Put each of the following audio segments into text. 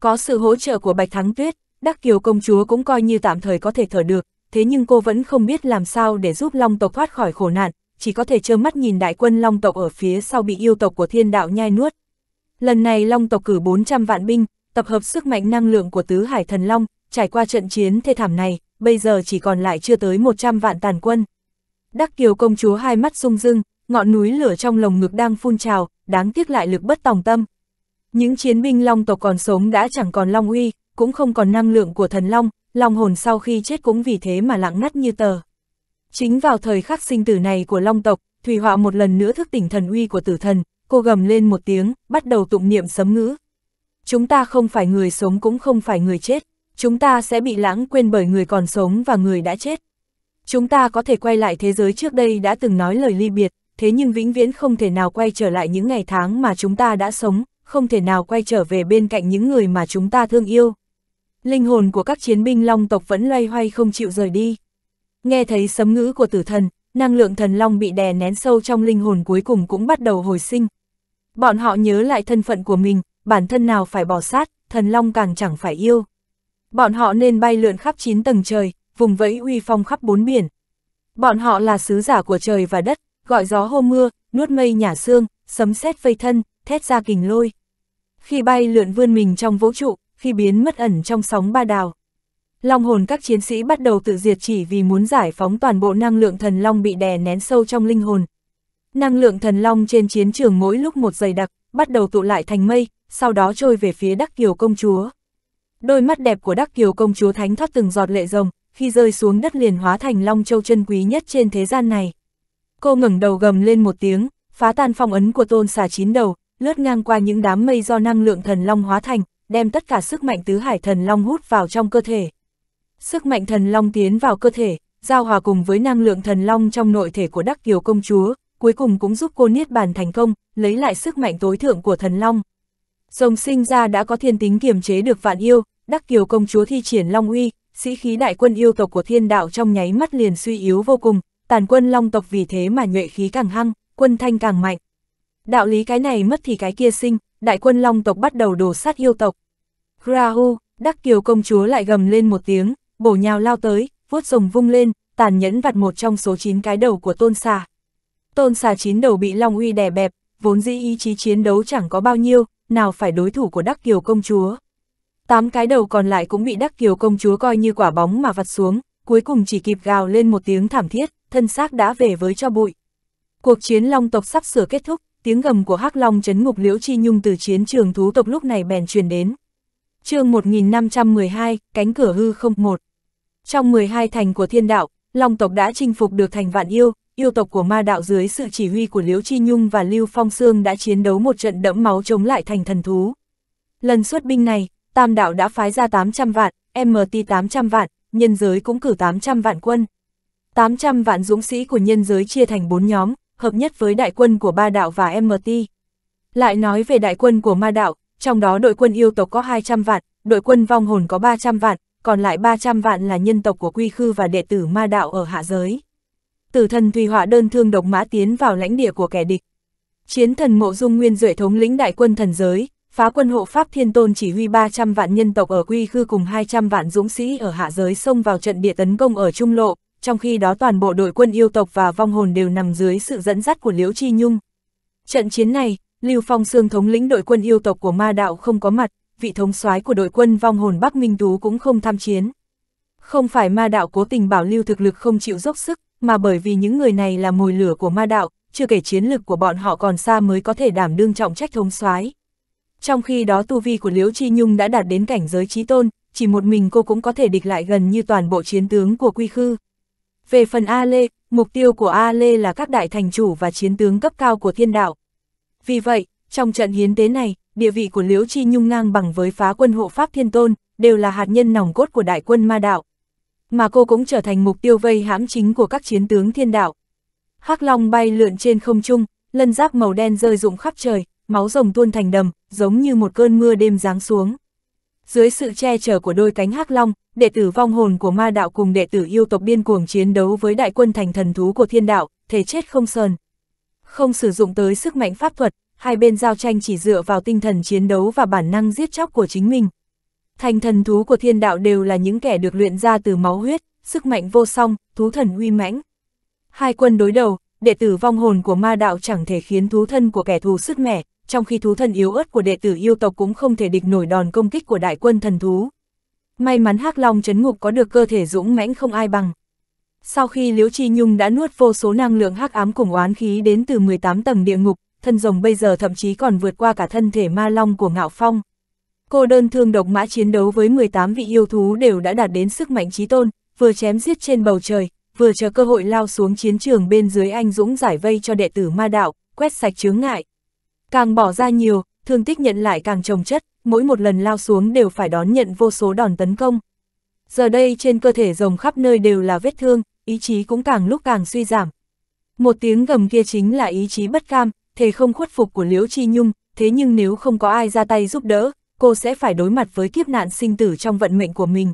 Có sự hỗ trợ của Bạch Thắng Tuyết, Đắc Kiều công chúa cũng coi như tạm thời có thể thở được, thế nhưng cô vẫn không biết làm sao để giúp Long tộc thoát khỏi khổ nạn, chỉ có thể trơ mắt nhìn đại quân Long tộc ở phía sau bị yêu tộc của thiên đạo nhai nuốt. Lần này Long tộc cử 400 vạn binh, tập hợp sức mạnh năng lượng của tứ hải thần Long, trải qua trận chiến thê thảm này, bây giờ chỉ còn lại chưa tới 100 vạn tàn quân. Đắc Kiều công chúa hai mắt rung rưng, ngọn núi lửa trong lồng ngực đang phun trào, đáng tiếc lại lực bất tòng tâm. Những chiến binh long tộc còn sống đã chẳng còn long uy, cũng không còn năng lượng của thần long, long hồn sau khi chết cũng vì thế mà lặng ngắt như tờ. Chính vào thời khắc sinh tử này của long tộc, Thủy Họa một lần nữa thức tỉnh thần uy của tử thần, cô gầm lên một tiếng, bắt đầu tụng niệm sấm ngữ. Chúng ta không phải người sống cũng không phải người chết, chúng ta sẽ bị lãng quên bởi người còn sống và người đã chết. Chúng ta có thể quay lại thế giới trước đây đã từng nói lời ly biệt, thế nhưng vĩnh viễn không thể nào quay trở lại những ngày tháng mà chúng ta đã sống, không thể nào quay trở về bên cạnh những người mà chúng ta thương yêu. Linh hồn của các chiến binh long tộc vẫn loay hoay không chịu rời đi. Nghe thấy sấm ngữ của tử thần, năng lượng thần long bị đè nén sâu trong linh hồn cuối cùng cũng bắt đầu hồi sinh. Bọn họ nhớ lại thân phận của mình, bản thân nào phải bỏ sát, thần long càng chẳng phải yêu. Bọn họ nên bay lượn khắp chín tầng trời, vùng vẫy uy phong khắp bốn biển. Bọn họ là sứ giả của trời và đất, gọi gió hô mưa, nuốt mây nhả xương, sấm sét vây thân, thét ra kình lôi. Khi bay lượn vươn mình trong vũ trụ, khi biến mất ẩn trong sóng ba đào. Long hồn các chiến sĩ bắt đầu tự diệt chỉ vì muốn giải phóng toàn bộ năng lượng thần long bị đè nén sâu trong linh hồn. Năng lượng thần long trên chiến trường mỗi lúc một dày đặc, bắt đầu tụ lại thành mây, sau đó trôi về phía Đắc Kiều công chúa. Đôi mắt đẹp của Đắc Kiều công chúa thánh thoát từng giọt lệ rồng, khi rơi xuống đất liền hóa thành long châu chân quý nhất trên thế gian này. Cô ngẩng đầu gầm lên một tiếng, phá tan phong ấn của tôn xà chín đầu, lướt ngang qua những đám mây do năng lượng thần long hóa thành, đem tất cả sức mạnh tứ hải thần long hút vào trong cơ thể. Sức mạnh thần long tiến vào cơ thể, giao hòa cùng với năng lượng thần long trong nội thể của Đắc Kiều công chúa, cuối cùng cũng giúp cô niết bàn thành công, lấy lại sức mạnh tối thượng của thần long. Rồng sinh ra đã có thiên tính kiềm chế được vạn yêu, Đắc Kiều công chúa thi triển long uy, sĩ khí đại quân yêu tộc của thiên đạo trong nháy mắt liền suy yếu vô cùng, tàn quân long tộc vì thế mà nhuệ khí càng hăng, quân thanh càng mạnh. Đạo lý cái này mất thì cái kia sinh, đại quân long tộc bắt đầu đổ sát yêu tộc. Grahu, đắc kiều công chúa lại gầm lên một tiếng, bổ nhào lao tới, vuốt rồng vung lên, tàn nhẫn vặt một trong số 9 cái đầu của tôn xà. Tôn xà chín đầu bị long uy đè bẹp, vốn dĩ ý chí chiến đấu chẳng có bao nhiêu, nào phải đối thủ của đắc kiều công chúa. Tám cái đầu còn lại cũng bị đắc kiều công chúa coi như quả bóng mà vặt xuống, cuối cùng chỉ kịp gào lên một tiếng thảm thiết, thân xác đã về với cho bụi. Cuộc chiến long tộc sắp sửa kết thúc, tiếng gầm của Hắc Long chấn ngục Liễu Chi Nhung từ chiến trường thú tộc lúc này bèn truyền đến. chương 1512, cánh cửa hư không một. Trong 12 thành của thiên đạo, Long tộc đã chinh phục được thành vạn yêu, yêu tộc của ma đạo dưới sự chỉ huy của Liễu Chi Nhung và Lưu Phong Sương đã chiến đấu một trận đẫm máu chống lại thành thần thú. Lần xuất binh này, Tam đạo đã phái ra 800 vạn, MT 800 vạn, nhân giới cũng cử 800 vạn quân. 800 vạn dũng sĩ của nhân giới chia thành 4 nhóm, hợp nhất với đại quân của ba đạo và MT. Lại nói về đại quân của ma đạo, trong đó đội quân yêu tộc có 200 vạn, đội quân vong hồn có 300 vạn, còn lại 300 vạn là nhân tộc của quy khư và đệ tử ma đạo ở hạ giới. Tử thần Thùy Họa đơn thương độc mã tiến vào lãnh địa của kẻ địch. Chiến thần Mộ Dung Nguyên Duệ thống lĩnh đại quân thần giới, phá quân hộ Pháp Thiên Tôn chỉ huy 300 vạn nhân tộc ở quy khư cùng 200 vạn dũng sĩ ở hạ giới xông vào trận địa tấn công ở Trung Lộ, trong khi đó toàn bộ đội quân yêu tộc và vong hồn đều nằm dưới sự dẫn dắt của Liễu Chi Nhung. Trận chiến này, Lưu Phong Sương thống lĩnh đội quân yêu tộc của ma đạo không có mặt, vị thống soái của đội quân vong hồn Bắc Minh Tú cũng không tham chiến. Không phải ma đạo cố tình bảo lưu thực lực không chịu dốc sức, mà bởi vì những người này là mồi lửa của ma đạo, chưa kể chiến lực của bọn họ còn xa mới có thể đảm đương trọng trách thống soái. Trong khi đó tu vi của Liễu Chi Nhung đã đạt đến cảnh giới trí tôn, chỉ một mình cô cũng có thể địch lại gần như toàn bộ chiến tướng của Quy Khư. Về phần A Lê, mục tiêu của A Lê là các đại thành chủ và chiến tướng cấp cao của thiên đạo. Vì vậy, trong trận hiến tế này, địa vị của Liễu Chi Nhung ngang bằng với phá quân hộ pháp thiên tôn, đều là hạt nhân nòng cốt của đại quân ma đạo. Mà cô cũng trở thành mục tiêu vây hãm chính của các chiến tướng thiên đạo. Hắc Long bay lượn trên không trung, lân giáp màu đen rơi rụng khắp trời, máu rồng tuôn thành đầm, giống như một cơn mưa đêm giáng xuống dưới sự che chở của đôi cánh hắc long, đệ tử vong hồn của ma đạo cùng đệ tử yêu tộc biên cuồng chiến đấu với đại quân thành thần thú của thiên đạo, thể chết không sờn. Không sử dụng tới sức mạnh pháp thuật, hai bên giao tranh chỉ dựa vào tinh thần chiến đấu và bản năng giết chóc của chính mình. Thành thần thú của thiên đạo đều là những kẻ được luyện ra từ máu huyết, sức mạnh vô song, thú thần uy mãnh. Hai quân đối đầu, đệ tử vong hồn của ma đạo chẳng thể khiến thú thân của kẻ thù sức mẻ, trong khi thú thần yếu ớt của đệ tử yêu tộc cũng không thể địch nổi đòn công kích của đại quân thần thú. May mắn hắc long chấn ngục có được cơ thể dũng mãnh không ai bằng. Sau khi Liễu Chi Nhung đã nuốt vô số năng lượng hắc ám cùng oán khí đến từ 18 tầng địa ngục, thân rồng bây giờ thậm chí còn vượt qua cả thân thể ma long của Ngạo Phong. Cô đơn thương độc mã chiến đấu với 18 vị yêu thú đều đã đạt đến sức mạnh trí tôn, vừa chém giết trên bầu trời, vừa chờ cơ hội lao xuống chiến trường bên dưới anh dũng giải vây cho đệ tử ma đạo, quét sạch chướng ngại. Càng bỏ ra nhiều, thương tích nhận lại càng trồng chất, mỗi một lần lao xuống đều phải đón nhận vô số đòn tấn công. Giờ đây trên cơ thể rồng khắp nơi đều là vết thương, ý chí cũng càng lúc càng suy giảm. Một tiếng gầm kia chính là ý chí bất cam, thề không khuất phục của Liễu Chi Nhung, thế nhưng nếu không có ai ra tay giúp đỡ, cô sẽ phải đối mặt với kiếp nạn sinh tử trong vận mệnh của mình.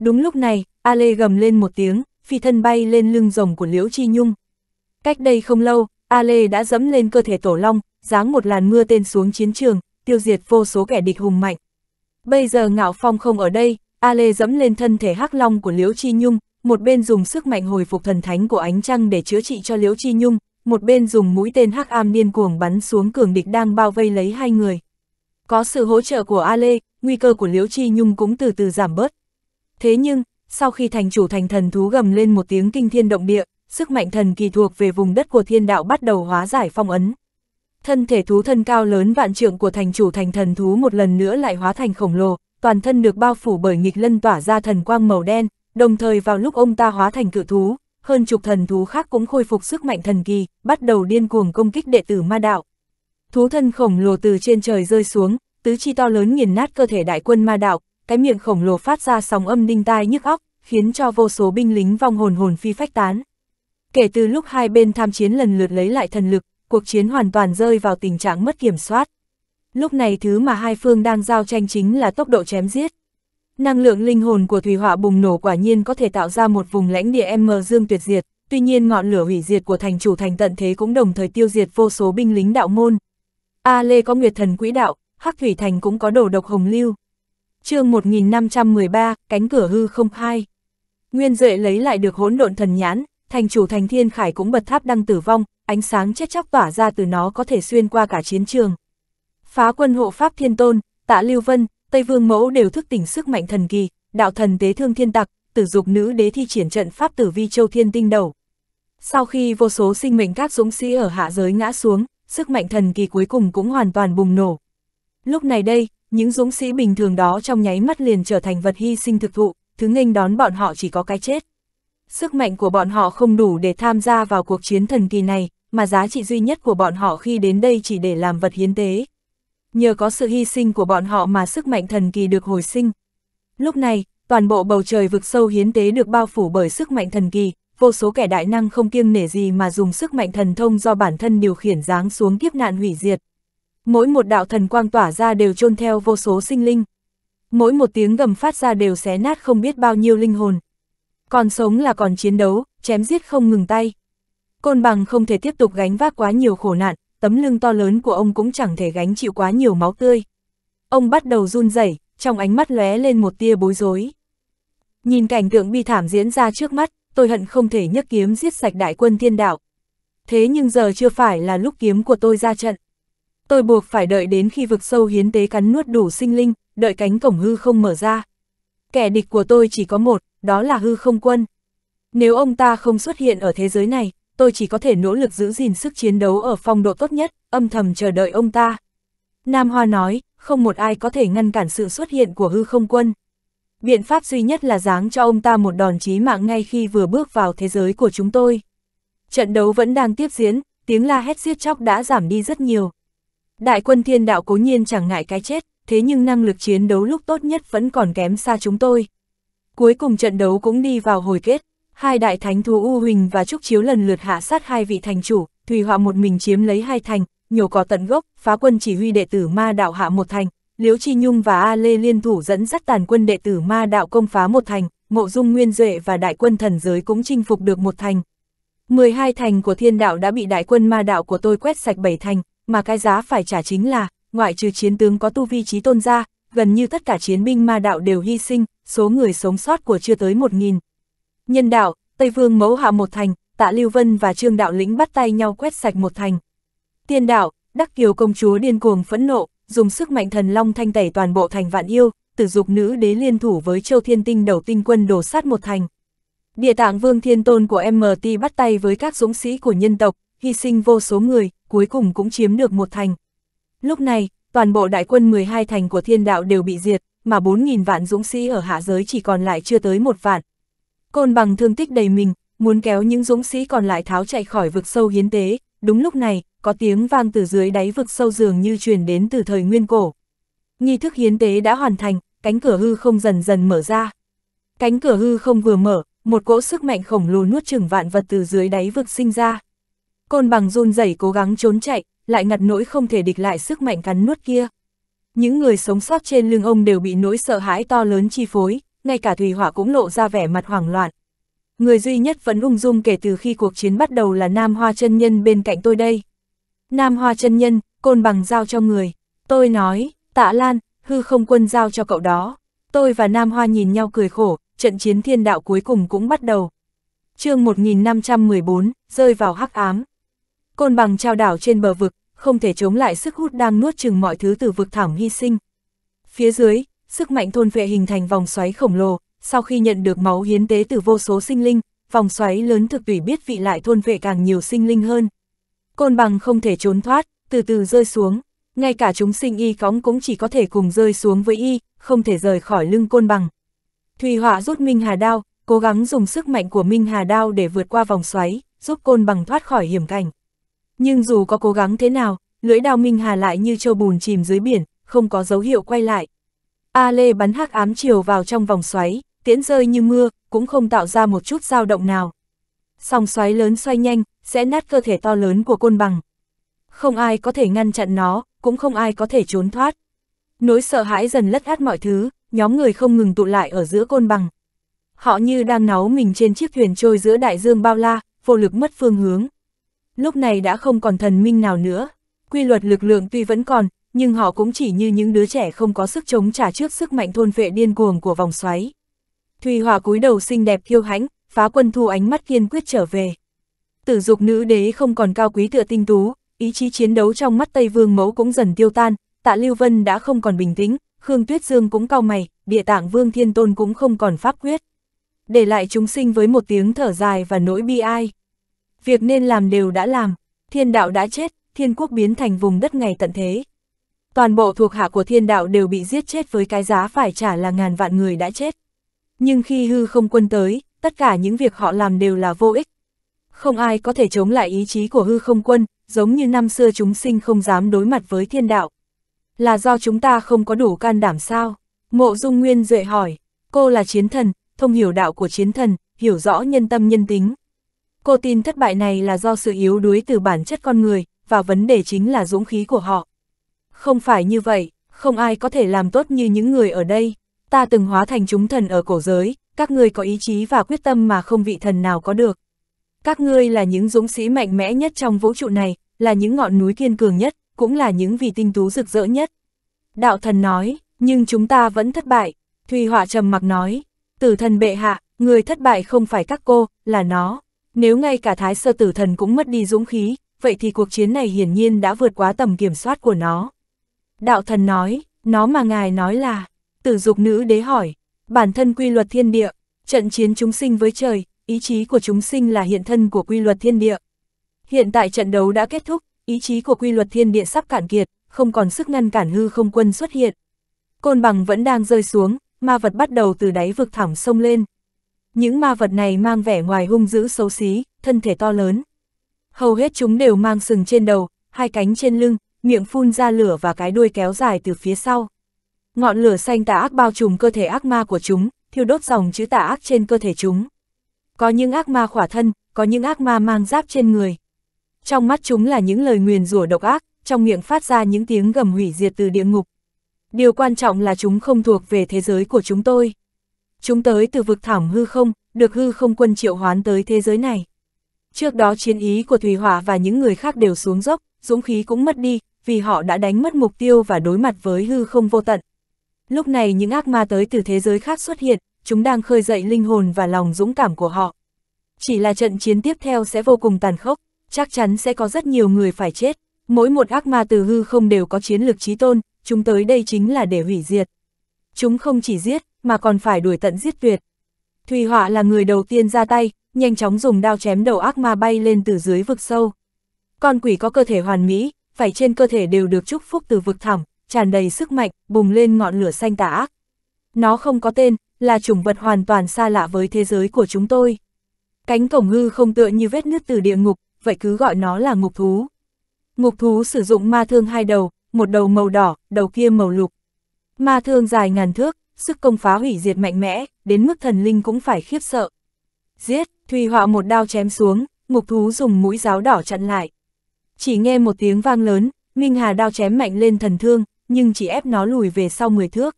Đúng lúc này, A Lê gầm lên một tiếng, phi thân bay lên lưng rồng của Liễu Chi Nhung. Cách đây không lâu, A Lê đã dẫm lên cơ thể tổ long, giáng một làn mưa tên xuống chiến trường, tiêu diệt vô số kẻ địch hùng mạnh. Bây giờ Ngạo Phong không ở đây, A Lê dẫm lên thân thể hắc long của Liễu Chi Nhung, một bên dùng sức mạnh hồi phục thần thánh của ánh trăng để chữa trị cho Liễu Chi Nhung, một bên dùng mũi tên hắc am điên cuồng bắn xuống cường địch đang bao vây lấy hai người. Có sự hỗ trợ của A Lê, nguy cơ của Liễu Chi Nhung cũng từ từ giảm bớt. Thế nhưng, sau khi thành chủ thành thần thú gầm lên một tiếng kinh thiên động địa, sức mạnh thần kỳ thuộc về vùng đất của thiên đạo bắt đầu hóa giải phong ấn. Thân thể thú thân cao lớn vạn trượng của thành chủ thành thần thú một lần nữa lại hóa thành khổng lồ, toàn thân được bao phủ bởi nghịch lân tỏa ra thần quang màu đen, đồng thời vào lúc ông ta hóa thành cự thú, hơn chục thần thú khác cũng khôi phục sức mạnh thần kỳ, bắt đầu điên cuồng công kích đệ tử ma đạo. Thú thân khổng lồ từ trên trời rơi xuống, tứ chi to lớn nghiền nát cơ thể đại quân ma đạo, cái miệng khổng lồ phát ra sóng âm đinh tai nhức óc, khiến cho vô số binh lính vong hồn hồn phi phách tán. Kể từ lúc hai bên tham chiến lần lượt lấy lại thần lực, cuộc chiến hoàn toàn rơi vào tình trạng mất kiểm soát. Lúc này thứ mà hai phương đang giao tranh chính là tốc độ chém giết. Năng lượng linh hồn của thủy hỏa bùng nổ quả nhiên có thể tạo ra một vùng lãnh địa M dương tuyệt diệt, tuy nhiên ngọn lửa hủy diệt của thành chủ thành tận thế cũng đồng thời tiêu diệt vô số binh lính đạo môn. A Lê có nguyệt thần quỹ đạo, Hắc Thủy Thành cũng có đồ độc hồng lưu. chương 1513, cánh cửa hư không hai. Nguyên Duệ lấy lại được hỗn độn thần nhãn, thành chủ thành thiên khải cũng bật tháp đăng tử vong, ánh sáng chết chóc tỏa ra từ nó có thể xuyên qua cả chiến trường. Phá quân hộ pháp thiên tôn, tạ lưu vân, Tây Vương Mẫu đều thức tỉnh sức mạnh thần kỳ, đạo thần tế thương thiên tặc, tử dục nữ đế thi triển trận pháp tử vi châu thiên tinh đầu. Sau khi vô số sinh mệnh các dũng sĩ ở hạ giới ngã xuống, sức mạnh thần kỳ cuối cùng cũng hoàn toàn bùng nổ. Lúc này đây, những dũng sĩ bình thường đó trong nháy mắt liền trở thành vật hy sinh thực thụ, thứ nghênh đón bọn họ chỉ có cái chết. Sức mạnh của bọn họ không đủ để tham gia vào cuộc chiến thần kỳ này, mà giá trị duy nhất của bọn họ khi đến đây chỉ để làm vật hiến tế. Nhờ có sự hy sinh của bọn họ mà sức mạnh thần kỳ được hồi sinh. Lúc này, toàn bộ bầu trời vực sâu hiến tế được bao phủ bởi sức mạnh thần kỳ, vô số kẻ đại năng không kiêng nể gì mà dùng sức mạnh thần thông do bản thân điều khiển giáng xuống kiếp nạn hủy diệt. Mỗi một đạo thần quang tỏa ra đều trôn theo vô số sinh linh. Mỗi một tiếng gầm phát ra đều xé nát không biết bao nhiêu linh hồn, còn sống là còn chiến đấu, chém giết không ngừng tay. Côn bằng không thể tiếp tục gánh vác quá nhiều khổ nạn, tấm lưng to lớn của ông cũng chẳng thể gánh chịu quá nhiều máu tươi. Ông bắt đầu run rẩy, trong ánh mắt lóe lên một tia bối rối. Nhìn cảnh tượng bi thảm diễn ra trước mắt, tôi hận không thể nhấc kiếm giết sạch đại quân thiên đạo. Thế nhưng giờ chưa phải là lúc kiếm của tôi ra trận. Tôi buộc phải đợi đến khi vực sâu hiến tế cắn nuốt đủ sinh linh, đợi cánh cổng hư không mở ra. Kẻ địch của tôi chỉ có một, đó là hư không quân. Nếu ông ta không xuất hiện ở thế giới này, tôi chỉ có thể nỗ lực giữ gìn sức chiến đấu ở phong độ tốt nhất, âm thầm chờ đợi ông ta. Nam Hoa nói, không một ai có thể ngăn cản sự xuất hiện của hư không quân. Biện pháp duy nhất là giáng cho ông ta một đòn chí mạng ngay khi vừa bước vào thế giới của chúng tôi. Trận đấu vẫn đang tiếp diễn, tiếng la hét giết chóc đã giảm đi rất nhiều. Đại quân thiên đạo cố nhiên chẳng ngại cái chết, thế nhưng năng lực chiến đấu lúc tốt nhất vẫn còn kém xa chúng tôi. Cuối cùng trận đấu cũng đi vào hồi kết, hai đại thánh thú U Huỳnh và Trúc Chiếu lần lượt hạ sát hai vị thành chủ, Thùy Họa một mình chiếm lấy hai thành, nhổ cỏ tận gốc, phá quân chỉ huy đệ tử ma đạo hạ một thành, Liễu Chi Nhung và A Lê liên thủ dẫn dắt tàn quân đệ tử ma đạo công phá một thành, Ngộ Dung Nguyên Duệ và đại quân thần giới cũng chinh phục được một thành. 12 thành của thiên đạo đã bị đại quân ma đạo của tôi quét sạch bảy thành, mà cái giá phải trả chính là, ngoại trừ chiến tướng có tu vi trí tôn ra, gần như tất cả chiến binh ma đạo đều hy sinh, số người sống sót của chưa tới một nghìn. Nhân đạo, Tây Vương mẫu hạ một thành, Tạ Lưu Vân và Trương Đạo Lĩnh bắt tay nhau quét sạch một thành. Tiên đạo, Đắc Kiều công chúa điên cuồng phẫn nộ, dùng sức mạnh thần long thanh tẩy toàn bộ thành vạn yêu, tử dục nữ đế liên thủ với Châu Thiên Tinh đầu tinh quân đổ sát một thành. Địa tạng vương thiên tôn của MT bắt tay với các dũng sĩ của nhân tộc, hy sinh vô số người, cuối cùng cũng chiếm được một thành. Lúc này, toàn bộ đại quân 12 thành của thiên đạo đều bị diệt, mà 4.000 vạn dũng sĩ ở hạ giới chỉ còn lại chưa tới một vạn. Côn bằng thương tích đầy mình, muốn kéo những dũng sĩ còn lại tháo chạy khỏi vực sâu hiến tế, đúng lúc này, có tiếng vang từ dưới đáy vực sâu dường như truyền đến từ thời nguyên cổ. Nghi thức hiến tế đã hoàn thành, cánh cửa hư không dần dần mở ra. Cánh cửa hư không vừa mở, một cỗ sức mạnh khổng lồ nuốt chừng vạn vật từ dưới đáy vực sinh ra. Côn bằng run rẩy cố gắng trốn chạy, lại ngặt nỗi không thể địch lại sức mạnh cắn nuốt kia. Những người sống sót trên lưng ông đều bị nỗi sợ hãi to lớn chi phối, ngay cả Thùy Hỏa cũng lộ ra vẻ mặt hoảng loạn. Người duy nhất vẫn ung dung kể từ khi cuộc chiến bắt đầu là Nam Hoa chân Nhân bên cạnh tôi đây. Nam Hoa chân Nhân, côn bằng giao cho người. Tôi nói, tạ Lan, hư không quân giao cho cậu đó. Tôi và Nam Hoa nhìn nhau cười khổ, trận chiến thiên đạo cuối cùng cũng bắt đầu. chương 1514, rơi vào hắc ám. Côn bằng trao đảo trên bờ vực, không thể chống lại sức hút đang nuốt chừng mọi thứ từ vực thẳm hy sinh. Phía dưới, sức mạnh thôn vệ hình thành vòng xoáy khổng lồ, sau khi nhận được máu hiến tế từ vô số sinh linh, vòng xoáy lớn thực tùy biết vị lại thôn vệ càng nhiều sinh linh hơn. Côn bằng không thể trốn thoát, từ từ rơi xuống, ngay cả chúng sinh y cõng cũng chỉ có thể cùng rơi xuống với y, không thể rời khỏi lưng côn bằng. Thùy họa rút Minh Hà Đao, cố gắng dùng sức mạnh của Minh Hà Đao để vượt qua vòng xoáy, giúp côn bằng thoát khỏi hiểm cảnh. Nhưng dù có cố gắng thế nào, lưỡi đao Minh Hà lại như trâu bùn chìm dưới biển, không có dấu hiệu quay lại. A Lê bắn hắc ám chiều vào trong vòng xoáy, tiễn rơi như mưa, cũng không tạo ra một chút dao động nào. Sòng xoáy lớn xoay nhanh, sẽ nát cơ thể to lớn của côn bằng. Không ai có thể ngăn chặn nó, cũng không ai có thể trốn thoát. Nỗi sợ hãi dần lất át mọi thứ, nhóm người không ngừng tụ lại ở giữa côn bằng. Họ như đang náu mình trên chiếc thuyền trôi giữa đại dương bao la, vô lực mất phương hướng lúc này đã không còn thần minh nào nữa. Quy luật lực lượng tuy vẫn còn, nhưng họ cũng chỉ như những đứa trẻ không có sức chống trả trước sức mạnh thôn vệ điên cuồng của vòng xoáy. Thùy Hòa cúi đầu xinh đẹp kiêu hãnh, phá quân thu ánh mắt kiên quyết trở về. Tử dục nữ đế không còn cao quý tựa tinh tú, ý chí chiến đấu trong mắt Tây Vương mẫu cũng dần tiêu tan, tạ Lưu Vân đã không còn bình tĩnh, Khương Tuyết Dương cũng cau mày, địa tạng Vương Thiên Tôn cũng không còn pháp quyết. Để lại chúng sinh với một tiếng thở dài và nỗi bi ai việc nên làm đều đã làm, thiên đạo đã chết, thiên quốc biến thành vùng đất ngày tận thế. Toàn bộ thuộc hạ của thiên đạo đều bị giết chết với cái giá phải trả là ngàn vạn người đã chết. Nhưng khi hư không quân tới, tất cả những việc họ làm đều là vô ích. Không ai có thể chống lại ý chí của hư không quân, giống như năm xưa chúng sinh không dám đối mặt với thiên đạo. Là do chúng ta không có đủ can đảm sao? Mộ Dung Nguyên Duệ hỏi, cô là chiến thần, thông hiểu đạo của chiến thần, hiểu rõ nhân tâm nhân tính, Cô tin thất bại này là do sự yếu đuối từ bản chất con người, và vấn đề chính là dũng khí của họ. Không phải như vậy, không ai có thể làm tốt như những người ở đây. Ta từng hóa thành chúng thần ở cổ giới, các ngươi có ý chí và quyết tâm mà không vị thần nào có được. Các ngươi là những dũng sĩ mạnh mẽ nhất trong vũ trụ này, là những ngọn núi kiên cường nhất, cũng là những vị tinh tú rực rỡ nhất. Đạo thần nói, nhưng chúng ta vẫn thất bại. Thùy Họa trầm mặc nói, tử thần bệ hạ, người thất bại không phải các cô, là nó. Nếu ngay cả thái sơ tử thần cũng mất đi dũng khí, vậy thì cuộc chiến này hiển nhiên đã vượt quá tầm kiểm soát của nó. Đạo thần nói, nó mà ngài nói là, tử dục nữ đế hỏi, bản thân quy luật thiên địa, trận chiến chúng sinh với trời, ý chí của chúng sinh là hiện thân của quy luật thiên địa. Hiện tại trận đấu đã kết thúc, ý chí của quy luật thiên địa sắp cạn kiệt, không còn sức ngăn cản hư không quân xuất hiện. Côn bằng vẫn đang rơi xuống, ma vật bắt đầu từ đáy vực thẳm sông lên những ma vật này mang vẻ ngoài hung dữ xấu xí, thân thể to lớn. Hầu hết chúng đều mang sừng trên đầu, hai cánh trên lưng, miệng phun ra lửa và cái đuôi kéo dài từ phía sau. Ngọn lửa xanh tà ác bao trùm cơ thể ác ma của chúng, thiêu đốt dòng chữ tà ác trên cơ thể chúng. Có những ác ma khỏa thân, có những ác ma mang giáp trên người. Trong mắt chúng là những lời nguyền rủa độc ác, trong miệng phát ra những tiếng gầm hủy diệt từ địa ngục. Điều quan trọng là chúng không thuộc về thế giới của chúng tôi chúng tới từ vực thẳm hư không, được hư không quân triệu hoán tới thế giới này. Trước đó chiến ý của thủy Hỏa và những người khác đều xuống dốc, dũng khí cũng mất đi, vì họ đã đánh mất mục tiêu và đối mặt với hư không vô tận. Lúc này những ác ma tới từ thế giới khác xuất hiện, chúng đang khơi dậy linh hồn và lòng dũng cảm của họ. Chỉ là trận chiến tiếp theo sẽ vô cùng tàn khốc, chắc chắn sẽ có rất nhiều người phải chết. Mỗi một ác ma từ hư không đều có chiến lược trí tôn, chúng tới đây chính là để hủy diệt. Chúng không chỉ giết, mà còn phải đuổi tận giết tuyệt. Thùy Họa là người đầu tiên ra tay, nhanh chóng dùng đao chém đầu ác ma bay lên từ dưới vực sâu. Con quỷ có cơ thể hoàn mỹ, phải trên cơ thể đều được chúc phúc từ vực thẳm, tràn đầy sức mạnh, bùng lên ngọn lửa xanh tà ác. Nó không có tên, là chủng vật hoàn toàn xa lạ với thế giới của chúng tôi. Cánh cổng ngư không tựa như vết nứt từ địa ngục, vậy cứ gọi nó là ngục thú. Ngục thú sử dụng ma thương hai đầu, một đầu màu đỏ, đầu kia màu lục. Ma thương dài ngàn thước, sức công phá hủy diệt mạnh mẽ, đến mức thần linh cũng phải khiếp sợ. Giết, Thùy Họa một đao chém xuống, ngục thú dùng mũi giáo đỏ chặn lại. Chỉ nghe một tiếng vang lớn, Minh Hà đao chém mạnh lên thần thương, nhưng chỉ ép nó lùi về sau 10 thước.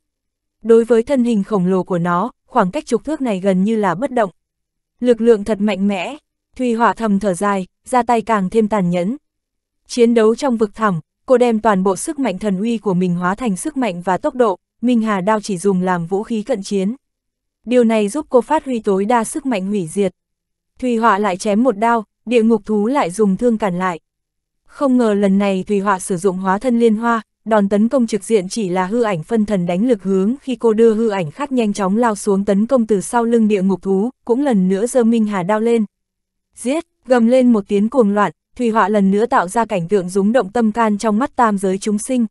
Đối với thân hình khổng lồ của nó, khoảng cách chục thước này gần như là bất động. Lực lượng thật mạnh mẽ, Thùy Họa thầm thở dài, ra tay càng thêm tàn nhẫn. Chiến đấu trong vực thẳm, cô đem toàn bộ sức mạnh thần uy của mình hóa thành sức mạnh và tốc độ, Minh Hà đao chỉ dùng làm vũ khí cận chiến. Điều này giúp cô phát huy tối đa sức mạnh hủy diệt. Thùy Họa lại chém một đao, địa ngục thú lại dùng thương cản lại. Không ngờ lần này Thùy Họa sử dụng hóa thân liên hoa, đòn tấn công trực diện chỉ là hư ảnh phân thần đánh lực hướng khi cô đưa hư ảnh khác nhanh chóng lao xuống tấn công từ sau lưng địa ngục thú, cũng lần nữa giơ Minh Hà đao lên. Giết, gầm lên một tiếng cuồng loạn, Thùy Họa lần nữa tạo ra cảnh tượng rúng động tâm can trong mắt tam giới chúng sinh.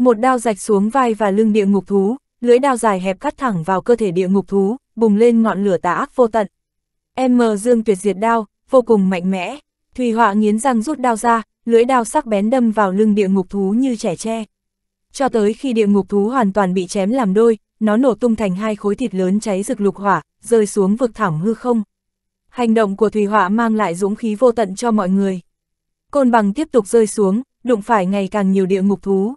Một đao rạch xuống vai và lưng địa ngục thú, lưỡi đao dài hẹp cắt thẳng vào cơ thể địa ngục thú, bùng lên ngọn lửa tà ác vô tận. M Dương tuyệt diệt đao, vô cùng mạnh mẽ. Thùy Họa nghiến răng rút đao ra, lưỡi đao sắc bén đâm vào lưng địa ngục thú như trẻ tre. Cho tới khi địa ngục thú hoàn toàn bị chém làm đôi, nó nổ tung thành hai khối thịt lớn cháy rực lục hỏa, rơi xuống vực thẳm hư không. Hành động của Thùy Họa mang lại dũng khí vô tận cho mọi người. Côn bằng tiếp tục rơi xuống, đụng phải ngày càng nhiều địa ngục thú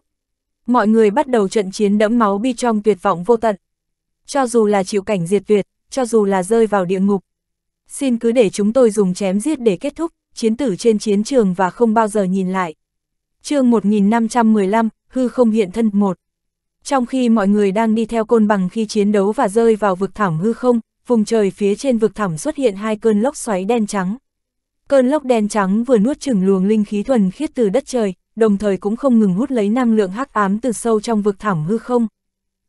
mọi người bắt đầu trận chiến đẫm máu bi trong tuyệt vọng vô tận. Cho dù là chịu cảnh diệt tuyệt, cho dù là rơi vào địa ngục. Xin cứ để chúng tôi dùng chém giết để kết thúc, chiến tử trên chiến trường và không bao giờ nhìn lại. chương 1515, hư không hiện thân một. Trong khi mọi người đang đi theo côn bằng khi chiến đấu và rơi vào vực thẳm hư không, vùng trời phía trên vực thẳm xuất hiện hai cơn lốc xoáy đen trắng. Cơn lốc đen trắng vừa nuốt chửng luồng linh khí thuần khiết từ đất trời, đồng thời cũng không ngừng hút lấy năng lượng hắc ám từ sâu trong vực thẳm hư không.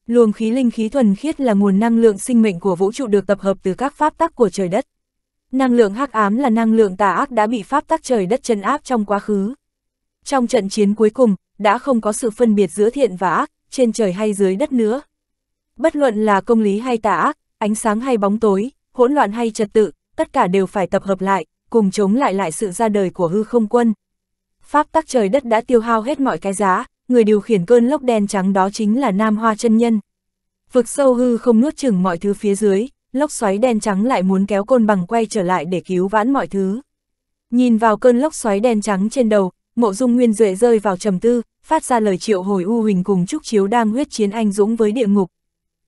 Luồng khí linh khí thuần khiết là nguồn năng lượng sinh mệnh của vũ trụ được tập hợp từ các pháp tắc của trời đất. Năng lượng hắc ám là năng lượng tà ác đã bị pháp tắc trời đất chân áp trong quá khứ. Trong trận chiến cuối cùng, đã không có sự phân biệt giữa thiện và ác, trên trời hay dưới đất nữa. Bất luận là công lý hay tà ác, ánh sáng hay bóng tối, hỗn loạn hay trật tự, tất cả đều phải tập hợp lại, cùng chống lại lại sự ra đời của hư không quân pháp tắc trời đất đã tiêu hao hết mọi cái giá, người điều khiển cơn lốc đen trắng đó chính là Nam Hoa chân nhân. Vực sâu hư không nuốt chửng mọi thứ phía dưới, lốc xoáy đen trắng lại muốn kéo côn bằng quay trở lại để cứu vãn mọi thứ. Nhìn vào cơn lốc xoáy đen trắng trên đầu, Mộ Dung Nguyên Duệ rơi vào trầm tư, phát ra lời triệu hồi u huỳnh cùng Trúc Chiếu đang huyết chiến anh dũng với địa ngục.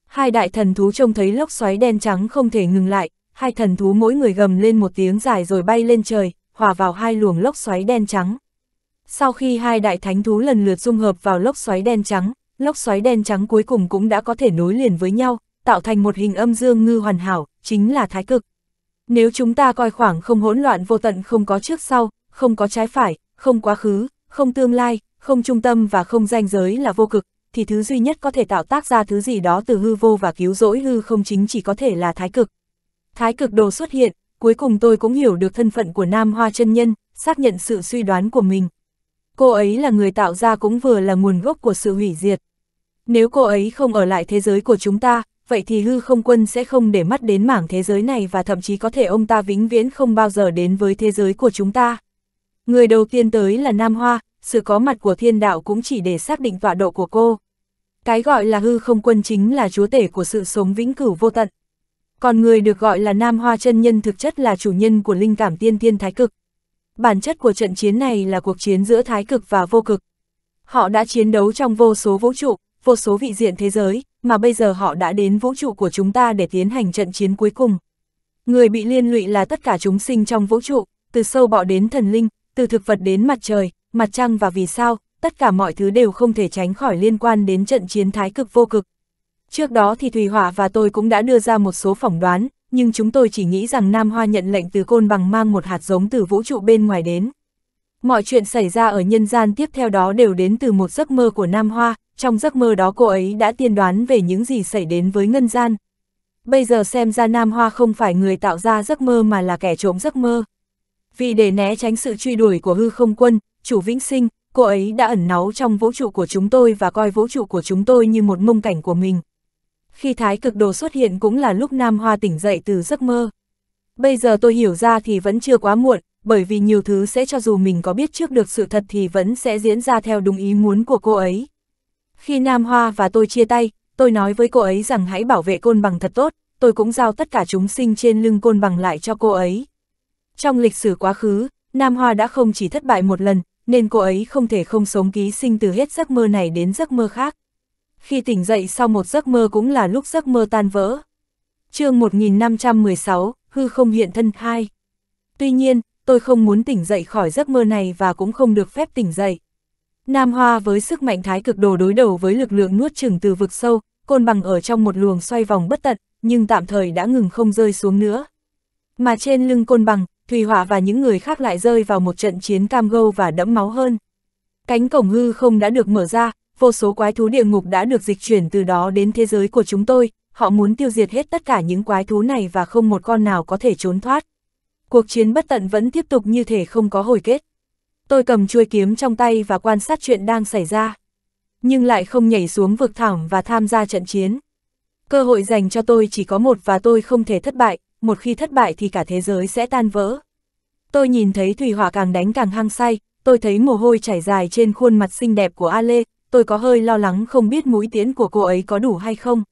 Hai đại thần thú trông thấy lốc xoáy đen trắng không thể ngừng lại, hai thần thú mỗi người gầm lên một tiếng dài rồi bay lên trời, hòa vào hai luồng lốc xoáy đen trắng. Sau khi hai đại thánh thú lần lượt dung hợp vào lốc xoáy đen trắng, lốc xoáy đen trắng cuối cùng cũng đã có thể nối liền với nhau, tạo thành một hình âm dương ngư hoàn hảo, chính là thái cực. Nếu chúng ta coi khoảng không hỗn loạn vô tận không có trước sau, không có trái phải, không quá khứ, không tương lai, không trung tâm và không danh giới là vô cực, thì thứ duy nhất có thể tạo tác ra thứ gì đó từ hư vô và cứu rỗi hư không chính chỉ có thể là thái cực. Thái cực đồ xuất hiện, cuối cùng tôi cũng hiểu được thân phận của Nam Hoa chân nhân, xác nhận sự suy đoán của mình cô ấy là người tạo ra cũng vừa là nguồn gốc của sự hủy diệt. Nếu cô ấy không ở lại thế giới của chúng ta, vậy thì hư không quân sẽ không để mắt đến mảng thế giới này và thậm chí có thể ông ta vĩnh viễn không bao giờ đến với thế giới của chúng ta. Người đầu tiên tới là Nam Hoa, sự có mặt của thiên đạo cũng chỉ để xác định tọa độ của cô. Cái gọi là hư không quân chính là chúa tể của sự sống vĩnh cửu vô tận. Còn người được gọi là Nam Hoa chân nhân thực chất là chủ nhân của linh cảm tiên tiên thái cực, bản chất của trận chiến này là cuộc chiến giữa thái cực và vô cực. Họ đã chiến đấu trong vô số vũ trụ, vô số vị diện thế giới, mà bây giờ họ đã đến vũ trụ của chúng ta để tiến hành trận chiến cuối cùng. Người bị liên lụy là tất cả chúng sinh trong vũ trụ, từ sâu bọ đến thần linh, từ thực vật đến mặt trời, mặt trăng và vì sao, tất cả mọi thứ đều không thể tránh khỏi liên quan đến trận chiến thái cực vô cực. Trước đó thì Thùy Hỏa và tôi cũng đã đưa ra một số phỏng đoán, nhưng chúng tôi chỉ nghĩ rằng Nam Hoa nhận lệnh từ côn bằng mang một hạt giống từ vũ trụ bên ngoài đến. Mọi chuyện xảy ra ở nhân gian tiếp theo đó đều đến từ một giấc mơ của Nam Hoa, trong giấc mơ đó cô ấy đã tiên đoán về những gì xảy đến với ngân gian. Bây giờ xem ra Nam Hoa không phải người tạo ra giấc mơ mà là kẻ trộm giấc mơ. Vì để né tránh sự truy đuổi của hư không quân, chủ vĩnh sinh, cô ấy đã ẩn náu trong vũ trụ của chúng tôi và coi vũ trụ của chúng tôi như một mông cảnh của mình khi thái cực đồ xuất hiện cũng là lúc Nam Hoa tỉnh dậy từ giấc mơ. Bây giờ tôi hiểu ra thì vẫn chưa quá muộn, bởi vì nhiều thứ sẽ cho dù mình có biết trước được sự thật thì vẫn sẽ diễn ra theo đúng ý muốn của cô ấy. Khi Nam Hoa và tôi chia tay, tôi nói với cô ấy rằng hãy bảo vệ côn bằng thật tốt, tôi cũng giao tất cả chúng sinh trên lưng côn bằng lại cho cô ấy. Trong lịch sử quá khứ, Nam Hoa đã không chỉ thất bại một lần, nên cô ấy không thể không sống ký sinh từ hết giấc mơ này đến giấc mơ khác khi tỉnh dậy sau một giấc mơ cũng là lúc giấc mơ tan vỡ. chương 1516, hư không hiện thân hai. Tuy nhiên, tôi không muốn tỉnh dậy khỏi giấc mơ này và cũng không được phép tỉnh dậy. Nam Hoa với sức mạnh thái cực đồ đối đầu với lực lượng nuốt chừng từ vực sâu, côn bằng ở trong một luồng xoay vòng bất tận, nhưng tạm thời đã ngừng không rơi xuống nữa. Mà trên lưng côn bằng, Thùy Hỏa và những người khác lại rơi vào một trận chiến cam gâu và đẫm máu hơn. Cánh cổng hư không đã được mở ra, vô số quái thú địa ngục đã được dịch chuyển từ đó đến thế giới của chúng tôi, họ muốn tiêu diệt hết tất cả những quái thú này và không một con nào có thể trốn thoát. Cuộc chiến bất tận vẫn tiếp tục như thể không có hồi kết. Tôi cầm chuôi kiếm trong tay và quan sát chuyện đang xảy ra. Nhưng lại không nhảy xuống vực thẳm và tham gia trận chiến. Cơ hội dành cho tôi chỉ có một và tôi không thể thất bại, một khi thất bại thì cả thế giới sẽ tan vỡ. Tôi nhìn thấy thủy hỏa càng đánh càng hăng say, tôi thấy mồ hôi chảy dài trên khuôn mặt xinh đẹp của Ale, tôi có hơi lo lắng không biết mũi tiến của cô ấy có đủ hay không.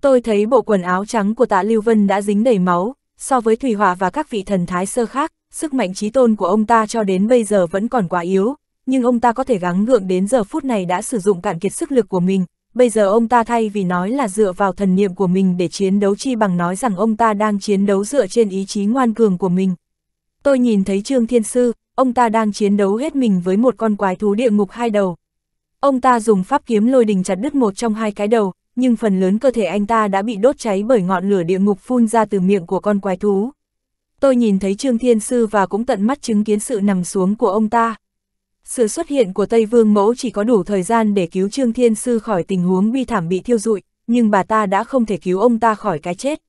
Tôi thấy bộ quần áo trắng của tạ Lưu Vân đã dính đầy máu, so với Thủy Hòa và các vị thần thái sơ khác, sức mạnh trí tôn của ông ta cho đến bây giờ vẫn còn quá yếu, nhưng ông ta có thể gắng gượng đến giờ phút này đã sử dụng cạn kiệt sức lực của mình. Bây giờ ông ta thay vì nói là dựa vào thần niệm của mình để chiến đấu chi bằng nói rằng ông ta đang chiến đấu dựa trên ý chí ngoan cường của mình. Tôi nhìn thấy Trương Thiên Sư, ông ta đang chiến đấu hết mình với một con quái thú địa ngục hai đầu, Ông ta dùng pháp kiếm lôi đình chặt đứt một trong hai cái đầu, nhưng phần lớn cơ thể anh ta đã bị đốt cháy bởi ngọn lửa địa ngục phun ra từ miệng của con quái thú. Tôi nhìn thấy Trương Thiên Sư và cũng tận mắt chứng kiến sự nằm xuống của ông ta. Sự xuất hiện của Tây Vương Mẫu chỉ có đủ thời gian để cứu Trương Thiên Sư khỏi tình huống bi thảm bị thiêu rụi, nhưng bà ta đã không thể cứu ông ta khỏi cái chết.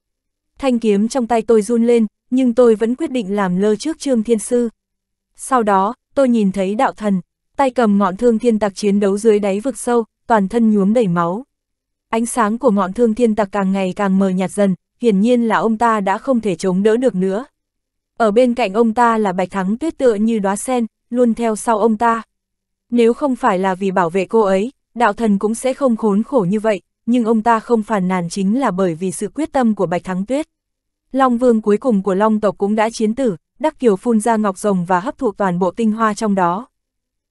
Thanh kiếm trong tay tôi run lên, nhưng tôi vẫn quyết định làm lơ trước Trương Thiên Sư. Sau đó, tôi nhìn thấy đạo thần, tay cầm ngọn thương thiên tặc chiến đấu dưới đáy vực sâu, toàn thân nhuốm đầy máu. Ánh sáng của ngọn thương thiên tặc càng ngày càng mờ nhạt dần, hiển nhiên là ông ta đã không thể chống đỡ được nữa. Ở bên cạnh ông ta là bạch thắng tuyết tựa như đóa sen, luôn theo sau ông ta. Nếu không phải là vì bảo vệ cô ấy, đạo thần cũng sẽ không khốn khổ như vậy, nhưng ông ta không phản nàn chính là bởi vì sự quyết tâm của bạch thắng tuyết. Long vương cuối cùng của long tộc cũng đã chiến tử, đắc kiều phun ra ngọc rồng và hấp thụ toàn bộ tinh hoa trong đó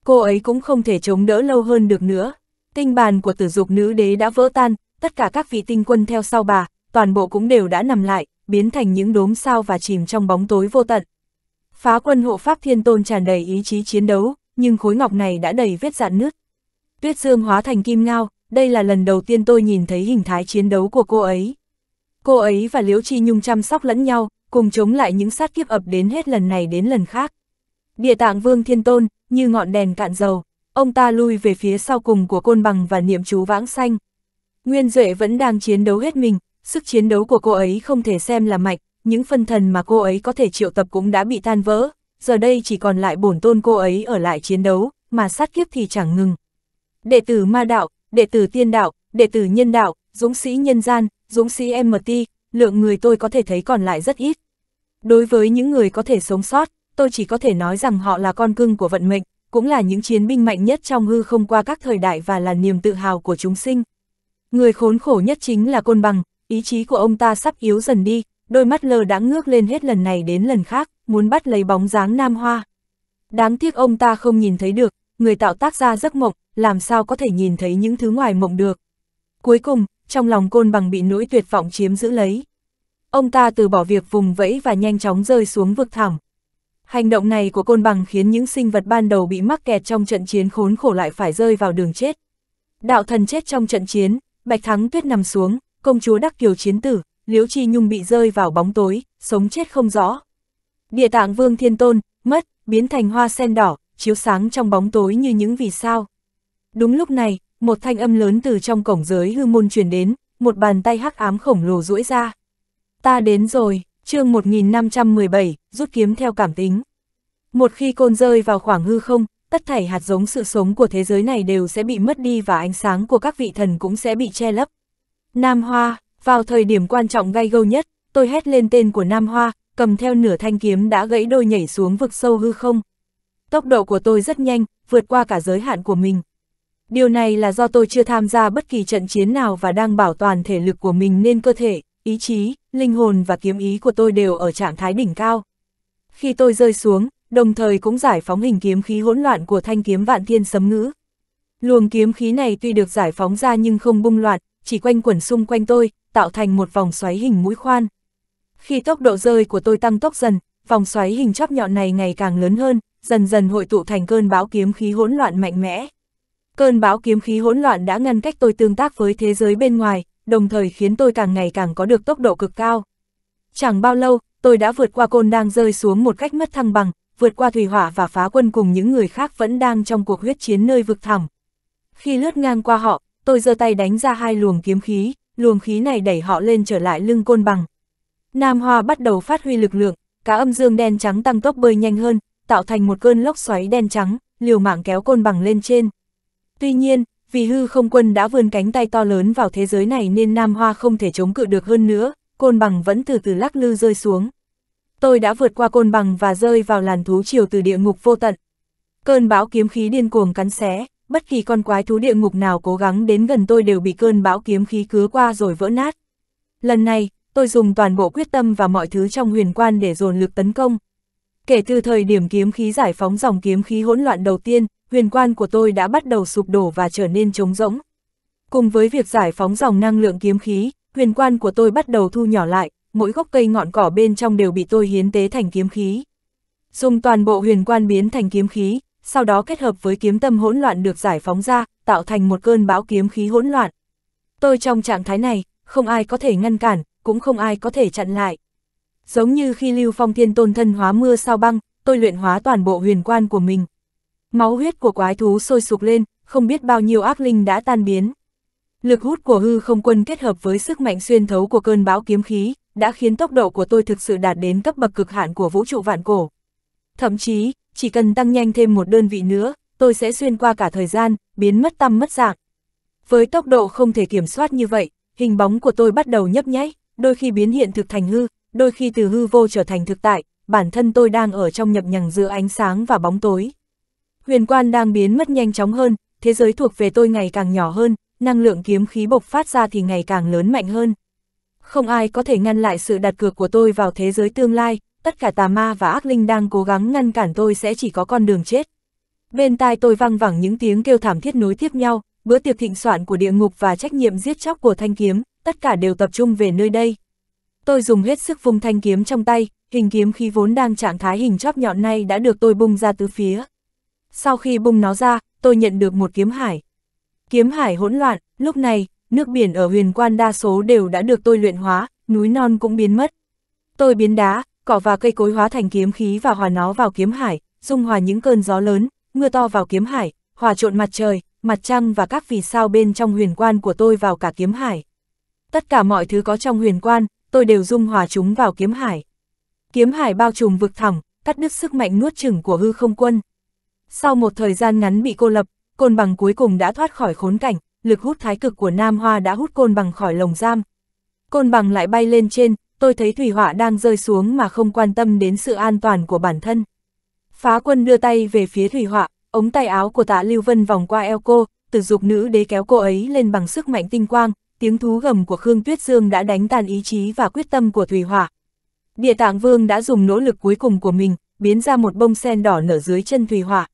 cô ấy cũng không thể chống đỡ lâu hơn được nữa. Tinh bàn của tử dục nữ đế đã vỡ tan, tất cả các vị tinh quân theo sau bà, toàn bộ cũng đều đã nằm lại, biến thành những đốm sao và chìm trong bóng tối vô tận. Phá quân hộ pháp thiên tôn tràn đầy ý chí chiến đấu, nhưng khối ngọc này đã đầy vết dạn nứt. Tuyết Dương hóa thành kim ngao, đây là lần đầu tiên tôi nhìn thấy hình thái chiến đấu của cô ấy. Cô ấy và Liễu Chi Nhung chăm sóc lẫn nhau, cùng chống lại những sát kiếp ập đến hết lần này đến lần khác. Địa tạng Vương Thiên Tôn, như ngọn đèn cạn dầu, ông ta lui về phía sau cùng của côn bằng và niệm chú vãng xanh. Nguyên Duệ vẫn đang chiến đấu hết mình, sức chiến đấu của cô ấy không thể xem là mạnh, những phân thần mà cô ấy có thể triệu tập cũng đã bị tan vỡ, giờ đây chỉ còn lại bổn tôn cô ấy ở lại chiến đấu, mà sát kiếp thì chẳng ngừng. Đệ tử ma đạo, đệ tử tiên đạo, đệ tử nhân đạo, dũng sĩ nhân gian, dũng sĩ MT, lượng người tôi có thể thấy còn lại rất ít. Đối với những người có thể sống sót, tôi chỉ có thể nói rằng họ là con cưng của vận mệnh, cũng là những chiến binh mạnh nhất trong hư không qua các thời đại và là niềm tự hào của chúng sinh. Người khốn khổ nhất chính là côn bằng, ý chí của ông ta sắp yếu dần đi, đôi mắt lờ đã ngước lên hết lần này đến lần khác, muốn bắt lấy bóng dáng nam hoa. Đáng tiếc ông ta không nhìn thấy được, người tạo tác ra giấc mộng, làm sao có thể nhìn thấy những thứ ngoài mộng được. Cuối cùng, trong lòng côn bằng bị nỗi tuyệt vọng chiếm giữ lấy. Ông ta từ bỏ việc vùng vẫy và nhanh chóng rơi xuống vực thẳm. Hành động này của côn bằng khiến những sinh vật ban đầu bị mắc kẹt trong trận chiến khốn khổ lại phải rơi vào đường chết. Đạo thần chết trong trận chiến, Bạch Thắng Tuyết nằm xuống, công chúa Đắc Kiều chiến tử, Liễu Chi Nhung bị rơi vào bóng tối, sống chết không rõ. Địa tạng Vương Thiên Tôn, mất, biến thành hoa sen đỏ, chiếu sáng trong bóng tối như những vì sao. Đúng lúc này, một thanh âm lớn từ trong cổng giới hư môn truyền đến, một bàn tay hắc ám khổng lồ duỗi ra. Ta đến rồi, chương 1517, rút kiếm theo cảm tính. Một khi côn rơi vào khoảng hư không, tất thảy hạt giống sự sống của thế giới này đều sẽ bị mất đi và ánh sáng của các vị thần cũng sẽ bị che lấp. Nam Hoa, vào thời điểm quan trọng gay gâu nhất, tôi hét lên tên của Nam Hoa, cầm theo nửa thanh kiếm đã gãy đôi nhảy xuống vực sâu hư không. Tốc độ của tôi rất nhanh, vượt qua cả giới hạn của mình. Điều này là do tôi chưa tham gia bất kỳ trận chiến nào và đang bảo toàn thể lực của mình nên cơ thể, ý chí, linh hồn và kiếm ý của tôi đều ở trạng thái đỉnh cao. Khi tôi rơi xuống, đồng thời cũng giải phóng hình kiếm khí hỗn loạn của thanh kiếm vạn thiên sấm ngữ. Luồng kiếm khí này tuy được giải phóng ra nhưng không bung loạn, chỉ quanh quẩn xung quanh tôi, tạo thành một vòng xoáy hình mũi khoan. Khi tốc độ rơi của tôi tăng tốc dần, vòng xoáy hình chóp nhọn này ngày càng lớn hơn, dần dần hội tụ thành cơn bão kiếm khí hỗn loạn mạnh mẽ. Cơn bão kiếm khí hỗn loạn đã ngăn cách tôi tương tác với thế giới bên ngoài, đồng thời khiến tôi càng ngày càng có được tốc độ cực cao. Chẳng bao lâu, tôi đã vượt qua côn đang rơi xuống một cách mất thăng bằng, vượt qua thủy hỏa và phá quân cùng những người khác vẫn đang trong cuộc huyết chiến nơi vực thẳm. Khi lướt ngang qua họ, tôi giơ tay đánh ra hai luồng kiếm khí, luồng khí này đẩy họ lên trở lại lưng côn bằng. Nam Hoa bắt đầu phát huy lực lượng, cả âm dương đen trắng tăng tốc bơi nhanh hơn, tạo thành một cơn lốc xoáy đen trắng, liều mạng kéo côn bằng lên trên. Tuy nhiên, vì hư không quân đã vươn cánh tay to lớn vào thế giới này nên Nam Hoa không thể chống cự được hơn nữa, côn bằng vẫn từ từ lắc lư rơi xuống. Tôi đã vượt qua côn bằng và rơi vào làn thú chiều từ địa ngục vô tận. Cơn bão kiếm khí điên cuồng cắn xé, bất kỳ con quái thú địa ngục nào cố gắng đến gần tôi đều bị cơn bão kiếm khí cứa qua rồi vỡ nát. Lần này, tôi dùng toàn bộ quyết tâm và mọi thứ trong huyền quan để dồn lực tấn công, Kể từ thời điểm kiếm khí giải phóng dòng kiếm khí hỗn loạn đầu tiên, huyền quan của tôi đã bắt đầu sụp đổ và trở nên trống rỗng. Cùng với việc giải phóng dòng năng lượng kiếm khí, huyền quan của tôi bắt đầu thu nhỏ lại, mỗi gốc cây ngọn cỏ bên trong đều bị tôi hiến tế thành kiếm khí. Dùng toàn bộ huyền quan biến thành kiếm khí, sau đó kết hợp với kiếm tâm hỗn loạn được giải phóng ra, tạo thành một cơn bão kiếm khí hỗn loạn. Tôi trong trạng thái này, không ai có thể ngăn cản, cũng không ai có thể chặn lại. Giống như khi Lưu Phong Thiên Tôn thân hóa mưa sao băng, tôi luyện hóa toàn bộ huyền quan của mình. Máu huyết của quái thú sôi sục lên, không biết bao nhiêu ác linh đã tan biến. Lực hút của hư không quân kết hợp với sức mạnh xuyên thấu của cơn bão kiếm khí, đã khiến tốc độ của tôi thực sự đạt đến cấp bậc cực hạn của vũ trụ vạn cổ. Thậm chí, chỉ cần tăng nhanh thêm một đơn vị nữa, tôi sẽ xuyên qua cả thời gian, biến mất tâm mất dạng. Với tốc độ không thể kiểm soát như vậy, hình bóng của tôi bắt đầu nhấp nháy, đôi khi biến hiện thực thành hư, đôi khi từ hư vô trở thành thực tại, bản thân tôi đang ở trong nhập nhằng giữa ánh sáng và bóng tối. Huyền quan đang biến mất nhanh chóng hơn, thế giới thuộc về tôi ngày càng nhỏ hơn, năng lượng kiếm khí bộc phát ra thì ngày càng lớn mạnh hơn. Không ai có thể ngăn lại sự đặt cược của tôi vào thế giới tương lai, tất cả tà ma và ác linh đang cố gắng ngăn cản tôi sẽ chỉ có con đường chết. Bên tai tôi vang vẳng những tiếng kêu thảm thiết nối tiếp nhau, bữa tiệc thịnh soạn của địa ngục và trách nhiệm giết chóc của thanh kiếm, tất cả đều tập trung về nơi đây. Tôi dùng hết sức vung thanh kiếm trong tay, hình kiếm khí vốn đang trạng thái hình chóp nhọn này đã được tôi bung ra tứ phía. Sau khi bung nó ra, tôi nhận được một kiếm hải. Kiếm hải hỗn loạn, lúc này, nước biển ở huyền quan đa số đều đã được tôi luyện hóa, núi non cũng biến mất. Tôi biến đá, cỏ và cây cối hóa thành kiếm khí và hòa nó vào kiếm hải, dung hòa những cơn gió lớn, mưa to vào kiếm hải, hòa trộn mặt trời, mặt trăng và các vì sao bên trong huyền quan của tôi vào cả kiếm hải. Tất cả mọi thứ có trong huyền quan, tôi đều dung hòa chúng vào kiếm hải. Kiếm hải bao trùm vực thẳng, cắt đứt sức mạnh nuốt chửng của hư không quân. Sau một thời gian ngắn bị cô lập, côn bằng cuối cùng đã thoát khỏi khốn cảnh, lực hút thái cực của Nam Hoa đã hút côn bằng khỏi lồng giam. Côn bằng lại bay lên trên, tôi thấy thủy họa đang rơi xuống mà không quan tâm đến sự an toàn của bản thân. Phá quân đưa tay về phía thủy họa, ống tay áo của tạ Lưu Vân vòng qua eo cô, từ dục nữ đế kéo cô ấy lên bằng sức mạnh tinh quang, tiếng thú gầm của Khương Tuyết Dương đã đánh tan ý chí và quyết tâm của Thủy Hỏa. Địa tạng vương đã dùng nỗ lực cuối cùng của mình, biến ra một bông sen đỏ nở dưới chân Thủy Hỏa.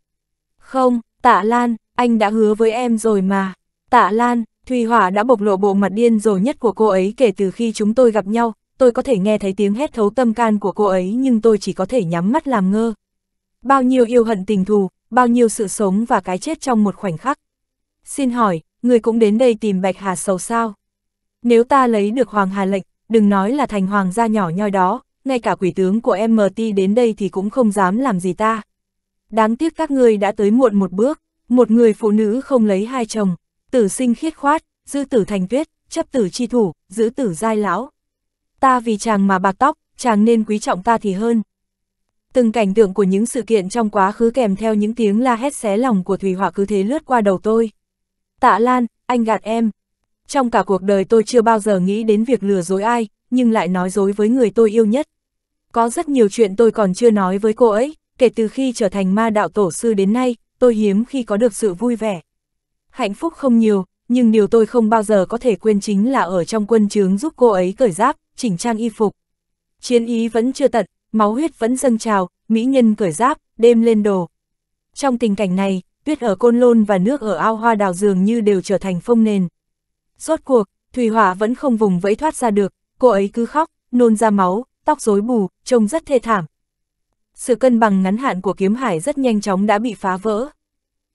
Không, Tạ Lan, anh đã hứa với em rồi mà. Tạ Lan, Thủy Hỏa đã bộc lộ bộ mặt điên rồ nhất của cô ấy kể từ khi chúng tôi gặp nhau, tôi có thể nghe thấy tiếng hét thấu tâm can của cô ấy nhưng tôi chỉ có thể nhắm mắt làm ngơ. Bao nhiêu yêu hận tình thù, bao nhiêu sự sống và cái chết trong một khoảnh khắc. Xin hỏi, người cũng đến đây tìm Bạch Hà Sầu sao. Nếu ta lấy được Hoàng Hà lệnh, đừng nói là thành hoàng gia nhỏ nhoi đó, ngay cả quỷ tướng của MT đến đây thì cũng không dám làm gì ta. Đáng tiếc các ngươi đã tới muộn một bước, một người phụ nữ không lấy hai chồng, tử sinh khiết khoát, giữ tử thành tuyết, chấp tử chi thủ, giữ tử giai lão. Ta vì chàng mà bạc tóc, chàng nên quý trọng ta thì hơn. Từng cảnh tượng của những sự kiện trong quá khứ kèm theo những tiếng la hét xé lòng của thủy Họa cứ thế lướt qua đầu tôi. Tạ Lan, anh gạt em. Trong cả cuộc đời tôi chưa bao giờ nghĩ đến việc lừa dối ai, nhưng lại nói dối với người tôi yêu nhất. Có rất nhiều chuyện tôi còn chưa nói với cô ấy, kể từ khi trở thành ma đạo tổ sư đến nay, tôi hiếm khi có được sự vui vẻ. Hạnh phúc không nhiều, nhưng điều tôi không bao giờ có thể quên chính là ở trong quân chướng giúp cô ấy cởi giáp, chỉnh trang y phục. Chiến ý vẫn chưa tận, máu huyết vẫn dâng trào, mỹ nhân cởi giáp, đêm lên đồ. Trong tình cảnh này, tuyết ở Côn Lôn và nước ở ao hoa đào dường như đều trở thành phông nền. Rốt cuộc, Thủy Hỏa vẫn không vùng vẫy thoát ra được, cô ấy cứ khóc, nôn ra máu, tóc rối bù, trông rất thê thảm. Sự cân bằng ngắn hạn của kiếm hải rất nhanh chóng đã bị phá vỡ.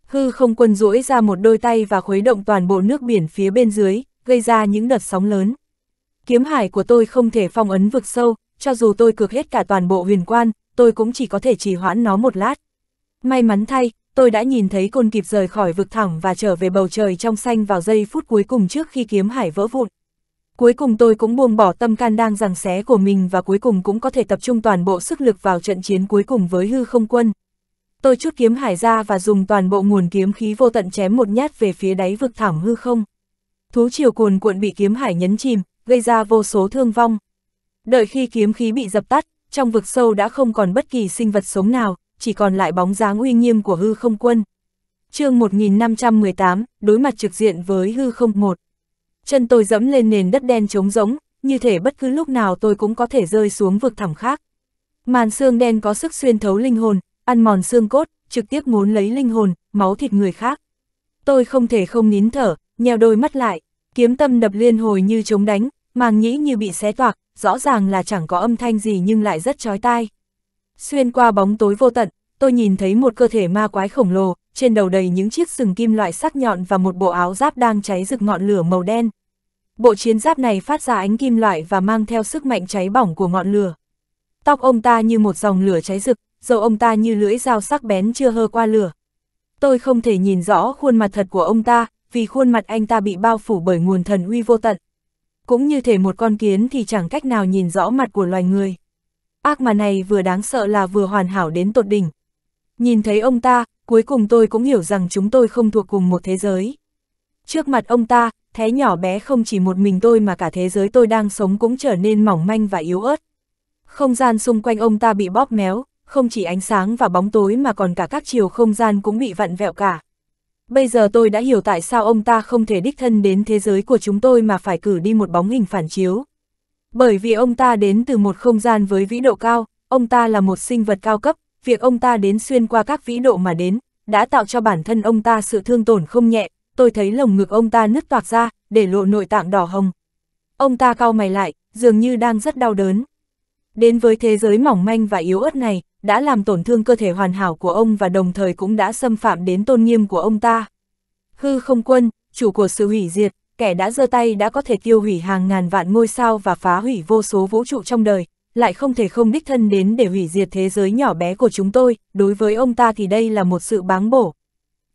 Hư không quân duỗi ra một đôi tay và khuấy động toàn bộ nước biển phía bên dưới, gây ra những đợt sóng lớn. Kiếm hải của tôi không thể phong ấn vực sâu, cho dù tôi cược hết cả toàn bộ huyền quan, tôi cũng chỉ có thể trì hoãn nó một lát. May mắn thay, tôi đã nhìn thấy côn kịp rời khỏi vực thẳm và trở về bầu trời trong xanh vào giây phút cuối cùng trước khi kiếm hải vỡ vụn. Cuối cùng tôi cũng buông bỏ tâm can đang giằng xé của mình và cuối cùng cũng có thể tập trung toàn bộ sức lực vào trận chiến cuối cùng với hư không quân. Tôi chút kiếm hải ra và dùng toàn bộ nguồn kiếm khí vô tận chém một nhát về phía đáy vực thẳm hư không. Thú chiều cuồn cuộn bị kiếm hải nhấn chìm, gây ra vô số thương vong. Đợi khi kiếm khí bị dập tắt, trong vực sâu đã không còn bất kỳ sinh vật sống nào, chỉ còn lại bóng dáng uy nghiêm của hư không quân. chương 1518, đối mặt trực diện với hư không một. Chân tôi dẫm lên nền đất đen trống rỗng, như thể bất cứ lúc nào tôi cũng có thể rơi xuống vực thẳm khác. Màn xương đen có sức xuyên thấu linh hồn, ăn mòn xương cốt, trực tiếp muốn lấy linh hồn, máu thịt người khác. Tôi không thể không nín thở, nheo đôi mắt lại, kiếm tâm đập liên hồi như chống đánh, màng nhĩ như bị xé toạc, rõ ràng là chẳng có âm thanh gì nhưng lại rất chói tai. Xuyên qua bóng tối vô tận, tôi nhìn thấy một cơ thể ma quái khổng lồ, trên đầu đầy những chiếc sừng kim loại sắc nhọn và một bộ áo giáp đang cháy rực ngọn lửa màu đen. Bộ chiến giáp này phát ra ánh kim loại và mang theo sức mạnh cháy bỏng của ngọn lửa. Tóc ông ta như một dòng lửa cháy rực, dầu ông ta như lưỡi dao sắc bén chưa hơ qua lửa. Tôi không thể nhìn rõ khuôn mặt thật của ông ta, vì khuôn mặt anh ta bị bao phủ bởi nguồn thần uy vô tận. Cũng như thể một con kiến thì chẳng cách nào nhìn rõ mặt của loài người ác mà này vừa đáng sợ là vừa hoàn hảo đến tột đỉnh. Nhìn thấy ông ta, cuối cùng tôi cũng hiểu rằng chúng tôi không thuộc cùng một thế giới. Trước mặt ông ta, thế nhỏ bé không chỉ một mình tôi mà cả thế giới tôi đang sống cũng trở nên mỏng manh và yếu ớt. Không gian xung quanh ông ta bị bóp méo, không chỉ ánh sáng và bóng tối mà còn cả các chiều không gian cũng bị vặn vẹo cả. Bây giờ tôi đã hiểu tại sao ông ta không thể đích thân đến thế giới của chúng tôi mà phải cử đi một bóng hình phản chiếu. Bởi vì ông ta đến từ một không gian với vĩ độ cao, ông ta là một sinh vật cao cấp, việc ông ta đến xuyên qua các vĩ độ mà đến, đã tạo cho bản thân ông ta sự thương tổn không nhẹ, tôi thấy lồng ngực ông ta nứt toạc ra, để lộ nội tạng đỏ hồng. Ông ta cau mày lại, dường như đang rất đau đớn. Đến với thế giới mỏng manh và yếu ớt này, đã làm tổn thương cơ thể hoàn hảo của ông và đồng thời cũng đã xâm phạm đến tôn nghiêm của ông ta. Hư không quân, chủ của sự hủy diệt, kẻ đã giơ tay đã có thể tiêu hủy hàng ngàn vạn ngôi sao và phá hủy vô số vũ trụ trong đời, lại không thể không đích thân đến để hủy diệt thế giới nhỏ bé của chúng tôi, đối với ông ta thì đây là một sự báng bổ.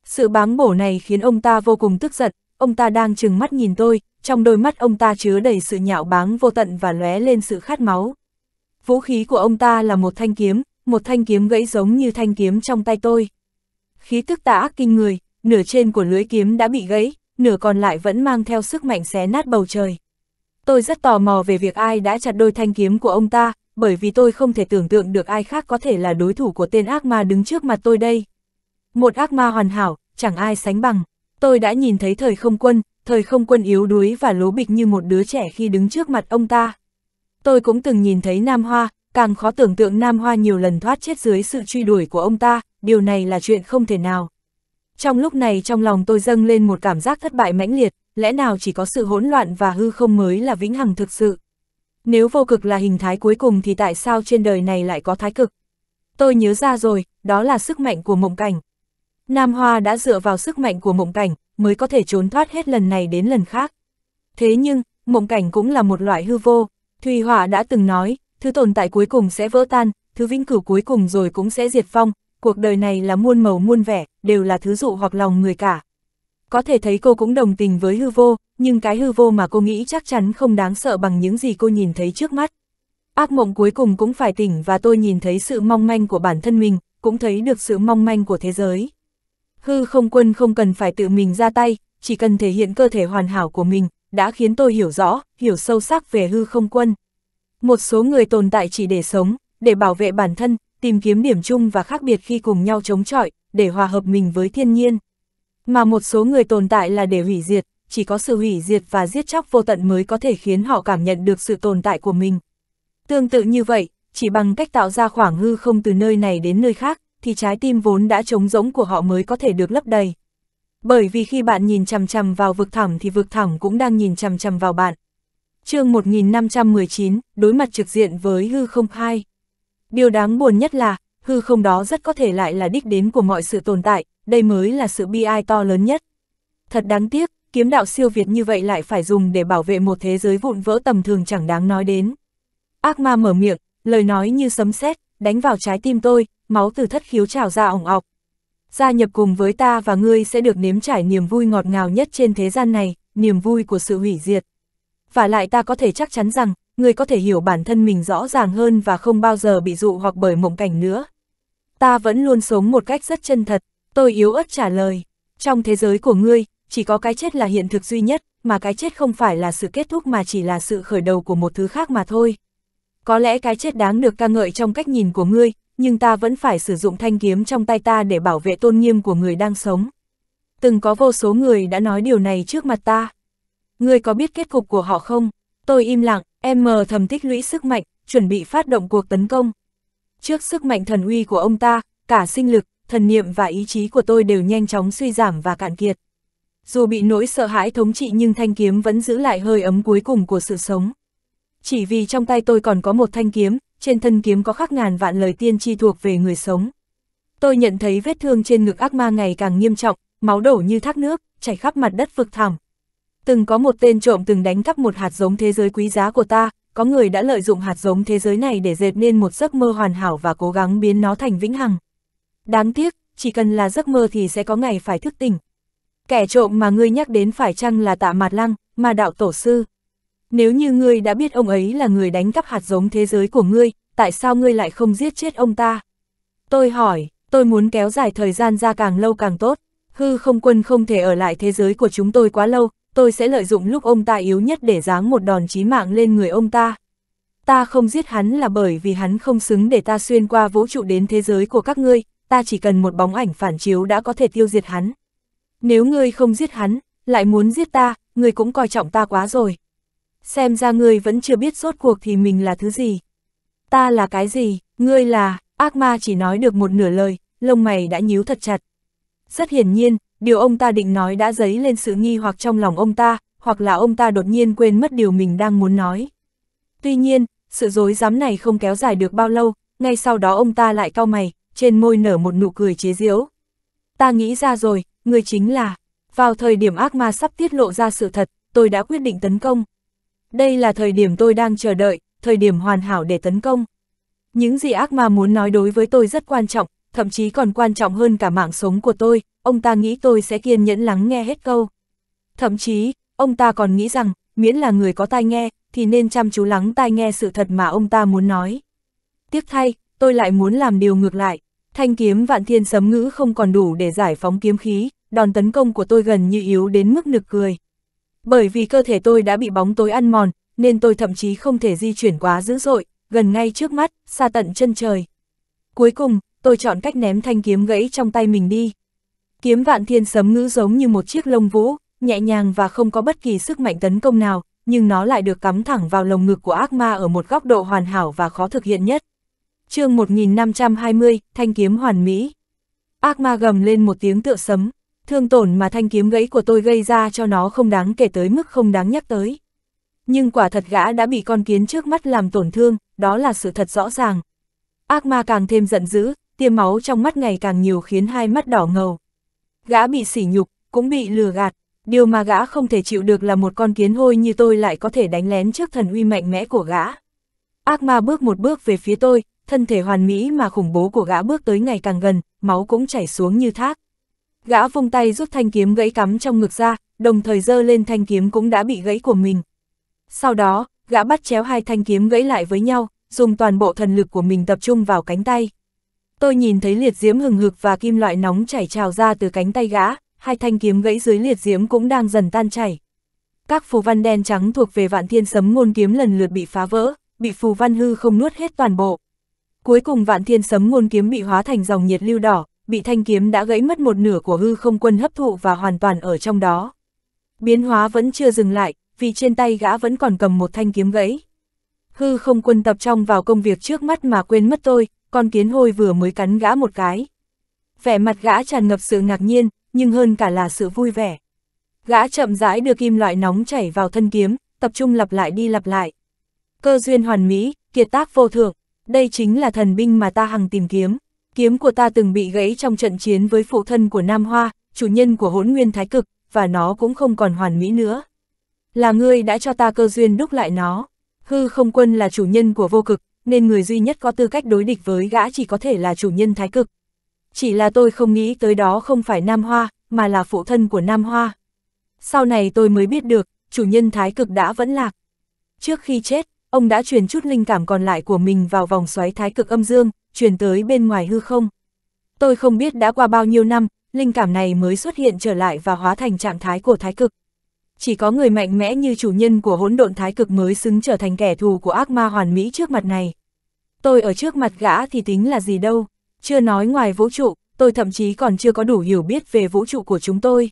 Sự báng bổ này khiến ông ta vô cùng tức giận, ông ta đang trừng mắt nhìn tôi, trong đôi mắt ông ta chứa đầy sự nhạo báng vô tận và lóe lên sự khát máu. Vũ khí của ông ta là một thanh kiếm, một thanh kiếm gãy giống như thanh kiếm trong tay tôi. Khí tức tả kinh người, nửa trên của lưới kiếm đã bị gãy, nửa còn lại vẫn mang theo sức mạnh xé nát bầu trời. Tôi rất tò mò về việc ai đã chặt đôi thanh kiếm của ông ta, bởi vì tôi không thể tưởng tượng được ai khác có thể là đối thủ của tên ác ma đứng trước mặt tôi đây. Một ác ma hoàn hảo, chẳng ai sánh bằng. Tôi đã nhìn thấy thời không quân, thời không quân yếu đuối và lố bịch như một đứa trẻ khi đứng trước mặt ông ta. Tôi cũng từng nhìn thấy Nam Hoa, càng khó tưởng tượng Nam Hoa nhiều lần thoát chết dưới sự truy đuổi của ông ta, điều này là chuyện không thể nào. Trong lúc này trong lòng tôi dâng lên một cảm giác thất bại mãnh liệt, lẽ nào chỉ có sự hỗn loạn và hư không mới là vĩnh hằng thực sự. Nếu vô cực là hình thái cuối cùng thì tại sao trên đời này lại có thái cực? Tôi nhớ ra rồi, đó là sức mạnh của mộng cảnh. Nam Hoa đã dựa vào sức mạnh của mộng cảnh, mới có thể trốn thoát hết lần này đến lần khác. Thế nhưng, mộng cảnh cũng là một loại hư vô. Thùy Hỏa đã từng nói, thứ tồn tại cuối cùng sẽ vỡ tan, thứ vĩnh cửu cuối cùng rồi cũng sẽ diệt phong, cuộc đời này là muôn màu muôn vẻ, đều là thứ dụ hoặc lòng người cả. Có thể thấy cô cũng đồng tình với hư vô, nhưng cái hư vô mà cô nghĩ chắc chắn không đáng sợ bằng những gì cô nhìn thấy trước mắt. Ác mộng cuối cùng cũng phải tỉnh và tôi nhìn thấy sự mong manh của bản thân mình, cũng thấy được sự mong manh của thế giới. Hư không quân không cần phải tự mình ra tay, chỉ cần thể hiện cơ thể hoàn hảo của mình, đã khiến tôi hiểu rõ, hiểu sâu sắc về hư không quân. Một số người tồn tại chỉ để sống, để bảo vệ bản thân, tìm kiếm điểm chung và khác biệt khi cùng nhau chống chọi, để hòa hợp mình với thiên nhiên. Mà một số người tồn tại là để hủy diệt, chỉ có sự hủy diệt và giết chóc vô tận mới có thể khiến họ cảm nhận được sự tồn tại của mình. Tương tự như vậy, chỉ bằng cách tạo ra khoảng hư không từ nơi này đến nơi khác, thì trái tim vốn đã trống rỗng của họ mới có thể được lấp đầy. Bởi vì khi bạn nhìn chằm chằm vào vực thẳm thì vực thẳm cũng đang nhìn chằm chằm vào bạn. chương 1519, đối mặt trực diện với hư không hai. Điều đáng buồn nhất là, hư không đó rất có thể lại là đích đến của mọi sự tồn tại, đây mới là sự bi ai to lớn nhất. Thật đáng tiếc, kiếm đạo siêu việt như vậy lại phải dùng để bảo vệ một thế giới vụn vỡ tầm thường chẳng đáng nói đến. Ác ma mở miệng, lời nói như sấm sét, đánh vào trái tim tôi, máu từ thất khiếu trào ra ỏng ọc. Gia nhập cùng với ta và ngươi sẽ được nếm trải niềm vui ngọt ngào nhất trên thế gian này, niềm vui của sự hủy diệt. Và lại ta có thể chắc chắn rằng, người có thể hiểu bản thân mình rõ ràng hơn và không bao giờ bị dụ hoặc bởi mộng cảnh nữa. Ta vẫn luôn sống một cách rất chân thật, tôi yếu ớt trả lời. Trong thế giới của ngươi, chỉ có cái chết là hiện thực duy nhất, mà cái chết không phải là sự kết thúc mà chỉ là sự khởi đầu của một thứ khác mà thôi. Có lẽ cái chết đáng được ca ngợi trong cách nhìn của ngươi, nhưng ta vẫn phải sử dụng thanh kiếm trong tay ta để bảo vệ tôn nghiêm của người đang sống. Từng có vô số người đã nói điều này trước mặt ta. Ngươi có biết kết cục của họ không? Tôi im lặng, M thầm tích lũy sức mạnh, chuẩn bị phát động cuộc tấn công. Trước sức mạnh thần uy của ông ta, cả sinh lực, thần niệm và ý chí của tôi đều nhanh chóng suy giảm và cạn kiệt. Dù bị nỗi sợ hãi thống trị nhưng thanh kiếm vẫn giữ lại hơi ấm cuối cùng của sự sống. Chỉ vì trong tay tôi còn có một thanh kiếm, trên thân kiếm có khắc ngàn vạn lời tiên tri thuộc về người sống. Tôi nhận thấy vết thương trên ngực ác ma ngày càng nghiêm trọng, máu đổ như thác nước, chảy khắp mặt đất vực thẳm từng có một tên trộm từng đánh cắp một hạt giống thế giới quý giá của ta, có người đã lợi dụng hạt giống thế giới này để dệt nên một giấc mơ hoàn hảo và cố gắng biến nó thành vĩnh hằng. Đáng tiếc, chỉ cần là giấc mơ thì sẽ có ngày phải thức tỉnh. Kẻ trộm mà ngươi nhắc đến phải chăng là tạ mạt lăng, mà đạo tổ sư. Nếu như ngươi đã biết ông ấy là người đánh cắp hạt giống thế giới của ngươi, tại sao ngươi lại không giết chết ông ta? Tôi hỏi, tôi muốn kéo dài thời gian ra càng lâu càng tốt. Hư không quân không thể ở lại thế giới của chúng tôi quá lâu, tôi sẽ lợi dụng lúc ông ta yếu nhất để giáng một đòn chí mạng lên người ông ta. Ta không giết hắn là bởi vì hắn không xứng để ta xuyên qua vũ trụ đến thế giới của các ngươi, ta chỉ cần một bóng ảnh phản chiếu đã có thể tiêu diệt hắn. Nếu ngươi không giết hắn, lại muốn giết ta, ngươi cũng coi trọng ta quá rồi. Xem ra ngươi vẫn chưa biết rốt cuộc thì mình là thứ gì. Ta là cái gì, ngươi là, ác ma chỉ nói được một nửa lời, lông mày đã nhíu thật chặt. Rất hiển nhiên, điều ông ta định nói đã dấy lên sự nghi hoặc trong lòng ông ta, hoặc là ông ta đột nhiên quên mất điều mình đang muốn nói. Tuy nhiên, sự dối dám này không kéo dài được bao lâu, ngay sau đó ông ta lại cau mày, trên môi nở một nụ cười chế giễu. Ta nghĩ ra rồi, người chính là, vào thời điểm ác ma sắp tiết lộ ra sự thật, tôi đã quyết định tấn công. Đây là thời điểm tôi đang chờ đợi, thời điểm hoàn hảo để tấn công. Những gì ác ma muốn nói đối với tôi rất quan trọng, thậm chí còn quan trọng hơn cả mạng sống của tôi, ông ta nghĩ tôi sẽ kiên nhẫn lắng nghe hết câu. Thậm chí, ông ta còn nghĩ rằng, miễn là người có tai nghe, thì nên chăm chú lắng tai nghe sự thật mà ông ta muốn nói. Tiếc thay, tôi lại muốn làm điều ngược lại. Thanh kiếm vạn thiên sấm ngữ không còn đủ để giải phóng kiếm khí, đòn tấn công của tôi gần như yếu đến mức nực cười. Bởi vì cơ thể tôi đã bị bóng tối ăn mòn, nên tôi thậm chí không thể di chuyển quá dữ dội, gần ngay trước mắt, xa tận chân trời. Cuối cùng, tôi chọn cách ném thanh kiếm gãy trong tay mình đi. Kiếm vạn thiên sấm ngữ giống như một chiếc lông vũ, nhẹ nhàng và không có bất kỳ sức mạnh tấn công nào, nhưng nó lại được cắm thẳng vào lồng ngực của ác ma ở một góc độ hoàn hảo và khó thực hiện nhất. chương 1520, Thanh kiếm hoàn mỹ. Ác ma gầm lên một tiếng tựa sấm, thương tổn mà thanh kiếm gãy của tôi gây ra cho nó không đáng kể tới mức không đáng nhắc tới. Nhưng quả thật gã đã bị con kiến trước mắt làm tổn thương, đó là sự thật rõ ràng. Ác ma càng thêm giận dữ, tia máu trong mắt ngày càng nhiều khiến hai mắt đỏ ngầu. Gã bị sỉ nhục, cũng bị lừa gạt, điều mà gã không thể chịu được là một con kiến hôi như tôi lại có thể đánh lén trước thần uy mạnh mẽ của gã. Ác ma bước một bước về phía tôi, thân thể hoàn mỹ mà khủng bố của gã bước tới ngày càng gần, máu cũng chảy xuống như thác. Gã vung tay rút thanh kiếm gãy cắm trong ngực ra, đồng thời giơ lên thanh kiếm cũng đã bị gãy của mình. Sau đó, gã bắt chéo hai thanh kiếm gãy lại với nhau, dùng toàn bộ thần lực của mình tập trung vào cánh tay. Tôi nhìn thấy liệt diễm hừng hực và kim loại nóng chảy trào ra từ cánh tay gã, hai thanh kiếm gãy dưới liệt diễm cũng đang dần tan chảy. Các phù văn đen trắng thuộc về vạn thiên sấm ngôn kiếm lần lượt bị phá vỡ, bị phù văn hư không nuốt hết toàn bộ. Cuối cùng vạn thiên sấm ngôn kiếm bị hóa thành dòng nhiệt lưu đỏ, bị thanh kiếm đã gãy mất một nửa của hư không quân hấp thụ và hoàn toàn ở trong đó. Biến hóa vẫn chưa dừng lại, vì trên tay gã vẫn còn cầm một thanh kiếm gãy. Hư không quân tập trong vào công việc trước mắt mà quên mất tôi, con kiến hôi vừa mới cắn gã một cái. Vẻ mặt gã tràn ngập sự ngạc nhiên, nhưng hơn cả là sự vui vẻ. Gã chậm rãi đưa kim loại nóng chảy vào thân kiếm, tập trung lặp lại đi lặp lại. Cơ duyên hoàn mỹ, kiệt tác vô thượng, đây chính là thần binh mà ta hằng tìm kiếm. Kiếm của ta từng bị gãy trong trận chiến với phụ thân của Nam Hoa, chủ nhân của hỗn nguyên thái cực, và nó cũng không còn hoàn mỹ nữa. Là ngươi đã cho ta cơ duyên đúc lại nó. Hư không quân là chủ nhân của vô cực, nên người duy nhất có tư cách đối địch với gã chỉ có thể là chủ nhân thái cực. Chỉ là tôi không nghĩ tới đó không phải Nam Hoa, mà là phụ thân của Nam Hoa. Sau này tôi mới biết được, chủ nhân thái cực đã vẫn lạc. Trước khi chết, ông đã truyền chút linh cảm còn lại của mình vào vòng xoáy thái cực âm dương, truyền tới bên ngoài hư không. Tôi không biết đã qua bao nhiêu năm, linh cảm này mới xuất hiện trở lại và hóa thành trạng thái của thái cực chỉ có người mạnh mẽ như chủ nhân của hỗn độn thái cực mới xứng trở thành kẻ thù của ác ma hoàn mỹ trước mặt này. Tôi ở trước mặt gã thì tính là gì đâu, chưa nói ngoài vũ trụ, tôi thậm chí còn chưa có đủ hiểu biết về vũ trụ của chúng tôi.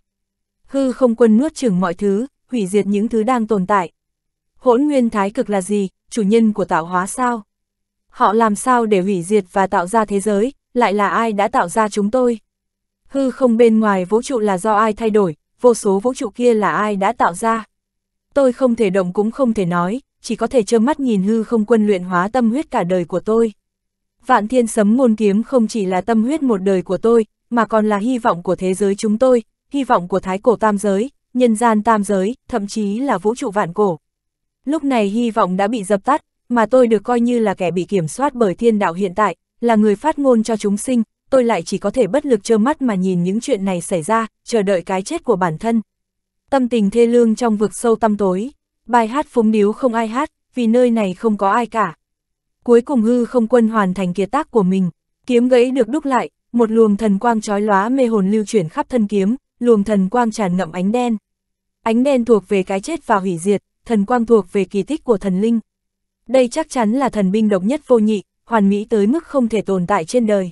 Hư không quân nuốt chừng mọi thứ, hủy diệt những thứ đang tồn tại. Hỗn nguyên thái cực là gì, chủ nhân của tạo hóa sao? Họ làm sao để hủy diệt và tạo ra thế giới, lại là ai đã tạo ra chúng tôi? Hư không bên ngoài vũ trụ là do ai thay đổi, vô số vũ trụ kia là ai đã tạo ra. Tôi không thể động cũng không thể nói, chỉ có thể trơ mắt nhìn hư không quân luyện hóa tâm huyết cả đời của tôi. Vạn thiên sấm ngôn kiếm không chỉ là tâm huyết một đời của tôi, mà còn là hy vọng của thế giới chúng tôi, hy vọng của thái cổ tam giới, nhân gian tam giới, thậm chí là vũ trụ vạn cổ. Lúc này hy vọng đã bị dập tắt, mà tôi được coi như là kẻ bị kiểm soát bởi thiên đạo hiện tại, là người phát ngôn cho chúng sinh, tôi lại chỉ có thể bất lực trơ mắt mà nhìn những chuyện này xảy ra, chờ đợi cái chết của bản thân. Tâm tình thê lương trong vực sâu tăm tối, bài hát phúng điếu không ai hát, vì nơi này không có ai cả. Cuối cùng hư không quân hoàn thành kiệt tác của mình, kiếm gãy được đúc lại, một luồng thần quang trói lóa mê hồn lưu chuyển khắp thân kiếm, luồng thần quang tràn ngậm ánh đen. Ánh đen thuộc về cái chết và hủy diệt, thần quang thuộc về kỳ tích của thần linh. Đây chắc chắn là thần binh độc nhất vô nhị, hoàn mỹ tới mức không thể tồn tại trên đời.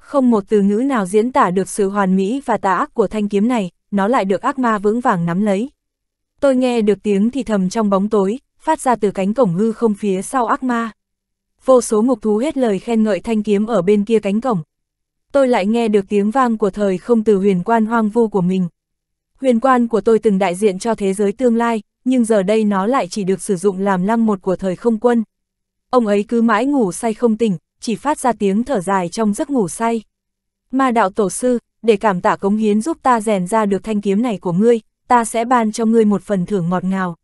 Không một từ ngữ nào diễn tả được sự hoàn mỹ và tà ác của thanh kiếm này, nó lại được ác ma vững vàng nắm lấy. Tôi nghe được tiếng thì thầm trong bóng tối, phát ra từ cánh cổng hư không phía sau ác ma. Vô số ngục thú hết lời khen ngợi thanh kiếm ở bên kia cánh cổng. Tôi lại nghe được tiếng vang của thời không từ huyền quan hoang vu của mình. Huyền quan của tôi từng đại diện cho thế giới tương lai, nhưng giờ đây nó lại chỉ được sử dụng làm lăng một của thời không quân. Ông ấy cứ mãi ngủ say không tỉnh, chỉ phát ra tiếng thở dài trong giấc ngủ say. Mà đạo tổ sư, để cảm tạ cống hiến giúp ta rèn ra được thanh kiếm này của ngươi, ta sẽ ban cho ngươi một phần thưởng ngọt ngào.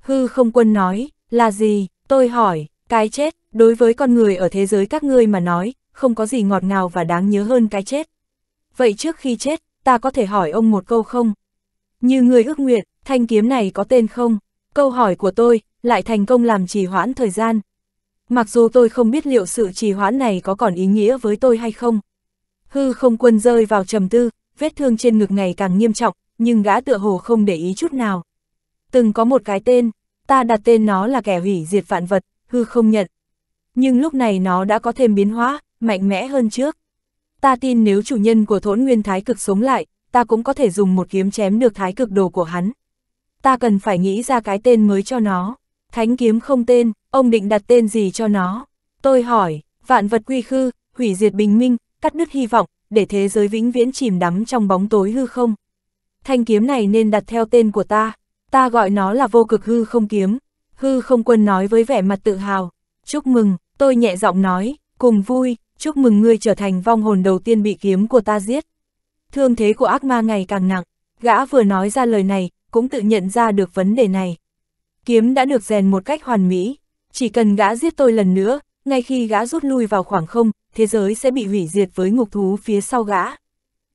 Hư không quân nói, là gì, tôi hỏi, cái chết, đối với con người ở thế giới các ngươi mà nói, không có gì ngọt ngào và đáng nhớ hơn cái chết. Vậy trước khi chết, ta có thể hỏi ông một câu không? Như người ước nguyện, thanh kiếm này có tên không? Câu hỏi của tôi, lại thành công làm trì hoãn thời gian mặc dù tôi không biết liệu sự trì hoãn này có còn ý nghĩa với tôi hay không. Hư không quân rơi vào trầm tư, vết thương trên ngực ngày càng nghiêm trọng, nhưng gã tựa hồ không để ý chút nào. Từng có một cái tên, ta đặt tên nó là kẻ hủy diệt vạn vật, hư không nhận. Nhưng lúc này nó đã có thêm biến hóa, mạnh mẽ hơn trước. Ta tin nếu chủ nhân của thốn nguyên thái cực sống lại, ta cũng có thể dùng một kiếm chém được thái cực đồ của hắn. Ta cần phải nghĩ ra cái tên mới cho nó. Thánh kiếm không tên, ông định đặt tên gì cho nó? Tôi hỏi, vạn vật quy khư, hủy diệt bình minh, cắt đứt hy vọng, để thế giới vĩnh viễn chìm đắm trong bóng tối hư không. Thanh kiếm này nên đặt theo tên của ta, ta gọi nó là vô cực hư không kiếm. Hư không quân nói với vẻ mặt tự hào, chúc mừng, tôi nhẹ giọng nói, cùng vui, chúc mừng ngươi trở thành vong hồn đầu tiên bị kiếm của ta giết. Thương thế của ác ma ngày càng nặng, gã vừa nói ra lời này, cũng tự nhận ra được vấn đề này. Kiếm đã được rèn một cách hoàn mỹ, chỉ cần gã giết tôi lần nữa, ngay khi gã rút lui vào khoảng không, thế giới sẽ bị hủy diệt với ngục thú phía sau gã.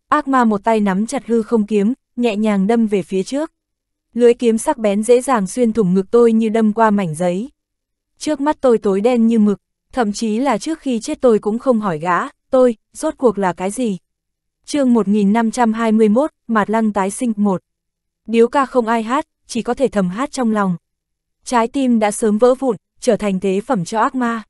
Ác ma một tay nắm chặt hư không kiếm, nhẹ nhàng đâm về phía trước. Lưới kiếm sắc bén dễ dàng xuyên thủng ngực tôi như đâm qua mảnh giấy. Trước mắt tôi tối đen như mực, thậm chí là trước khi chết tôi cũng không hỏi gã, tôi, rốt cuộc là cái gì? chương 1521, Mạt Lăng tái sinh 1. Điếu ca không ai hát, chỉ có thể thầm hát trong lòng. Trái tim đã sớm vỡ vụn, trở thành tế phẩm cho ác ma.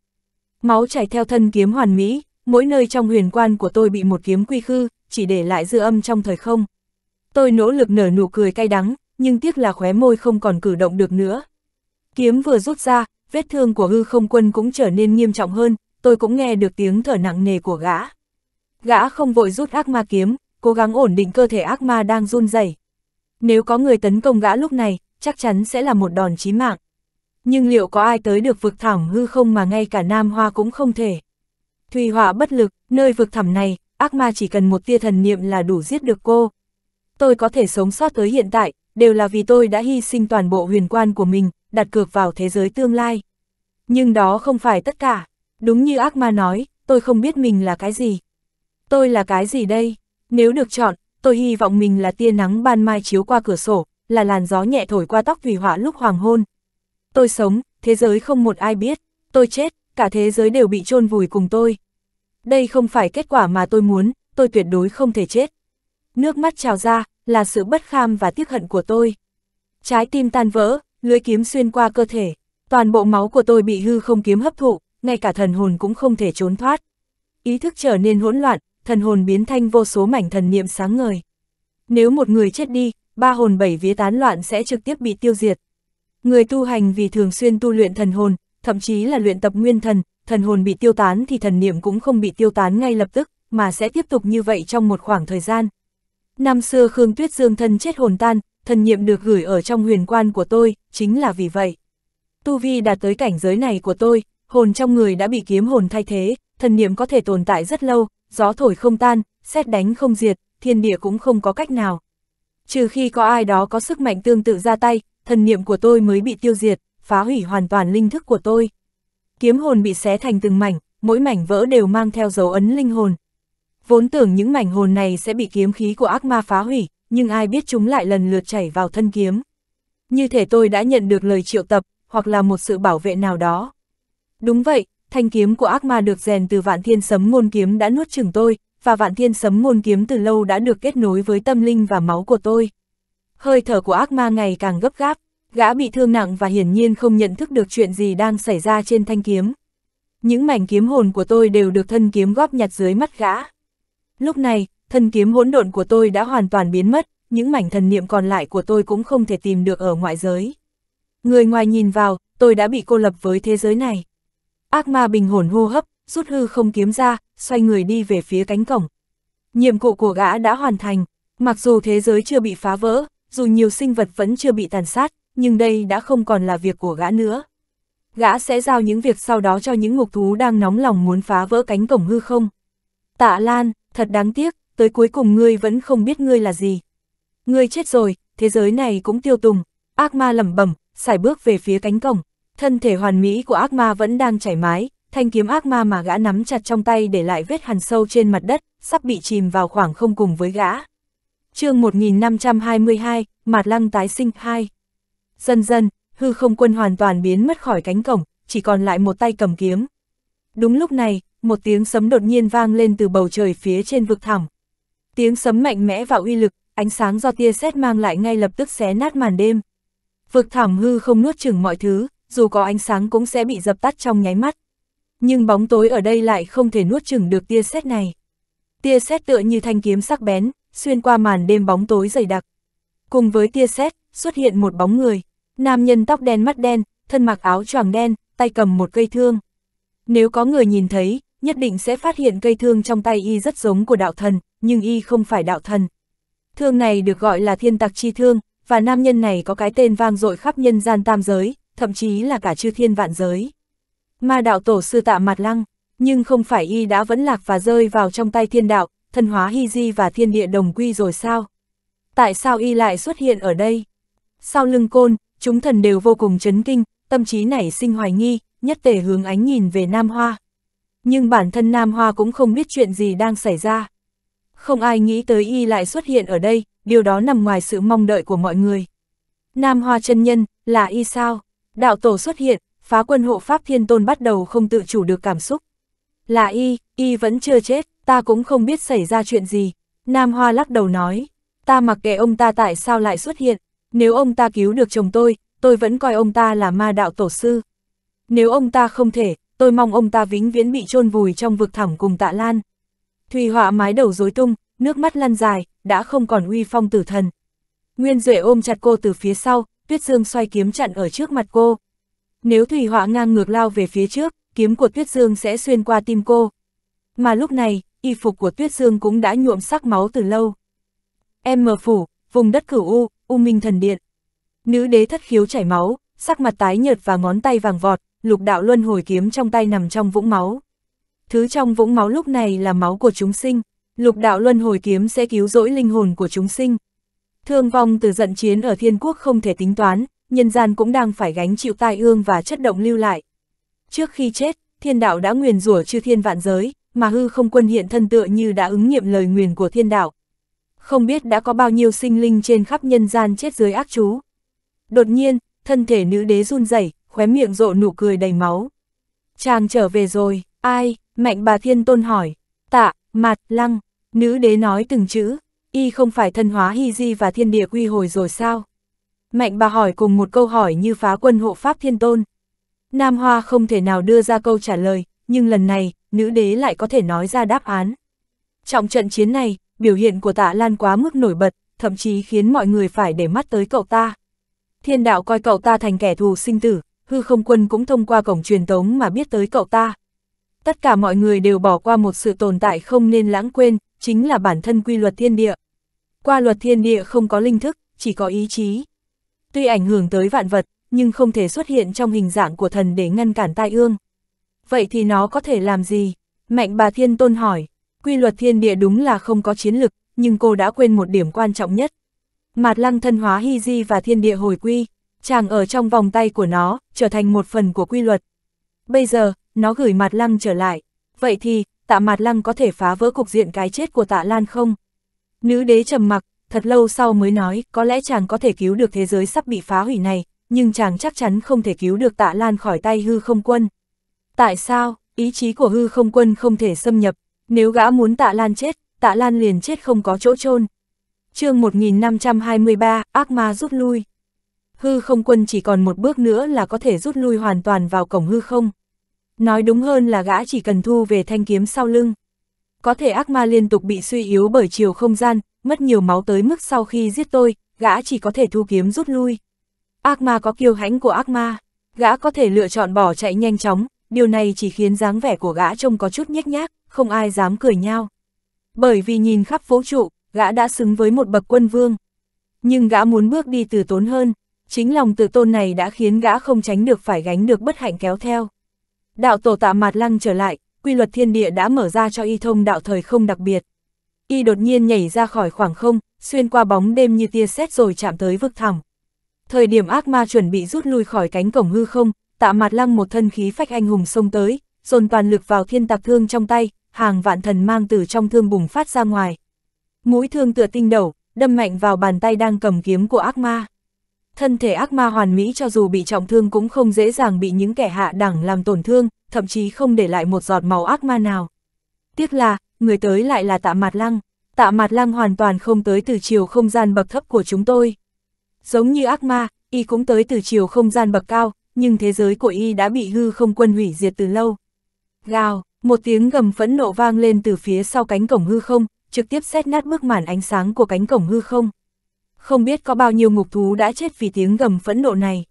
Máu chảy theo thân kiếm hoàn mỹ, mỗi nơi trong huyền quan của tôi bị một kiếm quy khư, chỉ để lại dư âm trong thời không. Tôi nỗ lực nở nụ cười cay đắng, nhưng tiếc là khóe môi không còn cử động được nữa. Kiếm vừa rút ra, vết thương của hư không quân cũng trở nên nghiêm trọng hơn, tôi cũng nghe được tiếng thở nặng nề của gã. Gã không vội rút ác ma kiếm, cố gắng ổn định cơ thể ác ma đang run rẩy. Nếu có người tấn công gã lúc này, chắc chắn sẽ là một đòn chí mạng nhưng liệu có ai tới được vực thẳm hư không mà ngay cả Nam Hoa cũng không thể. Thùy Họa bất lực, nơi vực thẳm này, ác ma chỉ cần một tia thần niệm là đủ giết được cô. Tôi có thể sống sót tới hiện tại, đều là vì tôi đã hy sinh toàn bộ huyền quan của mình, đặt cược vào thế giới tương lai. Nhưng đó không phải tất cả. Đúng như ác ma nói, tôi không biết mình là cái gì. Tôi là cái gì đây? Nếu được chọn, tôi hy vọng mình là tia nắng ban mai chiếu qua cửa sổ, là làn gió nhẹ thổi qua tóc thủy họa lúc hoàng hôn, tôi sống, thế giới không một ai biết, tôi chết, cả thế giới đều bị chôn vùi cùng tôi. Đây không phải kết quả mà tôi muốn, tôi tuyệt đối không thể chết. Nước mắt trào ra, là sự bất kham và tiếc hận của tôi. Trái tim tan vỡ, lưới kiếm xuyên qua cơ thể, toàn bộ máu của tôi bị hư không kiếm hấp thụ, ngay cả thần hồn cũng không thể trốn thoát. Ý thức trở nên hỗn loạn, thần hồn biến thành vô số mảnh thần niệm sáng ngời. Nếu một người chết đi, ba hồn bảy vía tán loạn sẽ trực tiếp bị tiêu diệt, Người tu hành vì thường xuyên tu luyện thần hồn, thậm chí là luyện tập nguyên thần, thần hồn bị tiêu tán thì thần niệm cũng không bị tiêu tán ngay lập tức, mà sẽ tiếp tục như vậy trong một khoảng thời gian. Năm xưa Khương Tuyết Dương thân chết hồn tan, thần niệm được gửi ở trong huyền quan của tôi, chính là vì vậy. Tu vi đạt tới cảnh giới này của tôi, hồn trong người đã bị kiếm hồn thay thế, thần niệm có thể tồn tại rất lâu, gió thổi không tan, xét đánh không diệt, thiên địa cũng không có cách nào. Trừ khi có ai đó có sức mạnh tương tự ra tay, thần niệm của tôi mới bị tiêu diệt, phá hủy hoàn toàn linh thức của tôi. Kiếm hồn bị xé thành từng mảnh, mỗi mảnh vỡ đều mang theo dấu ấn linh hồn. Vốn tưởng những mảnh hồn này sẽ bị kiếm khí của ác ma phá hủy, nhưng ai biết chúng lại lần lượt chảy vào thân kiếm. Như thể tôi đã nhận được lời triệu tập, hoặc là một sự bảo vệ nào đó. Đúng vậy, thanh kiếm của ác ma được rèn từ vạn thiên sấm ngôn kiếm đã nuốt chừng tôi, và vạn thiên sấm ngôn kiếm từ lâu đã được kết nối với tâm linh và máu của tôi. Hơi thở của ác ma ngày càng gấp gáp, gã bị thương nặng và hiển nhiên không nhận thức được chuyện gì đang xảy ra trên thanh kiếm. Những mảnh kiếm hồn của tôi đều được thân kiếm góp nhặt dưới mắt gã. Lúc này, thân kiếm hỗn độn của tôi đã hoàn toàn biến mất, những mảnh thần niệm còn lại của tôi cũng không thể tìm được ở ngoại giới. Người ngoài nhìn vào, tôi đã bị cô lập với thế giới này. Ác ma bình hồn hô hấp, rút hư không kiếm ra, xoay người đi về phía cánh cổng. Nhiệm vụ của gã đã hoàn thành, mặc dù thế giới chưa bị phá vỡ, dù nhiều sinh vật vẫn chưa bị tàn sát, nhưng đây đã không còn là việc của gã nữa. Gã sẽ giao những việc sau đó cho những ngục thú đang nóng lòng muốn phá vỡ cánh cổng hư không. Tạ Lan, thật đáng tiếc, tới cuối cùng ngươi vẫn không biết ngươi là gì. Ngươi chết rồi, thế giới này cũng tiêu tùng, ác ma lẩm bẩm, xài bước về phía cánh cổng. Thân thể hoàn mỹ của ác ma vẫn đang chảy mái, thanh kiếm ác ma mà gã nắm chặt trong tay để lại vết hằn sâu trên mặt đất, sắp bị chìm vào khoảng không cùng với gã chương 1522, Mạt Lăng tái sinh 2. Dần dần, hư không quân hoàn toàn biến mất khỏi cánh cổng, chỉ còn lại một tay cầm kiếm. Đúng lúc này, một tiếng sấm đột nhiên vang lên từ bầu trời phía trên vực thẳm. Tiếng sấm mạnh mẽ và uy lực, ánh sáng do tia sét mang lại ngay lập tức xé nát màn đêm. Vực thẳm hư không nuốt chửng mọi thứ, dù có ánh sáng cũng sẽ bị dập tắt trong nháy mắt. Nhưng bóng tối ở đây lại không thể nuốt chửng được tia sét này. Tia sét tựa như thanh kiếm sắc bén, xuyên qua màn đêm bóng tối dày đặc. Cùng với tia sét, xuất hiện một bóng người, nam nhân tóc đen mắt đen, thân mặc áo choàng đen, tay cầm một cây thương. Nếu có người nhìn thấy, nhất định sẽ phát hiện cây thương trong tay y rất giống của đạo thần, nhưng y không phải đạo thần. Thương này được gọi là thiên tạc chi thương, và nam nhân này có cái tên vang dội khắp nhân gian tam giới, thậm chí là cả chư thiên vạn giới. Ma đạo tổ sư tạ mặt lăng, nhưng không phải y đã vẫn lạc và rơi vào trong tay thiên đạo, Thần hóa hy di và thiên địa đồng quy rồi sao? Tại sao y lại xuất hiện ở đây? Sau lưng côn, chúng thần đều vô cùng chấn kinh, tâm trí nảy sinh hoài nghi, nhất tề hướng ánh nhìn về Nam Hoa. Nhưng bản thân Nam Hoa cũng không biết chuyện gì đang xảy ra. Không ai nghĩ tới y lại xuất hiện ở đây, điều đó nằm ngoài sự mong đợi của mọi người. Nam Hoa chân nhân, là y sao? Đạo tổ xuất hiện, phá quân hộ Pháp Thiên Tôn bắt đầu không tự chủ được cảm xúc. Là y, y vẫn chưa chết ta cũng không biết xảy ra chuyện gì. Nam Hoa lắc đầu nói, ta mặc kệ ông ta tại sao lại xuất hiện, nếu ông ta cứu được chồng tôi, tôi vẫn coi ông ta là ma đạo tổ sư. Nếu ông ta không thể, tôi mong ông ta vĩnh viễn bị chôn vùi trong vực thẳm cùng tạ lan. Thùy họa mái đầu rối tung, nước mắt lăn dài, đã không còn uy phong tử thần. Nguyên Duệ ôm chặt cô từ phía sau, Tuyết Dương xoay kiếm chặn ở trước mặt cô. Nếu Thùy họa ngang ngược lao về phía trước, kiếm của Tuyết Dương sẽ xuyên qua tim cô. Mà lúc này, y phục của Tuyết Dương cũng đã nhuộm sắc máu từ lâu. Em mờ phủ, vùng đất cửu U, U Minh Thần Điện. Nữ đế thất khiếu chảy máu, sắc mặt tái nhợt và ngón tay vàng vọt, lục đạo luân hồi kiếm trong tay nằm trong vũng máu. Thứ trong vũng máu lúc này là máu của chúng sinh, lục đạo luân hồi kiếm sẽ cứu rỗi linh hồn của chúng sinh. Thương vong từ giận chiến ở thiên quốc không thể tính toán, nhân gian cũng đang phải gánh chịu tai ương và chất động lưu lại. Trước khi chết, thiên đạo đã nguyền rủa chư thiên vạn giới, mà hư không quân hiện thân tựa như đã ứng nghiệm lời nguyền của thiên đạo. Không biết đã có bao nhiêu sinh linh trên khắp nhân gian chết dưới ác chú. Đột nhiên, thân thể nữ đế run rẩy, khóe miệng rộ nụ cười đầy máu. Chàng trở về rồi, ai, mạnh bà thiên tôn hỏi, tạ, mặt, lăng, nữ đế nói từng chữ, y không phải thân hóa hy di và thiên địa quy hồi rồi sao? Mạnh bà hỏi cùng một câu hỏi như phá quân hộ pháp thiên tôn. Nam Hoa không thể nào đưa ra câu trả lời, nhưng lần này, nữ đế lại có thể nói ra đáp án. Trong trận chiến này, biểu hiện của tạ Lan quá mức nổi bật, thậm chí khiến mọi người phải để mắt tới cậu ta. Thiên đạo coi cậu ta thành kẻ thù sinh tử, hư không quân cũng thông qua cổng truyền tống mà biết tới cậu ta. Tất cả mọi người đều bỏ qua một sự tồn tại không nên lãng quên, chính là bản thân quy luật thiên địa. Qua luật thiên địa không có linh thức, chỉ có ý chí. Tuy ảnh hưởng tới vạn vật, nhưng không thể xuất hiện trong hình dạng của thần để ngăn cản tai ương vậy thì nó có thể làm gì? Mạnh bà thiên tôn hỏi, quy luật thiên địa đúng là không có chiến lực, nhưng cô đã quên một điểm quan trọng nhất. Mạt lăng thân hóa hy di và thiên địa hồi quy, chàng ở trong vòng tay của nó, trở thành một phần của quy luật. Bây giờ, nó gửi mạt lăng trở lại, vậy thì, tạ mạt lăng có thể phá vỡ cục diện cái chết của tạ Lan không? Nữ đế trầm mặc, thật lâu sau mới nói, có lẽ chàng có thể cứu được thế giới sắp bị phá hủy này, nhưng chàng chắc chắn không thể cứu được tạ Lan khỏi tay hư không quân. Tại sao, ý chí của hư không quân không thể xâm nhập, nếu gã muốn tạ lan chết, tạ lan liền chết không có chỗ chôn chương 1523, ác ma rút lui. Hư không quân chỉ còn một bước nữa là có thể rút lui hoàn toàn vào cổng hư không. Nói đúng hơn là gã chỉ cần thu về thanh kiếm sau lưng. Có thể ác ma liên tục bị suy yếu bởi chiều không gian, mất nhiều máu tới mức sau khi giết tôi, gã chỉ có thể thu kiếm rút lui. Ác ma có kiêu hãnh của ác ma, gã có thể lựa chọn bỏ chạy nhanh chóng, điều này chỉ khiến dáng vẻ của gã trông có chút nhếch nhác, không ai dám cười nhau. Bởi vì nhìn khắp vũ trụ, gã đã xứng với một bậc quân vương. Nhưng gã muốn bước đi từ tốn hơn, chính lòng tự tôn này đã khiến gã không tránh được phải gánh được bất hạnh kéo theo. Đạo tổ tạ mạt lăng trở lại, quy luật thiên địa đã mở ra cho y thông đạo thời không đặc biệt. Y đột nhiên nhảy ra khỏi khoảng không, xuyên qua bóng đêm như tia sét rồi chạm tới vực thẳm. Thời điểm ác ma chuẩn bị rút lui khỏi cánh cổng hư không, tạ mặt lăng một thân khí phách anh hùng xông tới, dồn toàn lực vào thiên tạc thương trong tay, hàng vạn thần mang từ trong thương bùng phát ra ngoài. Mũi thương tựa tinh đầu, đâm mạnh vào bàn tay đang cầm kiếm của ác ma. Thân thể ác ma hoàn mỹ cho dù bị trọng thương cũng không dễ dàng bị những kẻ hạ đẳng làm tổn thương, thậm chí không để lại một giọt máu ác ma nào. Tiếc là, người tới lại là tạ mặt lăng. Tạ mặt lăng hoàn toàn không tới từ chiều không gian bậc thấp của chúng tôi. Giống như ác ma, y cũng tới từ chiều không gian bậc cao, nhưng thế giới của y đã bị hư không quân hủy diệt từ lâu. Gào, một tiếng gầm phẫn nộ vang lên từ phía sau cánh cổng hư không, trực tiếp xét nát bức màn ánh sáng của cánh cổng hư không. Không biết có bao nhiêu ngục thú đã chết vì tiếng gầm phẫn nộ này.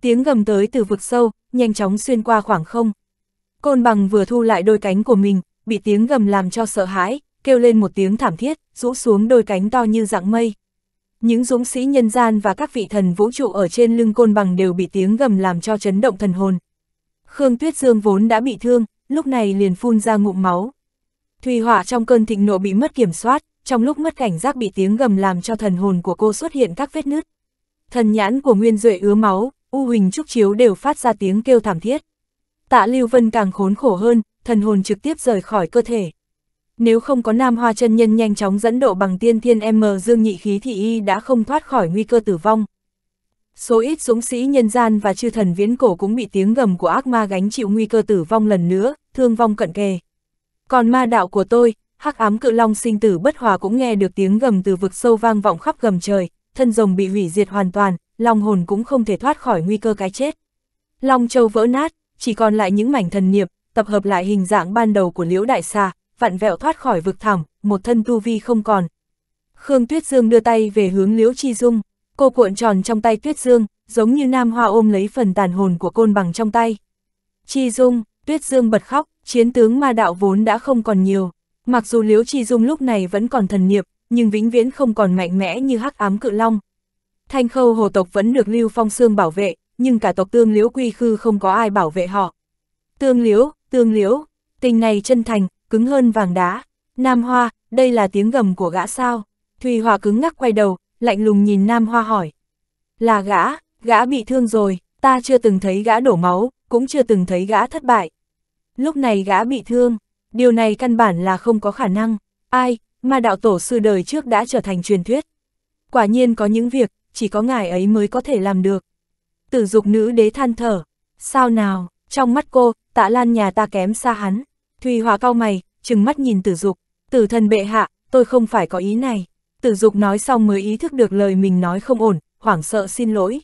Tiếng gầm tới từ vực sâu, nhanh chóng xuyên qua khoảng không. Côn bằng vừa thu lại đôi cánh của mình, bị tiếng gầm làm cho sợ hãi, kêu lên một tiếng thảm thiết, rũ xuống đôi cánh to như dạng mây những dũng sĩ nhân gian và các vị thần vũ trụ ở trên lưng côn bằng đều bị tiếng gầm làm cho chấn động thần hồn. Khương Tuyết Dương vốn đã bị thương, lúc này liền phun ra ngụm máu. Thùy Hỏa trong cơn thịnh nộ bị mất kiểm soát, trong lúc mất cảnh giác bị tiếng gầm làm cho thần hồn của cô xuất hiện các vết nứt. Thần nhãn của Nguyên Duệ ứa máu, U Huỳnh Trúc Chiếu đều phát ra tiếng kêu thảm thiết. Tạ Lưu Vân càng khốn khổ hơn, thần hồn trực tiếp rời khỏi cơ thể nếu không có Nam Hoa chân nhân nhanh chóng dẫn độ bằng tiên thiên M dương nhị khí thì y đã không thoát khỏi nguy cơ tử vong. Số ít dũng sĩ nhân gian và chư thần viễn cổ cũng bị tiếng gầm của ác ma gánh chịu nguy cơ tử vong lần nữa, thương vong cận kề. Còn ma đạo của tôi, hắc ám cự long sinh tử bất hòa cũng nghe được tiếng gầm từ vực sâu vang vọng khắp gầm trời, thân rồng bị hủy diệt hoàn toàn, long hồn cũng không thể thoát khỏi nguy cơ cái chết. Long châu vỡ nát, chỉ còn lại những mảnh thần niệm, tập hợp lại hình dạng ban đầu của liễu đại xa vặn vẹo thoát khỏi vực thẳm, một thân tu vi không còn. Khương Tuyết Dương đưa tay về hướng Liễu Chi Dung, cô cuộn tròn trong tay Tuyết Dương, giống như Nam Hoa ôm lấy phần tàn hồn của côn bằng trong tay. Chi Dung, Tuyết Dương bật khóc, chiến tướng ma đạo vốn đã không còn nhiều. Mặc dù Liễu Chi Dung lúc này vẫn còn thần niệm, nhưng vĩnh viễn không còn mạnh mẽ như hắc ám cự long. Thanh khâu hồ tộc vẫn được Lưu Phong Sương bảo vệ, nhưng cả tộc tương liễu quy khư không có ai bảo vệ họ. Tương liễu, tương liễu, tình này chân thành, cứng hơn vàng đá. Nam Hoa, đây là tiếng gầm của gã sao? Thùy Hòa cứng ngắc quay đầu, lạnh lùng nhìn Nam Hoa hỏi. Là gã, gã bị thương rồi, ta chưa từng thấy gã đổ máu, cũng chưa từng thấy gã thất bại. Lúc này gã bị thương, điều này căn bản là không có khả năng, ai, mà đạo tổ sư đời trước đã trở thành truyền thuyết. Quả nhiên có những việc, chỉ có ngài ấy mới có thể làm được. Tử dục nữ đế than thở, sao nào, trong mắt cô, tạ lan nhà ta kém xa hắn. Thùy Hòa cao mày, trừng mắt nhìn tử dục, tử thần bệ hạ, tôi không phải có ý này. Tử dục nói xong mới ý thức được lời mình nói không ổn, hoảng sợ xin lỗi.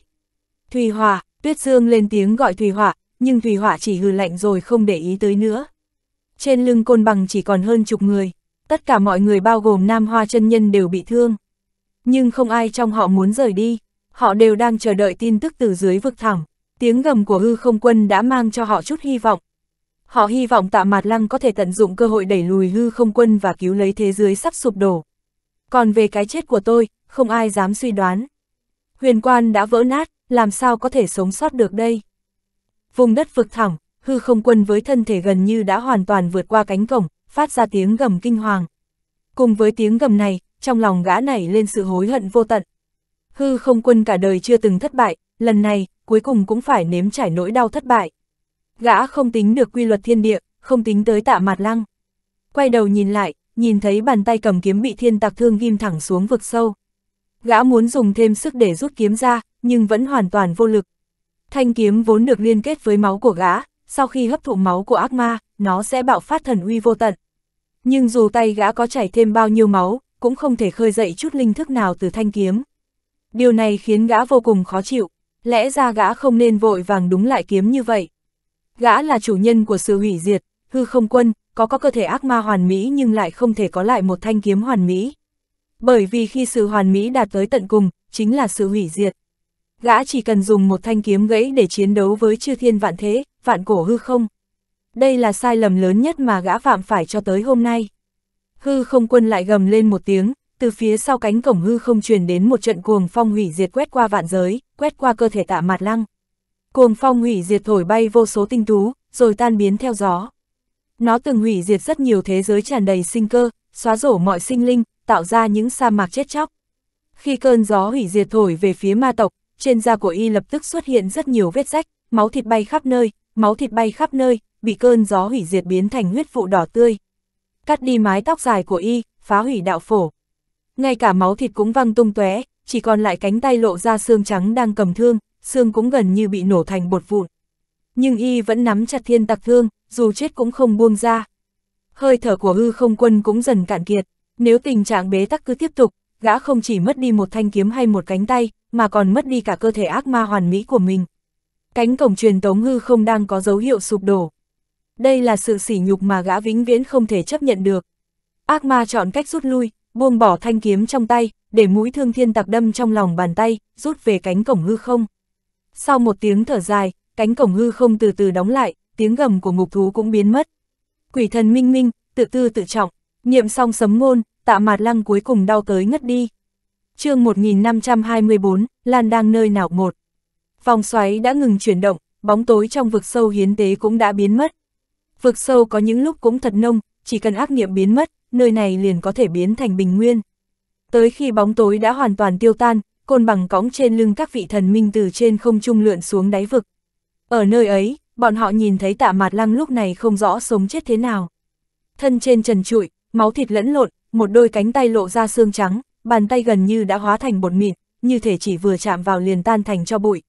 Thùy Hòa, Tuyết Dương lên tiếng gọi Thùy Hòa, nhưng Thùy Hòa chỉ hừ lạnh rồi không để ý tới nữa. Trên lưng côn bằng chỉ còn hơn chục người, tất cả mọi người bao gồm Nam Hoa chân nhân đều bị thương. Nhưng không ai trong họ muốn rời đi, họ đều đang chờ đợi tin tức từ dưới vực thẳm. Tiếng gầm của hư không quân đã mang cho họ chút hy vọng, Họ hy vọng tạ mạt lăng có thể tận dụng cơ hội đẩy lùi hư không quân và cứu lấy thế giới sắp sụp đổ. Còn về cái chết của tôi, không ai dám suy đoán. Huyền quan đã vỡ nát, làm sao có thể sống sót được đây? Vùng đất vực thẳng, hư không quân với thân thể gần như đã hoàn toàn vượt qua cánh cổng, phát ra tiếng gầm kinh hoàng. Cùng với tiếng gầm này, trong lòng gã nảy lên sự hối hận vô tận. Hư không quân cả đời chưa từng thất bại, lần này, cuối cùng cũng phải nếm trải nỗi đau thất bại gã không tính được quy luật thiên địa, không tính tới tạ mạt lăng. Quay đầu nhìn lại, nhìn thấy bàn tay cầm kiếm bị thiên tạc thương ghim thẳng xuống vực sâu. Gã muốn dùng thêm sức để rút kiếm ra, nhưng vẫn hoàn toàn vô lực. Thanh kiếm vốn được liên kết với máu của gã, sau khi hấp thụ máu của ác ma, nó sẽ bạo phát thần uy vô tận. Nhưng dù tay gã có chảy thêm bao nhiêu máu, cũng không thể khơi dậy chút linh thức nào từ thanh kiếm. Điều này khiến gã vô cùng khó chịu, lẽ ra gã không nên vội vàng đúng lại kiếm như vậy. Gã là chủ nhân của sự hủy diệt, hư không quân, có có cơ thể ác ma hoàn mỹ nhưng lại không thể có lại một thanh kiếm hoàn mỹ. Bởi vì khi sự hoàn mỹ đạt tới tận cùng, chính là sự hủy diệt. Gã chỉ cần dùng một thanh kiếm gãy để chiến đấu với chư thiên vạn thế, vạn cổ hư không. Đây là sai lầm lớn nhất mà gã phạm phải cho tới hôm nay. Hư không quân lại gầm lên một tiếng, từ phía sau cánh cổng hư không truyền đến một trận cuồng phong hủy diệt quét qua vạn giới, quét qua cơ thể tạ mạt lăng. Cuồng phong hủy diệt thổi bay vô số tinh tú, rồi tan biến theo gió. Nó từng hủy diệt rất nhiều thế giới tràn đầy sinh cơ, xóa rổ mọi sinh linh, tạo ra những sa mạc chết chóc. Khi cơn gió hủy diệt thổi về phía ma tộc, trên da của y lập tức xuất hiện rất nhiều vết rách, máu thịt bay khắp nơi, máu thịt bay khắp nơi, bị cơn gió hủy diệt biến thành huyết vụ đỏ tươi. Cắt đi mái tóc dài của y, phá hủy đạo phổ. Ngay cả máu thịt cũng văng tung tóe, chỉ còn lại cánh tay lộ ra xương trắng đang cầm thương, xương cũng gần như bị nổ thành bột vụn. Nhưng y vẫn nắm chặt thiên tặc thương, dù chết cũng không buông ra. Hơi thở của hư không quân cũng dần cạn kiệt, nếu tình trạng bế tắc cứ tiếp tục, gã không chỉ mất đi một thanh kiếm hay một cánh tay, mà còn mất đi cả cơ thể ác ma hoàn mỹ của mình. Cánh cổng truyền tống hư không đang có dấu hiệu sụp đổ. Đây là sự sỉ nhục mà gã vĩnh viễn không thể chấp nhận được. Ác ma chọn cách rút lui, buông bỏ thanh kiếm trong tay, để mũi thương thiên tặc đâm trong lòng bàn tay, rút về cánh cổng hư không sau một tiếng thở dài, cánh cổng hư không từ từ đóng lại, tiếng gầm của ngục thú cũng biến mất. Quỷ thần minh minh, tự tư tự trọng, niệm xong sấm ngôn, tạ mạt lăng cuối cùng đau tới ngất đi. chương 1524, Lan đang nơi nào một. Vòng xoáy đã ngừng chuyển động, bóng tối trong vực sâu hiến tế cũng đã biến mất. Vực sâu có những lúc cũng thật nông, chỉ cần ác niệm biến mất, nơi này liền có thể biến thành bình nguyên. Tới khi bóng tối đã hoàn toàn tiêu tan, côn bằng cõng trên lưng các vị thần minh từ trên không trung lượn xuống đáy vực. Ở nơi ấy, bọn họ nhìn thấy tạ mạt lăng lúc này không rõ sống chết thế nào. Thân trên trần trụi, máu thịt lẫn lộn, một đôi cánh tay lộ ra xương trắng, bàn tay gần như đã hóa thành bột mịn, như thể chỉ vừa chạm vào liền tan thành cho bụi.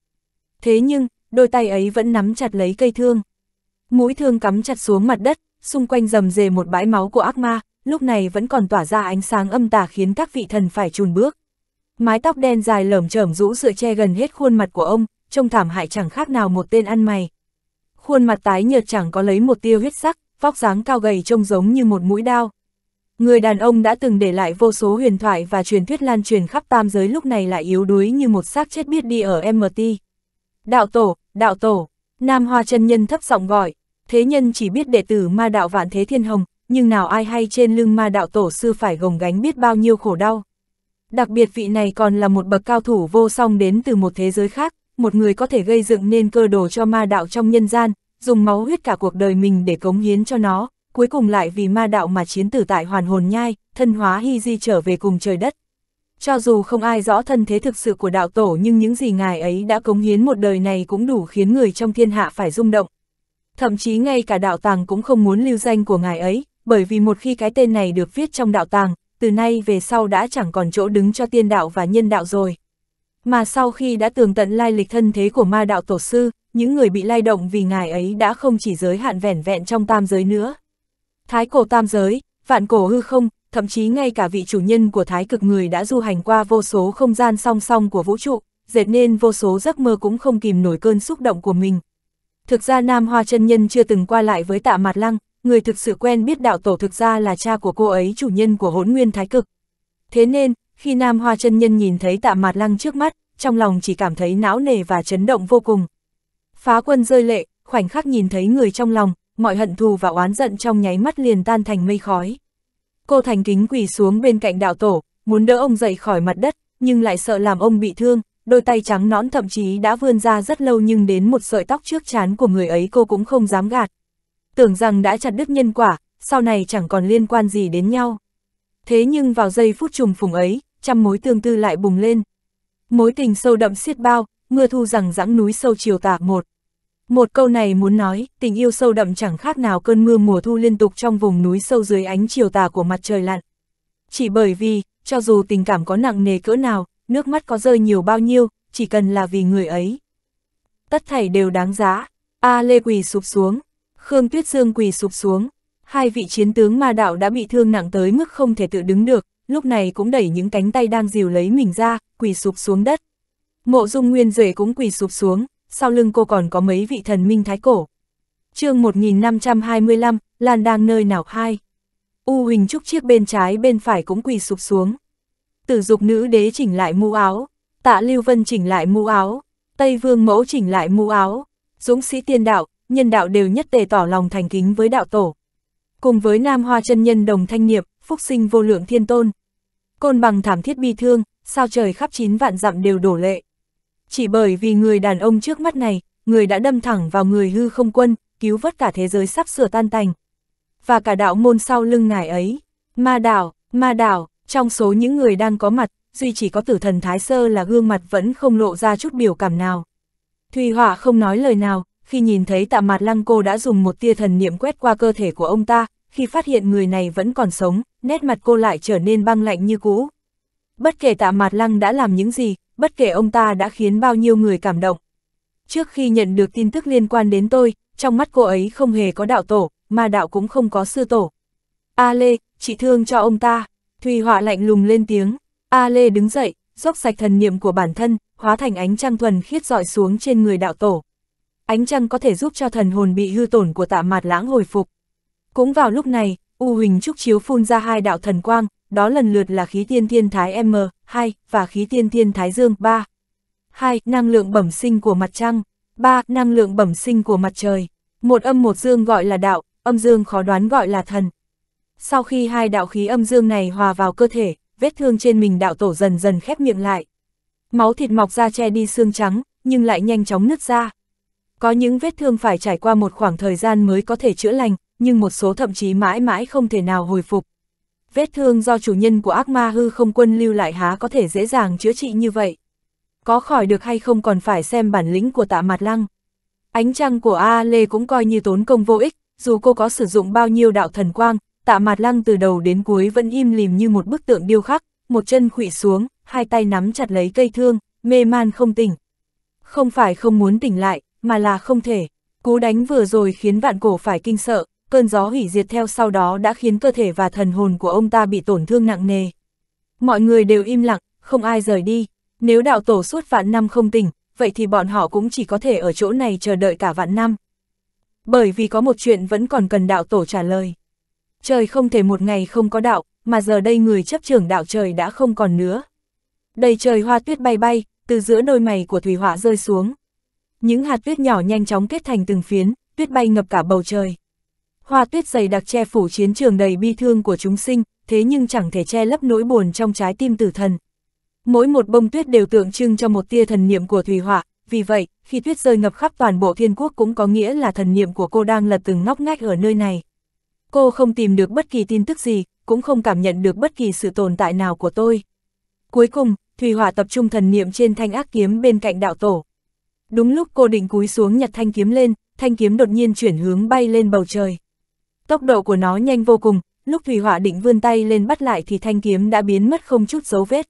Thế nhưng, đôi tay ấy vẫn nắm chặt lấy cây thương. Mũi thương cắm chặt xuống mặt đất, xung quanh rầm rề một bãi máu của ác ma, lúc này vẫn còn tỏa ra ánh sáng âm tà khiến các vị thần phải chùn bước. Mái tóc đen dài lởm chởm rũ sữa che gần hết khuôn mặt của ông, trông thảm hại chẳng khác nào một tên ăn mày. Khuôn mặt tái nhợt chẳng có lấy một tia huyết sắc, vóc dáng cao gầy trông giống như một mũi đao. Người đàn ông đã từng để lại vô số huyền thoại và truyền thuyết lan truyền khắp tam giới lúc này lại yếu đuối như một xác chết biết đi ở MT. Đạo tổ, đạo tổ, Nam Hoa chân nhân thấp giọng gọi, thế nhân chỉ biết đệ tử ma đạo vạn thế thiên hồng, nhưng nào ai hay trên lưng ma đạo tổ sư phải gồng gánh biết bao nhiêu khổ đau. Đặc biệt vị này còn là một bậc cao thủ vô song đến từ một thế giới khác, một người có thể gây dựng nên cơ đồ cho ma đạo trong nhân gian, dùng máu huyết cả cuộc đời mình để cống hiến cho nó, cuối cùng lại vì ma đạo mà chiến tử tại hoàn hồn nhai, thân hóa hy di trở về cùng trời đất. Cho dù không ai rõ thân thế thực sự của đạo tổ nhưng những gì ngài ấy đã cống hiến một đời này cũng đủ khiến người trong thiên hạ phải rung động. Thậm chí ngay cả đạo tàng cũng không muốn lưu danh của ngài ấy, bởi vì một khi cái tên này được viết trong đạo tàng, từ nay về sau đã chẳng còn chỗ đứng cho tiên đạo và nhân đạo rồi. Mà sau khi đã tường tận lai lịch thân thế của ma đạo tổ sư, những người bị lay động vì ngài ấy đã không chỉ giới hạn vẻn vẹn trong tam giới nữa. Thái cổ tam giới, vạn cổ hư không, thậm chí ngay cả vị chủ nhân của thái cực người đã du hành qua vô số không gian song song của vũ trụ, dệt nên vô số giấc mơ cũng không kìm nổi cơn xúc động của mình. Thực ra Nam Hoa chân Nhân chưa từng qua lại với tạ mặt lăng, người thực sự quen biết đạo tổ thực ra là cha của cô ấy chủ nhân của hốn nguyên thái cực. Thế nên, khi Nam Hoa chân Nhân nhìn thấy tạ mạt lăng trước mắt, trong lòng chỉ cảm thấy não nề và chấn động vô cùng. Phá quân rơi lệ, khoảnh khắc nhìn thấy người trong lòng, mọi hận thù và oán giận trong nháy mắt liền tan thành mây khói. Cô thành kính quỳ xuống bên cạnh đạo tổ, muốn đỡ ông dậy khỏi mặt đất, nhưng lại sợ làm ông bị thương, đôi tay trắng nõn thậm chí đã vươn ra rất lâu nhưng đến một sợi tóc trước chán của người ấy cô cũng không dám gạt tưởng rằng đã chặt đứt nhân quả, sau này chẳng còn liên quan gì đến nhau. Thế nhưng vào giây phút trùng phùng ấy, trăm mối tương tư lại bùng lên. Mối tình sâu đậm xiết bao, mưa thu rằng dãng núi sâu chiều tả một. Một câu này muốn nói, tình yêu sâu đậm chẳng khác nào cơn mưa mùa thu liên tục trong vùng núi sâu dưới ánh chiều tà của mặt trời lặn. Chỉ bởi vì, cho dù tình cảm có nặng nề cỡ nào, nước mắt có rơi nhiều bao nhiêu, chỉ cần là vì người ấy. Tất thảy đều đáng giá. A Lê quỳ sụp xuống, Khương Tuyết Dương quỳ sụp xuống, hai vị chiến tướng ma đạo đã bị thương nặng tới mức không thể tự đứng được, lúc này cũng đẩy những cánh tay đang dìu lấy mình ra, quỳ sụp xuống đất. Mộ Dung Nguyên Duệ cũng quỳ sụp xuống, sau lưng cô còn có mấy vị thần minh thái cổ. chương 1525, Lan đang nơi nào hai. U Huỳnh Trúc chiếc bên trái bên phải cũng quỳ sụp xuống. Tử dục nữ đế chỉnh lại mũ áo, tạ Lưu Vân chỉnh lại mũ áo, Tây Vương Mẫu chỉnh lại mũ áo, Dũng sĩ tiên đạo, nhân đạo đều nhất tề tỏ lòng thành kính với đạo tổ. Cùng với Nam Hoa chân nhân đồng thanh niệm, phúc sinh vô lượng thiên tôn. Côn bằng thảm thiết bi thương, sao trời khắp chín vạn dặm đều đổ lệ. Chỉ bởi vì người đàn ông trước mắt này, người đã đâm thẳng vào người hư không quân, cứu vớt cả thế giới sắp sửa tan tành. Và cả đạo môn sau lưng ngài ấy, ma đảo, ma đảo, trong số những người đang có mặt, duy chỉ có tử thần Thái Sơ là gương mặt vẫn không lộ ra chút biểu cảm nào. Thùy Họa không nói lời nào, khi nhìn thấy tạ mạt lăng cô đã dùng một tia thần niệm quét qua cơ thể của ông ta, khi phát hiện người này vẫn còn sống, nét mặt cô lại trở nên băng lạnh như cũ. Bất kể tạ mạt lăng đã làm những gì, bất kể ông ta đã khiến bao nhiêu người cảm động. Trước khi nhận được tin tức liên quan đến tôi, trong mắt cô ấy không hề có đạo tổ, mà đạo cũng không có sư tổ. A Lê, chị thương cho ông ta. Thùy Họa lạnh lùng lên tiếng. A Lê đứng dậy, dốc sạch thần niệm của bản thân, hóa thành ánh trăng thuần khiết dọi xuống trên người đạo tổ ánh trăng có thể giúp cho thần hồn bị hư tổn của tạ mạt lãng hồi phục. Cũng vào lúc này, U Huỳnh Trúc Chiếu phun ra hai đạo thần quang, đó lần lượt là khí tiên thiên thái M2 và khí tiên thiên thái Dương 3. 2. Năng lượng bẩm sinh của mặt trăng 3. Năng lượng bẩm sinh của mặt trời Một âm một dương gọi là đạo, âm dương khó đoán gọi là thần. Sau khi hai đạo khí âm dương này hòa vào cơ thể, vết thương trên mình đạo tổ dần dần khép miệng lại. Máu thịt mọc ra che đi xương trắng, nhưng lại nhanh chóng nứt ra. Có những vết thương phải trải qua một khoảng thời gian mới có thể chữa lành, nhưng một số thậm chí mãi mãi không thể nào hồi phục. Vết thương do chủ nhân của ác ma hư không quân lưu lại há có thể dễ dàng chữa trị như vậy. Có khỏi được hay không còn phải xem bản lĩnh của tạ mặt lăng. Ánh trăng của A Lê cũng coi như tốn công vô ích, dù cô có sử dụng bao nhiêu đạo thần quang, tạ mặt lăng từ đầu đến cuối vẫn im lìm như một bức tượng điêu khắc, một chân khụy xuống, hai tay nắm chặt lấy cây thương, mê man không tỉnh. Không phải không muốn tỉnh lại, mà là không thể. Cú đánh vừa rồi khiến vạn cổ phải kinh sợ, cơn gió hủy diệt theo sau đó đã khiến cơ thể và thần hồn của ông ta bị tổn thương nặng nề. Mọi người đều im lặng, không ai rời đi. Nếu đạo tổ suốt vạn năm không tỉnh, vậy thì bọn họ cũng chỉ có thể ở chỗ này chờ đợi cả vạn năm. Bởi vì có một chuyện vẫn còn cần đạo tổ trả lời. Trời không thể một ngày không có đạo, mà giờ đây người chấp trưởng đạo trời đã không còn nữa. Đầy trời hoa tuyết bay bay, từ giữa đôi mày của Thủy hỏa rơi xuống những hạt tuyết nhỏ nhanh chóng kết thành từng phiến, tuyết bay ngập cả bầu trời. Hoa tuyết dày đặc che phủ chiến trường đầy bi thương của chúng sinh, thế nhưng chẳng thể che lấp nỗi buồn trong trái tim tử thần. Mỗi một bông tuyết đều tượng trưng cho một tia thần niệm của Thủy Họa, vì vậy, khi tuyết rơi ngập khắp toàn bộ thiên quốc cũng có nghĩa là thần niệm của cô đang lật từng ngóc ngách ở nơi này. Cô không tìm được bất kỳ tin tức gì, cũng không cảm nhận được bất kỳ sự tồn tại nào của tôi. Cuối cùng, Thủy Hỏa tập trung thần niệm trên thanh ác kiếm bên cạnh đạo tổ. Đúng lúc cô định cúi xuống nhặt thanh kiếm lên, thanh kiếm đột nhiên chuyển hướng bay lên bầu trời. Tốc độ của nó nhanh vô cùng, lúc Thủy Họa định vươn tay lên bắt lại thì thanh kiếm đã biến mất không chút dấu vết.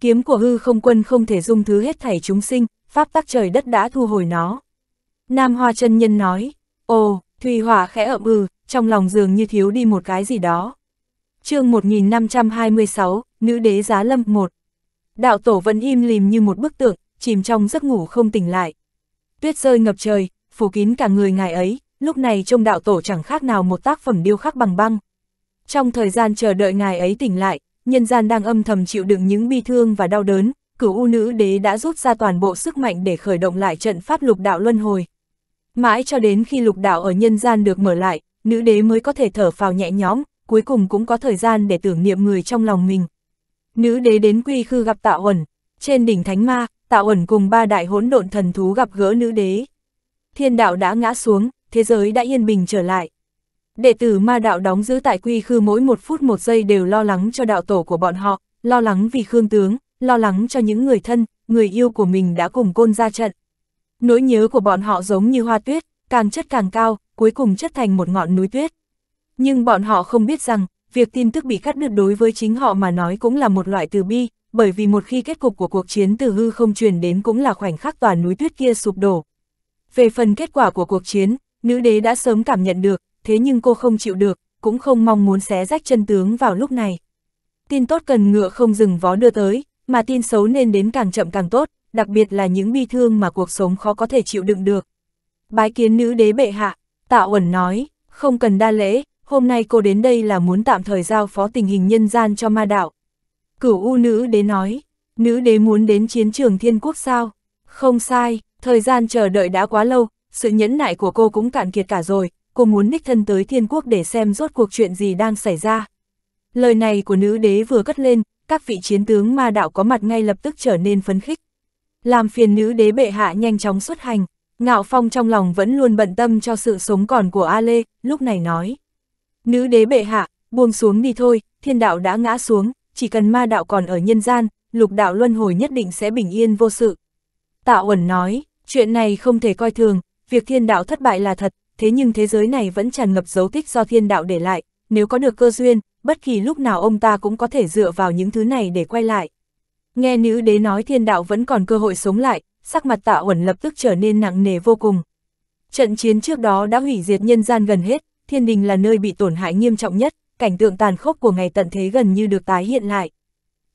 Kiếm của hư không quân không thể dung thứ hết thảy chúng sinh, pháp tắc trời đất đã thu hồi nó. Nam Hoa chân Nhân nói, ồ, Thủy Họa khẽ ậm ừ, trong lòng dường như thiếu đi một cái gì đó. chương 1526, Nữ Đế Giá Lâm 1 Đạo Tổ vẫn im lìm như một bức tượng, chìm trong giấc ngủ không tỉnh lại. Tuyết rơi ngập trời, phủ kín cả người ngài ấy, lúc này trông đạo tổ chẳng khác nào một tác phẩm điêu khắc bằng băng. Trong thời gian chờ đợi ngài ấy tỉnh lại, nhân gian đang âm thầm chịu đựng những bi thương và đau đớn, cửu u nữ đế đã rút ra toàn bộ sức mạnh để khởi động lại trận pháp lục đạo luân hồi. Mãi cho đến khi lục đạo ở nhân gian được mở lại, nữ đế mới có thể thở phào nhẹ nhõm, cuối cùng cũng có thời gian để tưởng niệm người trong lòng mình. Nữ đế đến quy khư gặp tạ ẩn, trên đỉnh thánh ma, tạo ẩn cùng ba đại hỗn độn thần thú gặp gỡ nữ đế. Thiên đạo đã ngã xuống, thế giới đã yên bình trở lại. Đệ tử ma đạo đóng giữ tại quy khư mỗi một phút một giây đều lo lắng cho đạo tổ của bọn họ, lo lắng vì khương tướng, lo lắng cho những người thân, người yêu của mình đã cùng côn ra trận. Nỗi nhớ của bọn họ giống như hoa tuyết, càng chất càng cao, cuối cùng chất thành một ngọn núi tuyết. Nhưng bọn họ không biết rằng, việc tin tức bị cắt đứt đối với chính họ mà nói cũng là một loại từ bi, bởi vì một khi kết cục của cuộc chiến từ hư không truyền đến cũng là khoảnh khắc toàn núi tuyết kia sụp đổ. Về phần kết quả của cuộc chiến, nữ đế đã sớm cảm nhận được, thế nhưng cô không chịu được, cũng không mong muốn xé rách chân tướng vào lúc này. Tin tốt cần ngựa không dừng vó đưa tới, mà tin xấu nên đến càng chậm càng tốt, đặc biệt là những bi thương mà cuộc sống khó có thể chịu đựng được. Bái kiến nữ đế bệ hạ, tạ uẩn nói, không cần đa lễ, hôm nay cô đến đây là muốn tạm thời giao phó tình hình nhân gian cho ma đạo, Cửu U nữ đế nói, nữ đế muốn đến chiến trường thiên quốc sao? Không sai, thời gian chờ đợi đã quá lâu, sự nhẫn nại của cô cũng cạn kiệt cả rồi, cô muốn đích thân tới thiên quốc để xem rốt cuộc chuyện gì đang xảy ra. Lời này của nữ đế vừa cất lên, các vị chiến tướng ma đạo có mặt ngay lập tức trở nên phấn khích. Làm phiền nữ đế bệ hạ nhanh chóng xuất hành, ngạo phong trong lòng vẫn luôn bận tâm cho sự sống còn của A Lê, lúc này nói. Nữ đế bệ hạ, buông xuống đi thôi, thiên đạo đã ngã xuống, chỉ cần ma đạo còn ở nhân gian, lục đạo luân hồi nhất định sẽ bình yên vô sự. Tạo ẩn nói, chuyện này không thể coi thường, việc thiên đạo thất bại là thật, thế nhưng thế giới này vẫn tràn ngập dấu tích do thiên đạo để lại, nếu có được cơ duyên, bất kỳ lúc nào ông ta cũng có thể dựa vào những thứ này để quay lại. Nghe nữ đế nói thiên đạo vẫn còn cơ hội sống lại, sắc mặt tạ ẩn lập tức trở nên nặng nề vô cùng. Trận chiến trước đó đã hủy diệt nhân gian gần hết, thiên đình là nơi bị tổn hại nghiêm trọng nhất, cảnh tượng tàn khốc của ngày tận thế gần như được tái hiện lại.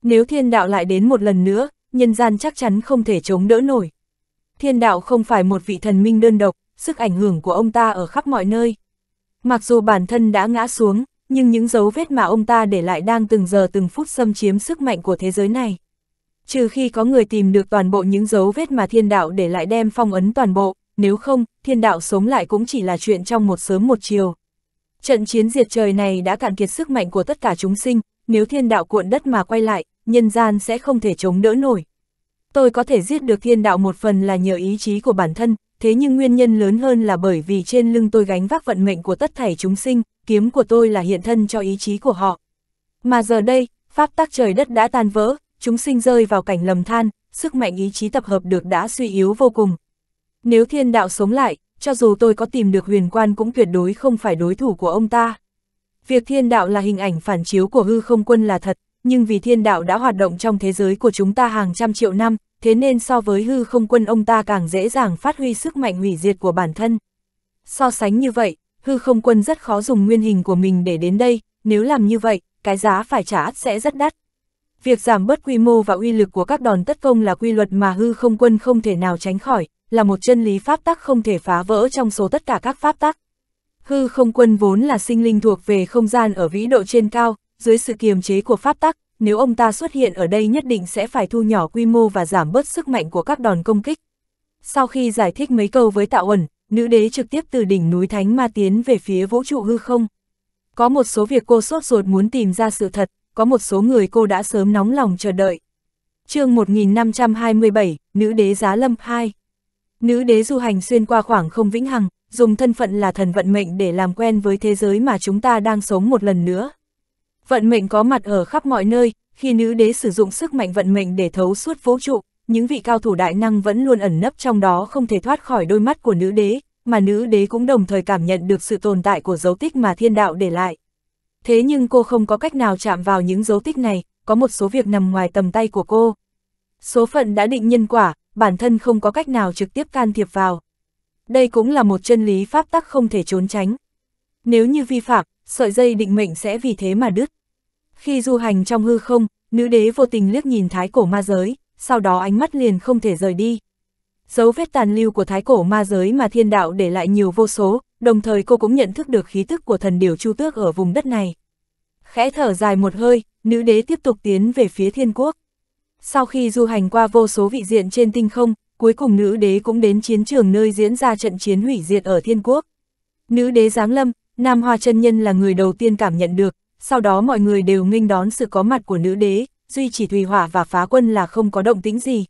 Nếu thiên đạo lại đến một lần nữa, nhân gian chắc chắn không thể chống đỡ nổi. Thiên đạo không phải một vị thần minh đơn độc, sức ảnh hưởng của ông ta ở khắp mọi nơi. Mặc dù bản thân đã ngã xuống, nhưng những dấu vết mà ông ta để lại đang từng giờ từng phút xâm chiếm sức mạnh của thế giới này. Trừ khi có người tìm được toàn bộ những dấu vết mà thiên đạo để lại đem phong ấn toàn bộ, nếu không, thiên đạo sống lại cũng chỉ là chuyện trong một sớm một chiều. Trận chiến diệt trời này đã cạn kiệt sức mạnh của tất cả chúng sinh, nếu thiên đạo cuộn đất mà quay lại, nhân gian sẽ không thể chống đỡ nổi. Tôi có thể giết được thiên đạo một phần là nhờ ý chí của bản thân, thế nhưng nguyên nhân lớn hơn là bởi vì trên lưng tôi gánh vác vận mệnh của tất thảy chúng sinh, kiếm của tôi là hiện thân cho ý chí của họ. Mà giờ đây, pháp tắc trời đất đã tan vỡ, chúng sinh rơi vào cảnh lầm than, sức mạnh ý chí tập hợp được đã suy yếu vô cùng. Nếu thiên đạo sống lại, cho dù tôi có tìm được huyền quan cũng tuyệt đối không phải đối thủ của ông ta. Việc thiên đạo là hình ảnh phản chiếu của hư không quân là thật, nhưng vì thiên đạo đã hoạt động trong thế giới của chúng ta hàng trăm triệu năm, thế nên so với hư không quân ông ta càng dễ dàng phát huy sức mạnh hủy diệt của bản thân. So sánh như vậy, hư không quân rất khó dùng nguyên hình của mình để đến đây, nếu làm như vậy, cái giá phải trả sẽ rất đắt. Việc giảm bớt quy mô và uy lực của các đòn tất công là quy luật mà hư không quân không thể nào tránh khỏi, là một chân lý pháp tắc không thể phá vỡ trong số tất cả các pháp tắc. Hư không quân vốn là sinh linh thuộc về không gian ở vĩ độ trên cao, dưới sự kiềm chế của pháp tắc, nếu ông ta xuất hiện ở đây nhất định sẽ phải thu nhỏ quy mô và giảm bớt sức mạnh của các đòn công kích. Sau khi giải thích mấy câu với Tạo ẩn, nữ đế trực tiếp từ đỉnh núi Thánh Ma tiến về phía vũ trụ hư không. Có một số việc cô sốt ruột muốn tìm ra sự thật, có một số người cô đã sớm nóng lòng chờ đợi. chương 1527, Nữ đế giá lâm 2 Nữ đế du hành xuyên qua khoảng không vĩnh hằng, dùng thân phận là thần vận mệnh để làm quen với thế giới mà chúng ta đang sống một lần nữa. Vận mệnh có mặt ở khắp mọi nơi, khi nữ đế sử dụng sức mạnh vận mệnh để thấu suốt vũ trụ, những vị cao thủ đại năng vẫn luôn ẩn nấp trong đó không thể thoát khỏi đôi mắt của nữ đế, mà nữ đế cũng đồng thời cảm nhận được sự tồn tại của dấu tích mà thiên đạo để lại. Thế nhưng cô không có cách nào chạm vào những dấu tích này, có một số việc nằm ngoài tầm tay của cô. Số phận đã định nhân quả, bản thân không có cách nào trực tiếp can thiệp vào. Đây cũng là một chân lý pháp tắc không thể trốn tránh. Nếu như vi phạm, sợi dây định mệnh sẽ vì thế mà đứt. Khi du hành trong hư không, nữ đế vô tình liếc nhìn thái cổ ma giới, sau đó ánh mắt liền không thể rời đi. Dấu vết tàn lưu của thái cổ ma giới mà thiên đạo để lại nhiều vô số, đồng thời cô cũng nhận thức được khí tức của thần điều chu tước ở vùng đất này. Khẽ thở dài một hơi, nữ đế tiếp tục tiến về phía thiên quốc. Sau khi du hành qua vô số vị diện trên tinh không, cuối cùng nữ đế cũng đến chiến trường nơi diễn ra trận chiến hủy diệt ở thiên quốc. Nữ đế Giáng Lâm, Nam Hoa chân Nhân là người đầu tiên cảm nhận được, sau đó mọi người đều nghênh đón sự có mặt của nữ đế, duy chỉ Thùy Hỏa và Phá Quân là không có động tĩnh gì.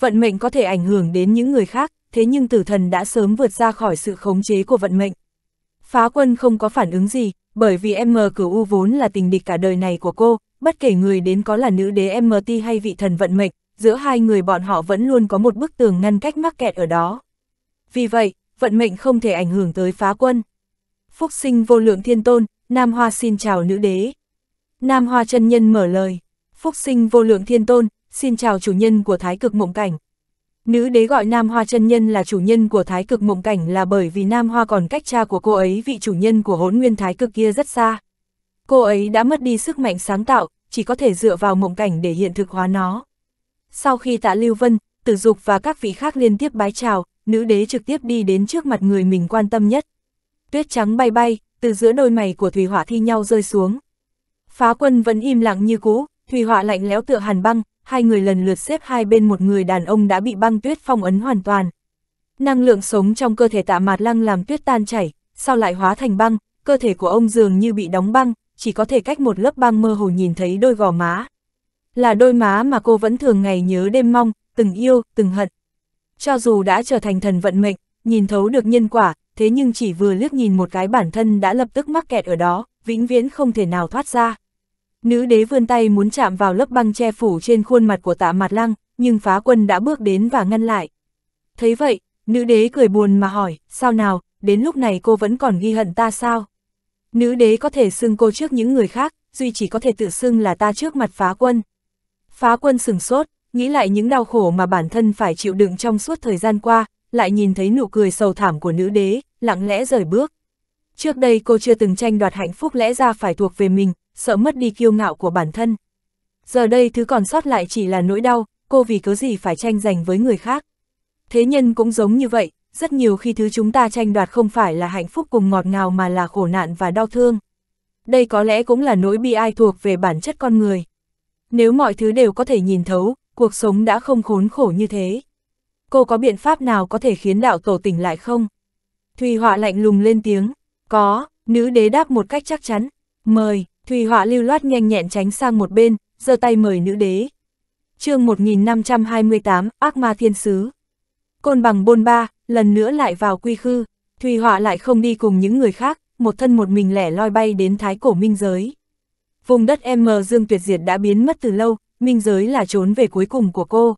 Vận mệnh có thể ảnh hưởng đến những người khác, thế nhưng tử thần đã sớm vượt ra khỏi sự khống chế của vận mệnh. Phá Quân không có phản ứng gì, bởi vì M cửu U vốn là tình địch cả đời này của cô, bất kể người đến có là nữ đế MT hay vị thần vận mệnh, giữa hai người bọn họ vẫn luôn có một bức tường ngăn cách mắc kẹt ở đó. Vì vậy, vận mệnh không thể ảnh hưởng tới phá quân. Phúc sinh vô lượng thiên tôn, Nam Hoa xin chào nữ đế. Nam Hoa chân nhân mở lời, Phúc sinh vô lượng thiên tôn, xin chào chủ nhân của thái cực mộng cảnh. Nữ đế gọi Nam Hoa chân nhân là chủ nhân của thái cực mộng cảnh là bởi vì Nam Hoa còn cách cha của cô ấy vị chủ nhân của hỗn nguyên thái cực kia rất xa. Cô ấy đã mất đi sức mạnh sáng tạo, chỉ có thể dựa vào mộng cảnh để hiện thực hóa nó. Sau khi tạ Lưu Vân, Tử Dục và các vị khác liên tiếp bái chào, nữ đế trực tiếp đi đến trước mặt người mình quan tâm nhất. Tuyết trắng bay bay, từ giữa đôi mày của Thủy Hỏa thi nhau rơi xuống. Phá quân vẫn im lặng như cũ, Thủy Hỏa lạnh lẽo tựa hàn băng, hai người lần lượt xếp hai bên một người đàn ông đã bị băng tuyết phong ấn hoàn toàn. Năng lượng sống trong cơ thể tạ mạt lăng làm tuyết tan chảy, sau lại hóa thành băng, cơ thể của ông dường như bị đóng băng, chỉ có thể cách một lớp băng mơ hồ nhìn thấy đôi gò má. Là đôi má mà cô vẫn thường ngày nhớ đêm mong, từng yêu, từng hận. Cho dù đã trở thành thần vận mệnh, nhìn thấu được nhân quả, thế nhưng chỉ vừa liếc nhìn một cái bản thân đã lập tức mắc kẹt ở đó, vĩnh viễn không thể nào thoát ra. Nữ đế vươn tay muốn chạm vào lớp băng che phủ trên khuôn mặt của tạ mặt lăng, nhưng phá quân đã bước đến và ngăn lại. Thấy vậy, nữ đế cười buồn mà hỏi, sao nào, đến lúc này cô vẫn còn ghi hận ta sao? Nữ đế có thể xưng cô trước những người khác, duy chỉ có thể tự xưng là ta trước mặt phá quân. Phá quân sừng sốt, nghĩ lại những đau khổ mà bản thân phải chịu đựng trong suốt thời gian qua, lại nhìn thấy nụ cười sầu thảm của nữ đế, lặng lẽ rời bước. Trước đây cô chưa từng tranh đoạt hạnh phúc lẽ ra phải thuộc về mình, sợ mất đi kiêu ngạo của bản thân. Giờ đây thứ còn sót lại chỉ là nỗi đau, cô vì cớ gì phải tranh giành với người khác. Thế nhân cũng giống như vậy, rất nhiều khi thứ chúng ta tranh đoạt không phải là hạnh phúc cùng ngọt ngào mà là khổ nạn và đau thương. Đây có lẽ cũng là nỗi bi ai thuộc về bản chất con người. Nếu mọi thứ đều có thể nhìn thấu, cuộc sống đã không khốn khổ như thế. Cô có biện pháp nào có thể khiến đạo tổ tỉnh lại không? Thùy Họa lạnh lùng lên tiếng, có, nữ đế đáp một cách chắc chắn, mời, Thùy Họa lưu loát nhanh nhẹn tránh sang một bên, giơ tay mời nữ đế. chương 1528, Ác Ma Thiên Sứ. Côn bằng bôn ba, lần nữa lại vào quy khư, Thùy Họa lại không đi cùng những người khác, một thân một mình lẻ loi bay đến thái cổ minh giới. Vùng đất M Dương Tuyệt Diệt đã biến mất từ lâu, minh giới là trốn về cuối cùng của cô.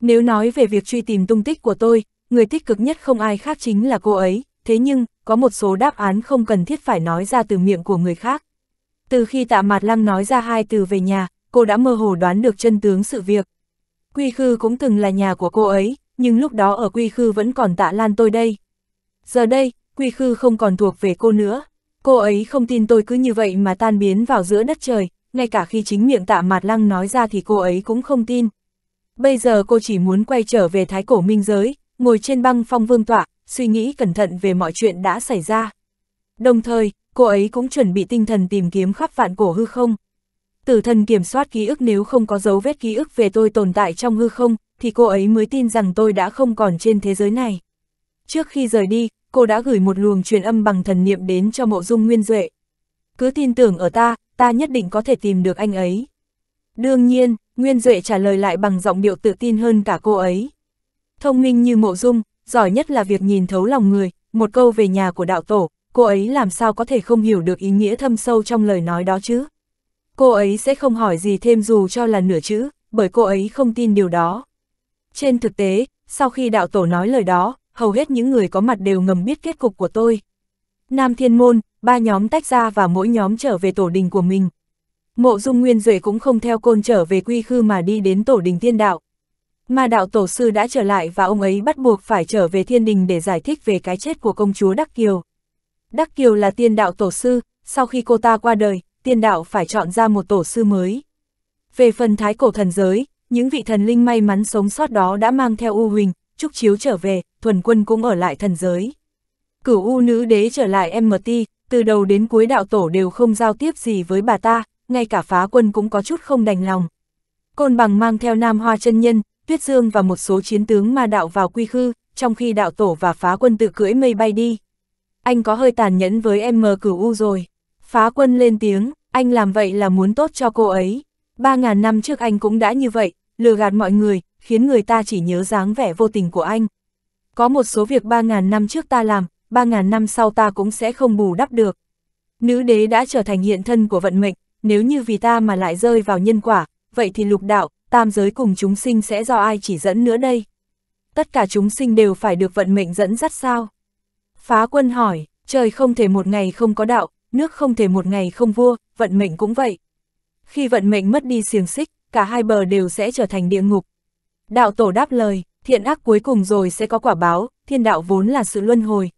Nếu nói về việc truy tìm tung tích của tôi, người tích cực nhất không ai khác chính là cô ấy, thế nhưng, có một số đáp án không cần thiết phải nói ra từ miệng của người khác. Từ khi tạ mặt lăng nói ra hai từ về nhà, cô đã mơ hồ đoán được chân tướng sự việc. Quy khư cũng từng là nhà của cô ấy, nhưng lúc đó ở quy khư vẫn còn tạ lan tôi đây. Giờ đây, quy khư không còn thuộc về cô nữa. Cô ấy không tin tôi cứ như vậy mà tan biến vào giữa đất trời, ngay cả khi chính miệng tạ mạt lăng nói ra thì cô ấy cũng không tin. Bây giờ cô chỉ muốn quay trở về thái cổ minh giới, ngồi trên băng phong vương tọa, suy nghĩ cẩn thận về mọi chuyện đã xảy ra. Đồng thời, cô ấy cũng chuẩn bị tinh thần tìm kiếm khắp vạn cổ hư không. Tử thần kiểm soát ký ức nếu không có dấu vết ký ức về tôi tồn tại trong hư không, thì cô ấy mới tin rằng tôi đã không còn trên thế giới này. Trước khi rời đi, cô đã gửi một luồng truyền âm bằng thần niệm đến cho mộ dung nguyên duệ. Cứ tin tưởng ở ta, ta nhất định có thể tìm được anh ấy. Đương nhiên, Nguyên Duệ trả lời lại bằng giọng điệu tự tin hơn cả cô ấy. Thông minh như mộ dung, giỏi nhất là việc nhìn thấu lòng người, một câu về nhà của đạo tổ, cô ấy làm sao có thể không hiểu được ý nghĩa thâm sâu trong lời nói đó chứ. Cô ấy sẽ không hỏi gì thêm dù cho là nửa chữ, bởi cô ấy không tin điều đó. Trên thực tế, sau khi đạo tổ nói lời đó, hầu hết những người có mặt đều ngầm biết kết cục của tôi. Nam Thiên Môn, ba nhóm tách ra và mỗi nhóm trở về tổ đình của mình. Mộ Dung Nguyên Duệ cũng không theo côn trở về quy khư mà đi đến tổ đình thiên đạo. Mà đạo tổ sư đã trở lại và ông ấy bắt buộc phải trở về thiên đình để giải thích về cái chết của công chúa Đắc Kiều. Đắc Kiều là tiên đạo tổ sư, sau khi cô ta qua đời, tiên đạo phải chọn ra một tổ sư mới. Về phần thái cổ thần giới, những vị thần linh may mắn sống sót đó đã mang theo U Huỳnh, Trúc Chiếu trở về, thuần quân cũng ở lại thần giới. Cửu U nữ đế trở lại MT, từ đầu đến cuối đạo tổ đều không giao tiếp gì với bà ta, ngay cả phá quân cũng có chút không đành lòng. Côn bằng mang theo Nam Hoa chân Nhân, Tuyết Dương và một số chiến tướng ma đạo vào quy khư, trong khi đạo tổ và phá quân tự cưỡi mây bay đi. Anh có hơi tàn nhẫn với em mờ cửu U rồi. Phá quân lên tiếng, anh làm vậy là muốn tốt cho cô ấy. Ba ngàn năm trước anh cũng đã như vậy, lừa gạt mọi người, khiến người ta chỉ nhớ dáng vẻ vô tình của anh. Có một số việc 3.000 năm trước ta làm, 3.000 năm sau ta cũng sẽ không bù đắp được. Nữ đế đã trở thành hiện thân của vận mệnh, nếu như vì ta mà lại rơi vào nhân quả, vậy thì lục đạo, tam giới cùng chúng sinh sẽ do ai chỉ dẫn nữa đây? Tất cả chúng sinh đều phải được vận mệnh dẫn dắt sao? Phá quân hỏi, trời không thể một ngày không có đạo, nước không thể một ngày không vua, vận mệnh cũng vậy. Khi vận mệnh mất đi xiềng xích, cả hai bờ đều sẽ trở thành địa ngục. Đạo tổ đáp lời, thiện ác cuối cùng rồi sẽ có quả báo, thiên đạo vốn là sự luân hồi.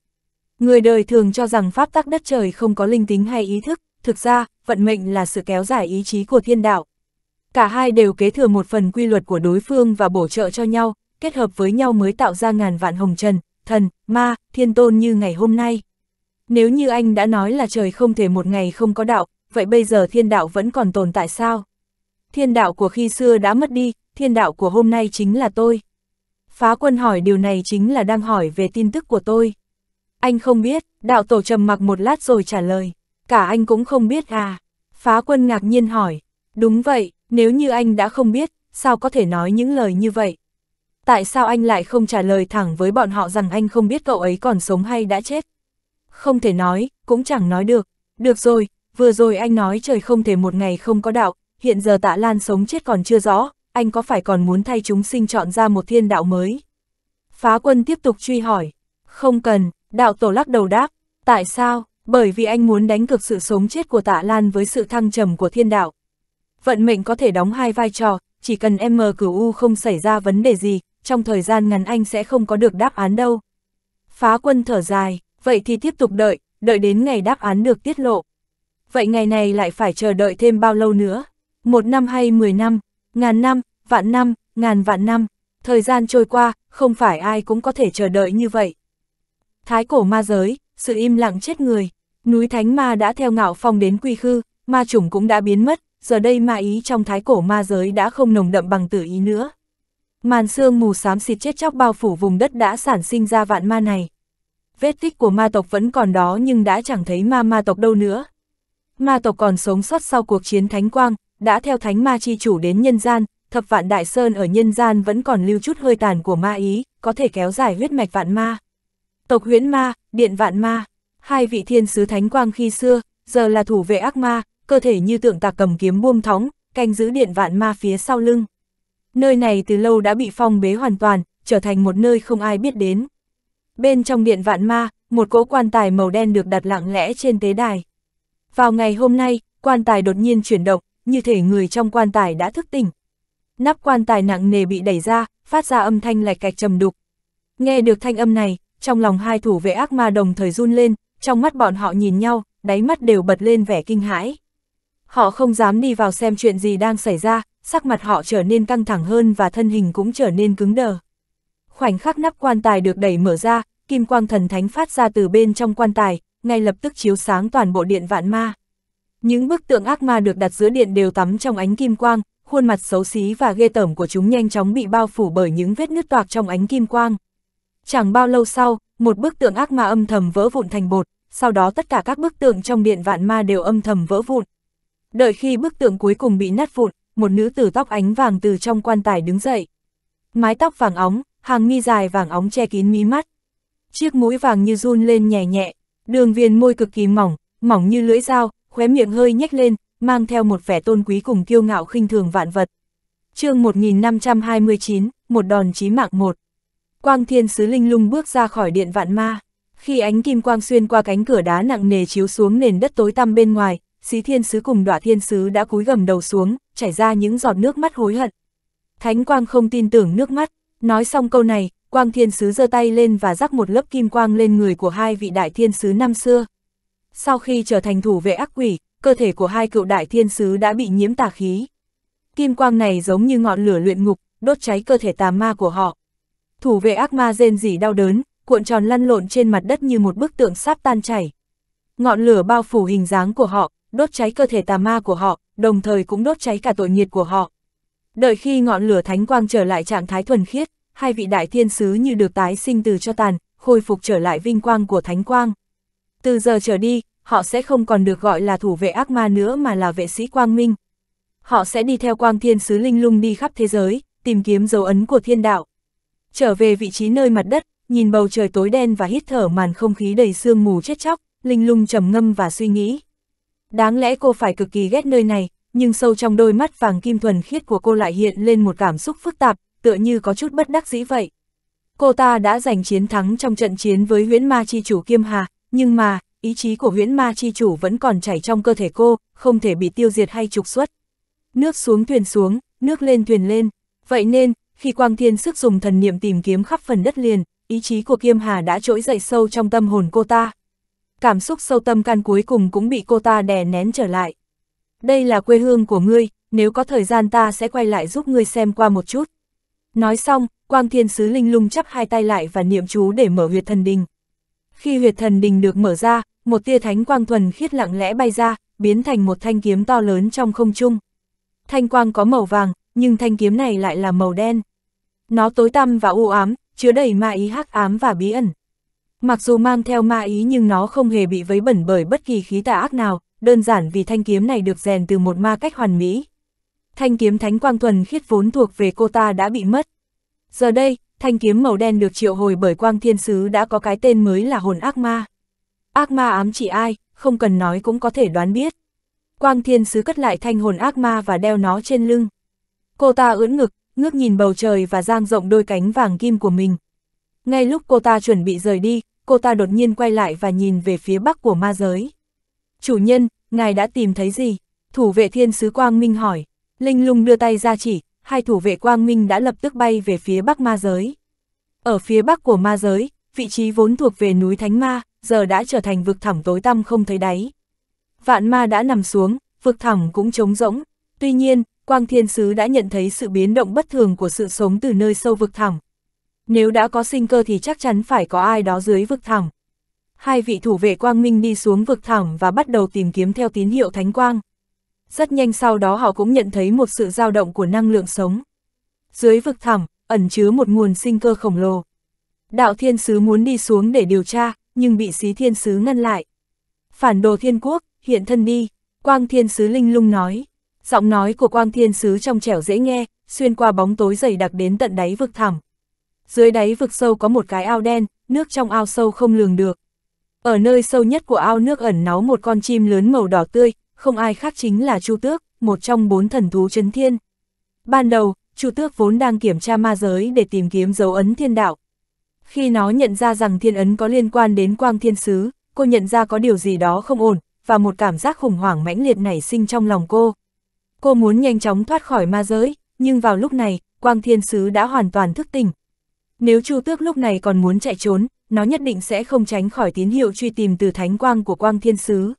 Người đời thường cho rằng pháp tắc đất trời không có linh tính hay ý thức, thực ra, vận mệnh là sự kéo dài ý chí của thiên đạo. Cả hai đều kế thừa một phần quy luật của đối phương và bổ trợ cho nhau, kết hợp với nhau mới tạo ra ngàn vạn hồng trần, thần, ma, thiên tôn như ngày hôm nay. Nếu như anh đã nói là trời không thể một ngày không có đạo, vậy bây giờ thiên đạo vẫn còn tồn tại sao? thiên đạo của khi xưa đã mất đi, thiên đạo của hôm nay chính là tôi. Phá quân hỏi điều này chính là đang hỏi về tin tức của tôi. Anh không biết, đạo tổ trầm mặc một lát rồi trả lời. Cả anh cũng không biết à? Phá quân ngạc nhiên hỏi. Đúng vậy, nếu như anh đã không biết, sao có thể nói những lời như vậy? Tại sao anh lại không trả lời thẳng với bọn họ rằng anh không biết cậu ấy còn sống hay đã chết? Không thể nói, cũng chẳng nói được. Được rồi, vừa rồi anh nói trời không thể một ngày không có đạo, hiện giờ tạ Lan sống chết còn chưa rõ, anh có phải còn muốn thay chúng sinh chọn ra một thiên đạo mới? Phá quân tiếp tục truy hỏi, không cần, đạo tổ lắc đầu đáp, tại sao? Bởi vì anh muốn đánh cực sự sống chết của tạ Lan với sự thăng trầm của thiên đạo. Vận mệnh có thể đóng hai vai trò, chỉ cần M cửu U không xảy ra vấn đề gì, trong thời gian ngắn anh sẽ không có được đáp án đâu. Phá quân thở dài, vậy thì tiếp tục đợi, đợi đến ngày đáp án được tiết lộ. Vậy ngày này lại phải chờ đợi thêm bao lâu nữa? một năm hay mười năm, ngàn năm, vạn năm, ngàn vạn năm, thời gian trôi qua, không phải ai cũng có thể chờ đợi như vậy. Thái cổ ma giới, sự im lặng chết người, núi thánh ma đã theo ngạo phong đến quy khư, ma chủng cũng đã biến mất, giờ đây ma ý trong thái cổ ma giới đã không nồng đậm bằng tử ý nữa. Màn sương mù xám xịt chết chóc bao phủ vùng đất đã sản sinh ra vạn ma này. Vết tích của ma tộc vẫn còn đó nhưng đã chẳng thấy ma ma tộc đâu nữa. Ma tộc còn sống sót sau cuộc chiến thánh quang, đã theo thánh ma chi chủ đến nhân gian, thập vạn đại sơn ở nhân gian vẫn còn lưu chút hơi tàn của ma ý, có thể kéo dài huyết mạch vạn ma. Tộc huyễn ma, điện vạn ma, hai vị thiên sứ thánh quang khi xưa, giờ là thủ vệ ác ma, cơ thể như tượng tạc cầm kiếm buông thóng, canh giữ điện vạn ma phía sau lưng. Nơi này từ lâu đã bị phong bế hoàn toàn, trở thành một nơi không ai biết đến. Bên trong điện vạn ma, một cỗ quan tài màu đen được đặt lặng lẽ trên tế đài. Vào ngày hôm nay, quan tài đột nhiên chuyển động, như thể người trong quan tài đã thức tỉnh. Nắp quan tài nặng nề bị đẩy ra, phát ra âm thanh lạch cạch trầm đục. Nghe được thanh âm này, trong lòng hai thủ vệ ác ma đồng thời run lên, trong mắt bọn họ nhìn nhau, đáy mắt đều bật lên vẻ kinh hãi. Họ không dám đi vào xem chuyện gì đang xảy ra, sắc mặt họ trở nên căng thẳng hơn và thân hình cũng trở nên cứng đờ. Khoảnh khắc nắp quan tài được đẩy mở ra, kim quang thần thánh phát ra từ bên trong quan tài, ngay lập tức chiếu sáng toàn bộ điện vạn ma. Những bức tượng ác ma được đặt giữa điện đều tắm trong ánh kim quang, khuôn mặt xấu xí và ghê tởm của chúng nhanh chóng bị bao phủ bởi những vết nứt toạc trong ánh kim quang. Chẳng bao lâu sau, một bức tượng ác ma âm thầm vỡ vụn thành bột, sau đó tất cả các bức tượng trong điện vạn ma đều âm thầm vỡ vụn. Đợi khi bức tượng cuối cùng bị nát vụn, một nữ tử tóc ánh vàng từ trong quan tài đứng dậy. Mái tóc vàng óng, hàng mi dài vàng óng che kín mí mắt. Chiếc mũi vàng như run lên nhẹ nhẹ, đường viền môi cực kỳ mỏng, mỏng như lưỡi dao, khóe miệng hơi nhếch lên, mang theo một vẻ tôn quý cùng kiêu ngạo khinh thường vạn vật. chương 1529, một đòn chí mạng một. Quang thiên sứ linh lung bước ra khỏi điện vạn ma. Khi ánh kim quang xuyên qua cánh cửa đá nặng nề chiếu xuống nền đất tối tăm bên ngoài, xí thiên sứ cùng đọa thiên sứ đã cúi gầm đầu xuống, chảy ra những giọt nước mắt hối hận. Thánh quang không tin tưởng nước mắt, nói xong câu này, quang thiên sứ giơ tay lên và rắc một lớp kim quang lên người của hai vị đại thiên sứ năm xưa sau khi trở thành thủ vệ ác quỷ, cơ thể của hai cựu đại thiên sứ đã bị nhiễm tà khí. Kim quang này giống như ngọn lửa luyện ngục, đốt cháy cơ thể tà ma của họ. Thủ vệ ác ma rên rỉ đau đớn, cuộn tròn lăn lộn trên mặt đất như một bức tượng sắp tan chảy. Ngọn lửa bao phủ hình dáng của họ, đốt cháy cơ thể tà ma của họ, đồng thời cũng đốt cháy cả tội nhiệt của họ. Đợi khi ngọn lửa thánh quang trở lại trạng thái thuần khiết, hai vị đại thiên sứ như được tái sinh từ cho tàn, khôi phục trở lại vinh quang của thánh quang. Từ giờ trở đi, họ sẽ không còn được gọi là thủ vệ ác ma nữa mà là vệ sĩ quang minh. Họ sẽ đi theo quang thiên sứ linh lung đi khắp thế giới, tìm kiếm dấu ấn của thiên đạo. Trở về vị trí nơi mặt đất, nhìn bầu trời tối đen và hít thở màn không khí đầy sương mù chết chóc, linh lung trầm ngâm và suy nghĩ. Đáng lẽ cô phải cực kỳ ghét nơi này, nhưng sâu trong đôi mắt vàng kim thuần khiết của cô lại hiện lên một cảm xúc phức tạp, tựa như có chút bất đắc dĩ vậy. Cô ta đã giành chiến thắng trong trận chiến với huyễn ma chi chủ Kiêm Hà, nhưng mà, ý chí của huyễn ma chi chủ vẫn còn chảy trong cơ thể cô, không thể bị tiêu diệt hay trục xuất. Nước xuống thuyền xuống, nước lên thuyền lên. Vậy nên, khi Quang Thiên sức dùng thần niệm tìm kiếm khắp phần đất liền, ý chí của Kiêm Hà đã trỗi dậy sâu trong tâm hồn cô ta. Cảm xúc sâu tâm can cuối cùng cũng bị cô ta đè nén trở lại. Đây là quê hương của ngươi, nếu có thời gian ta sẽ quay lại giúp ngươi xem qua một chút. Nói xong, Quang Thiên Sứ Linh lung chắp hai tay lại và niệm chú để mở huyệt thần đình. Khi huyệt thần đình được mở ra, một tia thánh quang thuần khiết lặng lẽ bay ra, biến thành một thanh kiếm to lớn trong không trung. Thanh quang có màu vàng, nhưng thanh kiếm này lại là màu đen. Nó tối tăm và u ám, chứa đầy ma ý hắc ám và bí ẩn. Mặc dù mang theo ma ý nhưng nó không hề bị vấy bẩn bởi bất kỳ khí tà ác nào, đơn giản vì thanh kiếm này được rèn từ một ma cách hoàn mỹ. Thanh kiếm thánh quang thuần khiết vốn thuộc về cô ta đã bị mất. Giờ đây, thanh kiếm màu đen được triệu hồi bởi quang thiên sứ đã có cái tên mới là hồn ác ma. Ác ma ám chỉ ai, không cần nói cũng có thể đoán biết. Quang thiên sứ cất lại thanh hồn ác ma và đeo nó trên lưng. Cô ta ưỡn ngực, ngước nhìn bầu trời và giang rộng đôi cánh vàng kim của mình. Ngay lúc cô ta chuẩn bị rời đi, cô ta đột nhiên quay lại và nhìn về phía bắc của ma giới. Chủ nhân, ngài đã tìm thấy gì? Thủ vệ thiên sứ Quang Minh hỏi. Linh lung đưa tay ra chỉ, hai thủ vệ quang minh đã lập tức bay về phía bắc ma giới. Ở phía bắc của ma giới, vị trí vốn thuộc về núi Thánh Ma, giờ đã trở thành vực thẳm tối tăm không thấy đáy. Vạn ma đã nằm xuống, vực thẳm cũng trống rỗng. Tuy nhiên, Quang Thiên Sứ đã nhận thấy sự biến động bất thường của sự sống từ nơi sâu vực thẳm. Nếu đã có sinh cơ thì chắc chắn phải có ai đó dưới vực thẳm. Hai vị thủ vệ Quang Minh đi xuống vực thẳm và bắt đầu tìm kiếm theo tín hiệu Thánh Quang. Rất nhanh sau đó họ cũng nhận thấy một sự dao động của năng lượng sống. Dưới vực thẳm, ẩn chứa một nguồn sinh cơ khổng lồ. Đạo thiên sứ muốn đi xuống để điều tra, nhưng bị xí thiên sứ ngăn lại. Phản đồ thiên quốc, hiện thân đi, quang thiên sứ linh lung nói. Giọng nói của quang thiên sứ trong trẻo dễ nghe, xuyên qua bóng tối dày đặc đến tận đáy vực thẳm. Dưới đáy vực sâu có một cái ao đen, nước trong ao sâu không lường được. Ở nơi sâu nhất của ao nước ẩn náu một con chim lớn màu đỏ tươi, không ai khác chính là Chu Tước, một trong bốn thần thú chấn thiên. Ban đầu, Chu Tước vốn đang kiểm tra ma giới để tìm kiếm dấu ấn thiên đạo. Khi nó nhận ra rằng thiên ấn có liên quan đến quang thiên sứ, cô nhận ra có điều gì đó không ổn, và một cảm giác khủng hoảng mãnh liệt nảy sinh trong lòng cô. Cô muốn nhanh chóng thoát khỏi ma giới, nhưng vào lúc này, quang thiên sứ đã hoàn toàn thức tỉnh. Nếu Chu Tước lúc này còn muốn chạy trốn, nó nhất định sẽ không tránh khỏi tín hiệu truy tìm từ thánh quang của quang thiên sứ.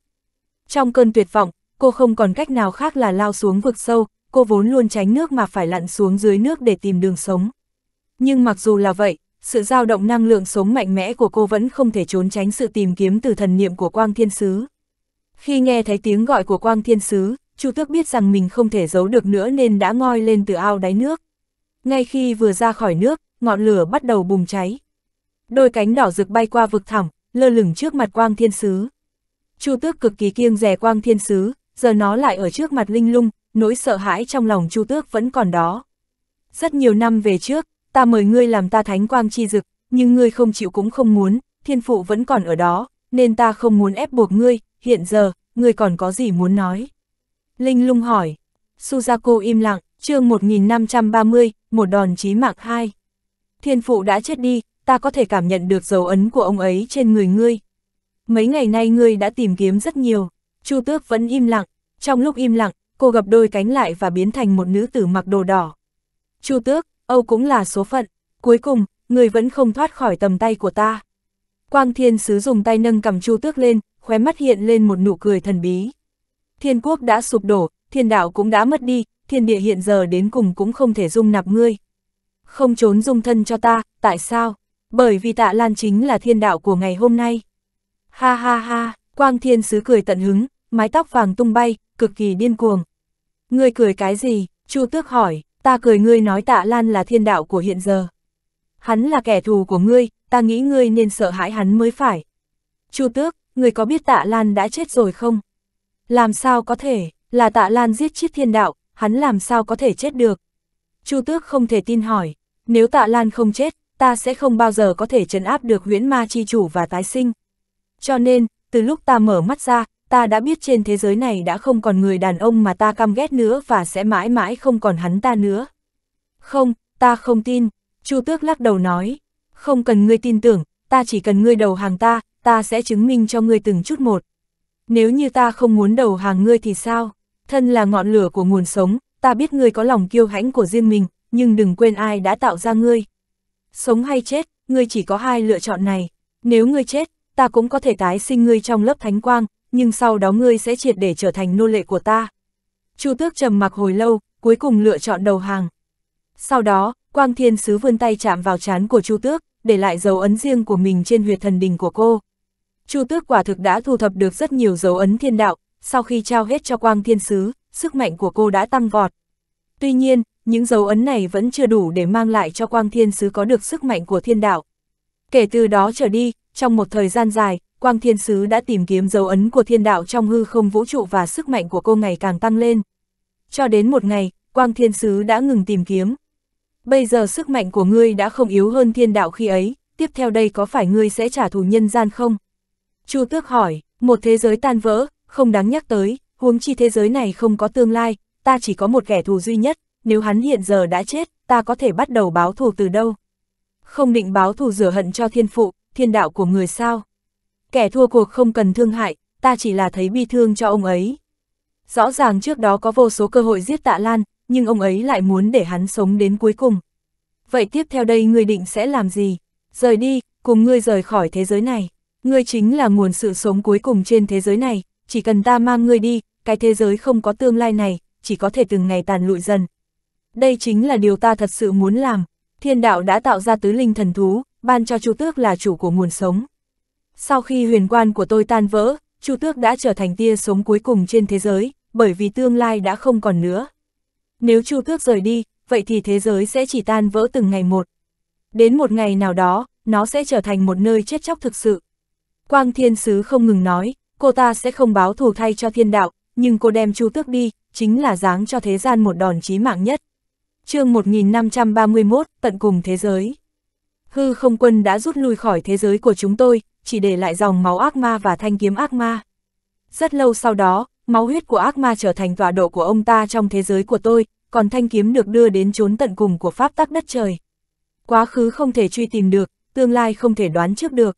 Trong cơn tuyệt vọng, cô không còn cách nào khác là lao xuống vực sâu, cô vốn luôn tránh nước mà phải lặn xuống dưới nước để tìm đường sống. Nhưng mặc dù là vậy, sự dao động năng lượng sống mạnh mẽ của cô vẫn không thể trốn tránh sự tìm kiếm từ thần niệm của Quang Thiên Sứ. Khi nghe thấy tiếng gọi của Quang Thiên Sứ, Chu Tước biết rằng mình không thể giấu được nữa nên đã ngoi lên từ ao đáy nước. Ngay khi vừa ra khỏi nước, ngọn lửa bắt đầu bùng cháy. Đôi cánh đỏ rực bay qua vực thẳm, lơ lửng trước mặt Quang Thiên Sứ. Chu Tước cực kỳ kiêng rè quang thiên sứ, giờ nó lại ở trước mặt linh lung, nỗi sợ hãi trong lòng Chu Tước vẫn còn đó. Rất nhiều năm về trước, ta mời ngươi làm ta thánh quang chi dực, nhưng ngươi không chịu cũng không muốn, thiên phụ vẫn còn ở đó, nên ta không muốn ép buộc ngươi, hiện giờ, ngươi còn có gì muốn nói? Linh lung hỏi, Suzaku im lặng, chương 1530, một đòn chí mạng hai. Thiên phụ đã chết đi, ta có thể cảm nhận được dấu ấn của ông ấy trên người ngươi mấy ngày nay ngươi đã tìm kiếm rất nhiều. Chu Tước vẫn im lặng, trong lúc im lặng, cô gập đôi cánh lại và biến thành một nữ tử mặc đồ đỏ. Chu Tước, Âu cũng là số phận, cuối cùng, người vẫn không thoát khỏi tầm tay của ta. Quang Thiên Sứ dùng tay nâng cầm Chu Tước lên, khóe mắt hiện lên một nụ cười thần bí. Thiên quốc đã sụp đổ, thiên đạo cũng đã mất đi, thiên địa hiện giờ đến cùng cũng không thể dung nạp ngươi. Không trốn dung thân cho ta, tại sao? Bởi vì tạ Lan chính là thiên đạo của ngày hôm nay. Ha ha ha, Quang Thiên Sứ cười tận hứng, mái tóc vàng tung bay, cực kỳ điên cuồng. Ngươi cười cái gì? Chu Tước hỏi, ta cười ngươi nói Tạ Lan là thiên đạo của hiện giờ. Hắn là kẻ thù của ngươi, ta nghĩ ngươi nên sợ hãi hắn mới phải. Chu Tước, ngươi có biết Tạ Lan đã chết rồi không? Làm sao có thể, là Tạ Lan giết chết thiên đạo, hắn làm sao có thể chết được? Chu Tước không thể tin hỏi, nếu Tạ Lan không chết, ta sẽ không bao giờ có thể trấn áp được huyễn ma chi chủ và tái sinh. Cho nên, từ lúc ta mở mắt ra, ta đã biết trên thế giới này đã không còn người đàn ông mà ta căm ghét nữa và sẽ mãi mãi không còn hắn ta nữa. Không, ta không tin, Chu Tước lắc đầu nói, không cần ngươi tin tưởng, ta chỉ cần ngươi đầu hàng ta, ta sẽ chứng minh cho ngươi từng chút một. Nếu như ta không muốn đầu hàng ngươi thì sao? Thân là ngọn lửa của nguồn sống, ta biết ngươi có lòng kiêu hãnh của riêng mình, nhưng đừng quên ai đã tạo ra ngươi. Sống hay chết, ngươi chỉ có hai lựa chọn này. Nếu ngươi chết, ta cũng có thể tái sinh ngươi trong lớp thánh quang, nhưng sau đó ngươi sẽ triệt để trở thành nô lệ của ta. Chu tước trầm mặc hồi lâu, cuối cùng lựa chọn đầu hàng. Sau đó, quang thiên sứ vươn tay chạm vào trán của chu tước, để lại dấu ấn riêng của mình trên huyệt thần đình của cô. Chu tước quả thực đã thu thập được rất nhiều dấu ấn thiên đạo, sau khi trao hết cho quang thiên sứ, sức mạnh của cô đã tăng vọt. Tuy nhiên, những dấu ấn này vẫn chưa đủ để mang lại cho quang thiên sứ có được sức mạnh của thiên đạo. Kể từ đó trở đi, trong một thời gian dài, Quang Thiên Sứ đã tìm kiếm dấu ấn của thiên đạo trong hư không vũ trụ và sức mạnh của cô ngày càng tăng lên. Cho đến một ngày, Quang Thiên Sứ đã ngừng tìm kiếm. Bây giờ sức mạnh của ngươi đã không yếu hơn thiên đạo khi ấy, tiếp theo đây có phải ngươi sẽ trả thù nhân gian không? Chu Tước hỏi, một thế giới tan vỡ, không đáng nhắc tới, huống chi thế giới này không có tương lai, ta chỉ có một kẻ thù duy nhất, nếu hắn hiện giờ đã chết, ta có thể bắt đầu báo thù từ đâu? Không định báo thù rửa hận cho thiên phụ, thiên đạo của người sao? Kẻ thua cuộc không cần thương hại, ta chỉ là thấy bi thương cho ông ấy. Rõ ràng trước đó có vô số cơ hội giết tạ Lan, nhưng ông ấy lại muốn để hắn sống đến cuối cùng. Vậy tiếp theo đây ngươi định sẽ làm gì? Rời đi, cùng ngươi rời khỏi thế giới này. Ngươi chính là nguồn sự sống cuối cùng trên thế giới này, chỉ cần ta mang ngươi đi, cái thế giới không có tương lai này, chỉ có thể từng ngày tàn lụi dần. Đây chính là điều ta thật sự muốn làm. Thiên đạo đã tạo ra tứ linh thần thú, ban cho Chu Tước là chủ của nguồn sống. Sau khi huyền quan của tôi tan vỡ, Chu Tước đã trở thành tia sống cuối cùng trên thế giới, bởi vì tương lai đã không còn nữa. Nếu Chu Tước rời đi, vậy thì thế giới sẽ chỉ tan vỡ từng ngày một. Đến một ngày nào đó, nó sẽ trở thành một nơi chết chóc thực sự. Quang Thiên Sứ không ngừng nói, cô ta sẽ không báo thù thay cho thiên đạo, nhưng cô đem Chu Tước đi, chính là giáng cho thế gian một đòn chí mạng nhất. chương 1531, tận cùng thế giới hư không quân đã rút lui khỏi thế giới của chúng tôi, chỉ để lại dòng máu ác ma và thanh kiếm ác ma. Rất lâu sau đó, máu huyết của ác ma trở thành tọa độ của ông ta trong thế giới của tôi, còn thanh kiếm được đưa đến chốn tận cùng của pháp tắc đất trời. Quá khứ không thể truy tìm được, tương lai không thể đoán trước được.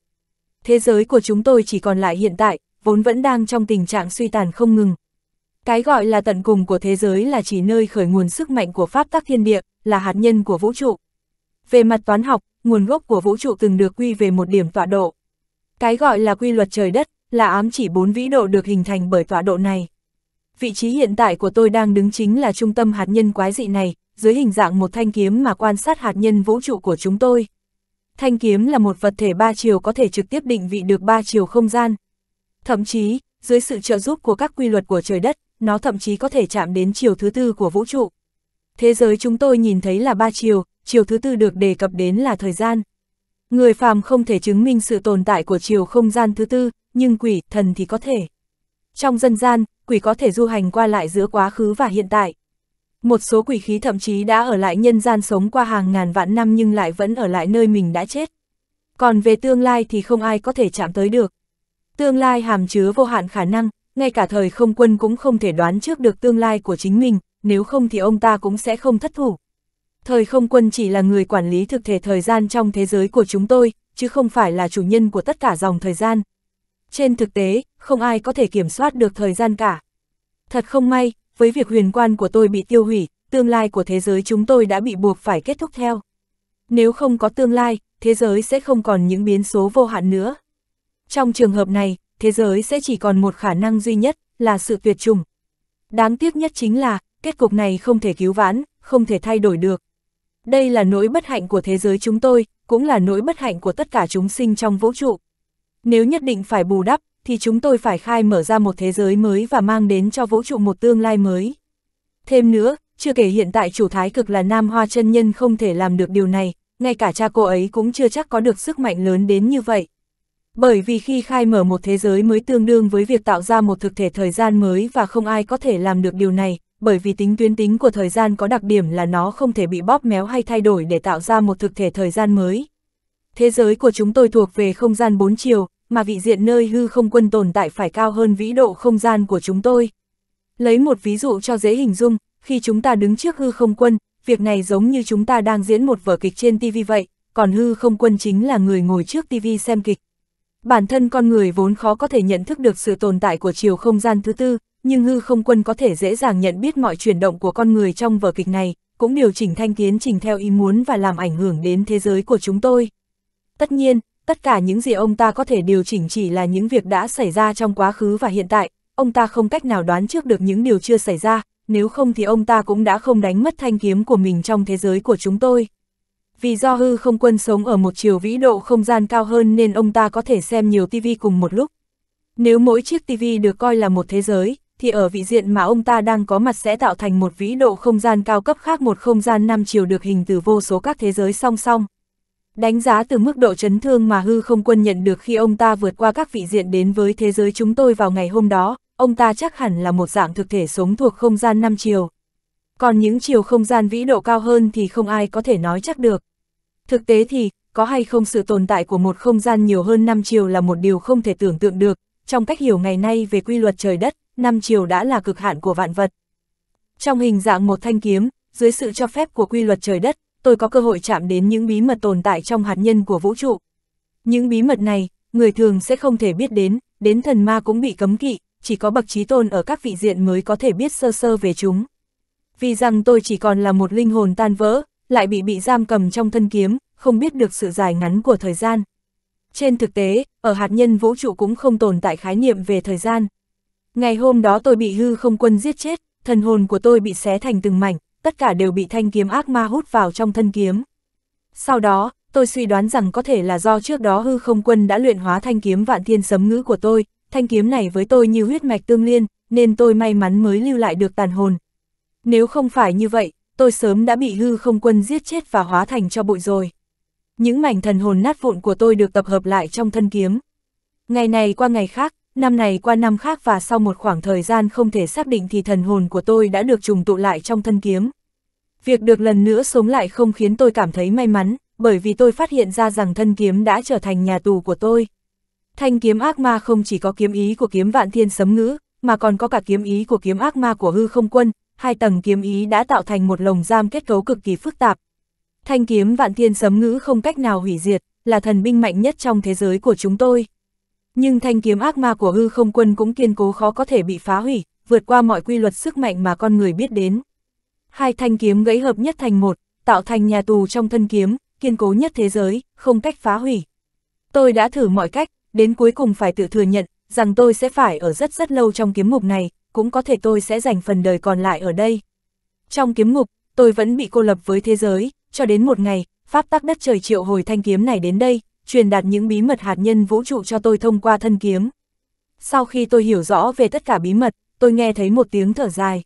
Thế giới của chúng tôi chỉ còn lại hiện tại, vốn vẫn đang trong tình trạng suy tàn không ngừng. Cái gọi là tận cùng của thế giới là chỉ nơi khởi nguồn sức mạnh của pháp tắc thiên địa, là hạt nhân của vũ trụ. Về mặt toán học, nguồn gốc của vũ trụ từng được quy về một điểm tọa độ. Cái gọi là quy luật trời đất, là ám chỉ bốn vĩ độ được hình thành bởi tọa độ này. Vị trí hiện tại của tôi đang đứng chính là trung tâm hạt nhân quái dị này, dưới hình dạng một thanh kiếm mà quan sát hạt nhân vũ trụ của chúng tôi. Thanh kiếm là một vật thể ba chiều có thể trực tiếp định vị được ba chiều không gian. Thậm chí, dưới sự trợ giúp của các quy luật của trời đất, nó thậm chí có thể chạm đến chiều thứ tư của vũ trụ. Thế giới chúng tôi nhìn thấy là ba chiều, chiều thứ tư được đề cập đến là thời gian. Người phàm không thể chứng minh sự tồn tại của chiều không gian thứ tư, nhưng quỷ, thần thì có thể. Trong dân gian, quỷ có thể du hành qua lại giữa quá khứ và hiện tại. Một số quỷ khí thậm chí đã ở lại nhân gian sống qua hàng ngàn vạn năm nhưng lại vẫn ở lại nơi mình đã chết. Còn về tương lai thì không ai có thể chạm tới được. Tương lai hàm chứa vô hạn khả năng, ngay cả thời không quân cũng không thể đoán trước được tương lai của chính mình, nếu không thì ông ta cũng sẽ không thất thủ. Thời không quân chỉ là người quản lý thực thể thời gian trong thế giới của chúng tôi, chứ không phải là chủ nhân của tất cả dòng thời gian. Trên thực tế, không ai có thể kiểm soát được thời gian cả. Thật không may, với việc huyền quan của tôi bị tiêu hủy, tương lai của thế giới chúng tôi đã bị buộc phải kết thúc theo. Nếu không có tương lai, thế giới sẽ không còn những biến số vô hạn nữa. Trong trường hợp này, thế giới sẽ chỉ còn một khả năng duy nhất, là sự tuyệt chủng. Đáng tiếc nhất chính là, kết cục này không thể cứu vãn, không thể thay đổi được, đây là nỗi bất hạnh của thế giới chúng tôi, cũng là nỗi bất hạnh của tất cả chúng sinh trong vũ trụ. Nếu nhất định phải bù đắp, thì chúng tôi phải khai mở ra một thế giới mới và mang đến cho vũ trụ một tương lai mới. Thêm nữa, chưa kể hiện tại chủ thái cực là nam hoa chân nhân không thể làm được điều này, ngay cả cha cô ấy cũng chưa chắc có được sức mạnh lớn đến như vậy. Bởi vì khi khai mở một thế giới mới tương đương với việc tạo ra một thực thể thời gian mới và không ai có thể làm được điều này, bởi vì tính tuyến tính của thời gian có đặc điểm là nó không thể bị bóp méo hay thay đổi để tạo ra một thực thể thời gian mới. Thế giới của chúng tôi thuộc về không gian bốn chiều, mà vị diện nơi hư không quân tồn tại phải cao hơn vĩ độ không gian của chúng tôi. Lấy một ví dụ cho dễ hình dung, khi chúng ta đứng trước hư không quân, việc này giống như chúng ta đang diễn một vở kịch trên TV vậy, còn hư không quân chính là người ngồi trước TV xem kịch. Bản thân con người vốn khó có thể nhận thức được sự tồn tại của chiều không gian thứ tư, nhưng hư không quân có thể dễ dàng nhận biết mọi chuyển động của con người trong vở kịch này, cũng điều chỉnh thanh tiến trình theo ý muốn và làm ảnh hưởng đến thế giới của chúng tôi. Tất nhiên, tất cả những gì ông ta có thể điều chỉnh chỉ là những việc đã xảy ra trong quá khứ và hiện tại, ông ta không cách nào đoán trước được những điều chưa xảy ra, nếu không thì ông ta cũng đã không đánh mất thanh kiếm của mình trong thế giới của chúng tôi. Vì do hư không quân sống ở một chiều vĩ độ không gian cao hơn nên ông ta có thể xem nhiều tivi cùng một lúc. Nếu mỗi chiếc tivi được coi là một thế giới, thì ở vị diện mà ông ta đang có mặt sẽ tạo thành một vĩ độ không gian cao cấp khác một không gian năm chiều được hình từ vô số các thế giới song song. Đánh giá từ mức độ chấn thương mà hư không quân nhận được khi ông ta vượt qua các vị diện đến với thế giới chúng tôi vào ngày hôm đó, ông ta chắc hẳn là một dạng thực thể sống thuộc không gian năm chiều. Còn những chiều không gian vĩ độ cao hơn thì không ai có thể nói chắc được. Thực tế thì, có hay không sự tồn tại của một không gian nhiều hơn năm chiều là một điều không thể tưởng tượng được, trong cách hiểu ngày nay về quy luật trời đất, năm chiều đã là cực hạn của vạn vật. Trong hình dạng một thanh kiếm, dưới sự cho phép của quy luật trời đất, tôi có cơ hội chạm đến những bí mật tồn tại trong hạt nhân của vũ trụ. Những bí mật này, người thường sẽ không thể biết đến, đến thần ma cũng bị cấm kỵ, chỉ có bậc trí tôn ở các vị diện mới có thể biết sơ sơ về chúng. Vì rằng tôi chỉ còn là một linh hồn tan vỡ, lại bị bị giam cầm trong thân kiếm, không biết được sự dài ngắn của thời gian. Trên thực tế, ở hạt nhân vũ trụ cũng không tồn tại khái niệm về thời gian, Ngày hôm đó tôi bị hư không quân giết chết, thần hồn của tôi bị xé thành từng mảnh, tất cả đều bị thanh kiếm ác ma hút vào trong thân kiếm. Sau đó, tôi suy đoán rằng có thể là do trước đó hư không quân đã luyện hóa thanh kiếm vạn thiên sấm ngữ của tôi, thanh kiếm này với tôi như huyết mạch tương liên, nên tôi may mắn mới lưu lại được tàn hồn. Nếu không phải như vậy, tôi sớm đã bị hư không quân giết chết và hóa thành cho bụi rồi. Những mảnh thần hồn nát vụn của tôi được tập hợp lại trong thân kiếm. Ngày này qua ngày khác, năm này qua năm khác và sau một khoảng thời gian không thể xác định thì thần hồn của tôi đã được trùng tụ lại trong thân kiếm. Việc được lần nữa sống lại không khiến tôi cảm thấy may mắn, bởi vì tôi phát hiện ra rằng thân kiếm đã trở thành nhà tù của tôi. Thanh kiếm ác ma không chỉ có kiếm ý của kiếm vạn thiên sấm ngữ, mà còn có cả kiếm ý của kiếm ác ma của hư không quân, hai tầng kiếm ý đã tạo thành một lồng giam kết cấu cực kỳ phức tạp. Thanh kiếm vạn thiên sấm ngữ không cách nào hủy diệt, là thần binh mạnh nhất trong thế giới của chúng tôi. Nhưng thanh kiếm ác ma của hư không quân cũng kiên cố khó có thể bị phá hủy, vượt qua mọi quy luật sức mạnh mà con người biết đến. Hai thanh kiếm gãy hợp nhất thành một, tạo thành nhà tù trong thân kiếm, kiên cố nhất thế giới, không cách phá hủy. Tôi đã thử mọi cách, đến cuối cùng phải tự thừa nhận, rằng tôi sẽ phải ở rất rất lâu trong kiếm mục này, cũng có thể tôi sẽ dành phần đời còn lại ở đây. Trong kiếm mục tôi vẫn bị cô lập với thế giới, cho đến một ngày, pháp tắc đất trời triệu hồi thanh kiếm này đến đây, truyền đạt những bí mật hạt nhân vũ trụ cho tôi thông qua thân kiếm. Sau khi tôi hiểu rõ về tất cả bí mật, tôi nghe thấy một tiếng thở dài.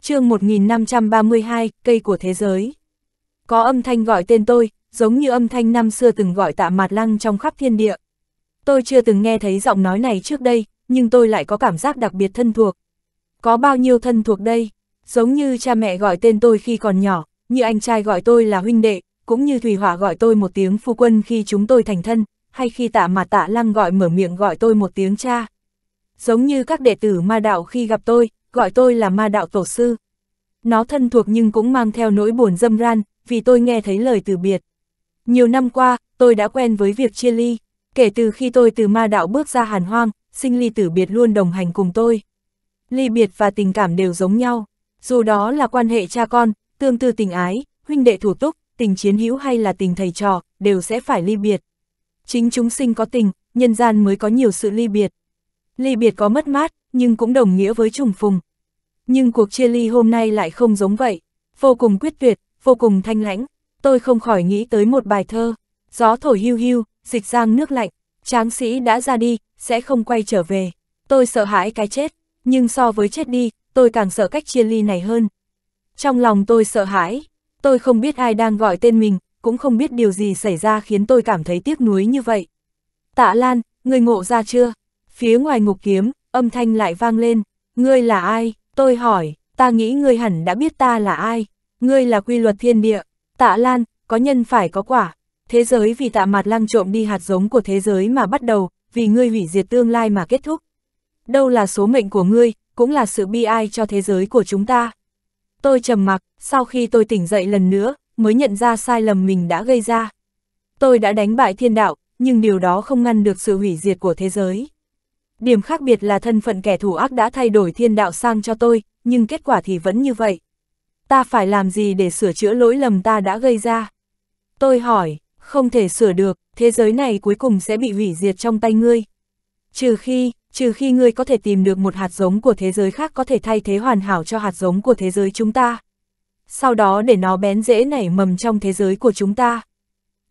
chương 1532, cây của thế giới. Có âm thanh gọi tên tôi, giống như âm thanh năm xưa từng gọi tạ mạt lăng trong khắp thiên địa. Tôi chưa từng nghe thấy giọng nói này trước đây, nhưng tôi lại có cảm giác đặc biệt thân thuộc. Có bao nhiêu thân thuộc đây? Giống như cha mẹ gọi tên tôi khi còn nhỏ, như anh trai gọi tôi là huynh đệ, cũng như Thùy Họa gọi tôi một tiếng phu quân khi chúng tôi thành thân, hay khi tạ mà tạ lăng gọi mở miệng gọi tôi một tiếng cha. Giống như các đệ tử ma đạo khi gặp tôi, gọi tôi là ma đạo tổ sư. Nó thân thuộc nhưng cũng mang theo nỗi buồn dâm ran, vì tôi nghe thấy lời từ biệt. Nhiều năm qua, tôi đã quen với việc chia ly. Kể từ khi tôi từ ma đạo bước ra hàn hoang, sinh ly tử biệt luôn đồng hành cùng tôi. Ly biệt và tình cảm đều giống nhau. Dù đó là quan hệ cha con, tương tư tình ái, huynh đệ thủ túc, tình chiến hữu hay là tình thầy trò, đều sẽ phải ly biệt. Chính chúng sinh có tình, nhân gian mới có nhiều sự ly biệt. Ly biệt có mất mát, nhưng cũng đồng nghĩa với trùng phùng. Nhưng cuộc chia ly hôm nay lại không giống vậy, vô cùng quyết tuyệt, vô cùng thanh lãnh. Tôi không khỏi nghĩ tới một bài thơ, gió thổi hưu hưu, dịch giang nước lạnh, tráng sĩ đã ra đi, sẽ không quay trở về. Tôi sợ hãi cái chết, nhưng so với chết đi, tôi càng sợ cách chia ly này hơn. Trong lòng tôi sợ hãi, Tôi không biết ai đang gọi tên mình, cũng không biết điều gì xảy ra khiến tôi cảm thấy tiếc nuối như vậy. Tạ Lan, người ngộ ra chưa? Phía ngoài ngục kiếm, âm thanh lại vang lên. Ngươi là ai? Tôi hỏi, ta nghĩ ngươi hẳn đã biết ta là ai. Ngươi là quy luật thiên địa. Tạ Lan, có nhân phải có quả. Thế giới vì tạ mặt lăng trộm đi hạt giống của thế giới mà bắt đầu, vì ngươi hủy diệt tương lai mà kết thúc. Đâu là số mệnh của ngươi, cũng là sự bi ai cho thế giới của chúng ta. Tôi trầm mặc, sau khi tôi tỉnh dậy lần nữa, mới nhận ra sai lầm mình đã gây ra. Tôi đã đánh bại thiên đạo, nhưng điều đó không ngăn được sự hủy diệt của thế giới. Điểm khác biệt là thân phận kẻ thù ác đã thay đổi thiên đạo sang cho tôi, nhưng kết quả thì vẫn như vậy. Ta phải làm gì để sửa chữa lỗi lầm ta đã gây ra? Tôi hỏi, không thể sửa được, thế giới này cuối cùng sẽ bị hủy diệt trong tay ngươi, Trừ khi, trừ khi ngươi có thể tìm được một hạt giống của thế giới khác có thể thay thế hoàn hảo cho hạt giống của thế giới chúng ta. Sau đó để nó bén dễ nảy mầm trong thế giới của chúng ta.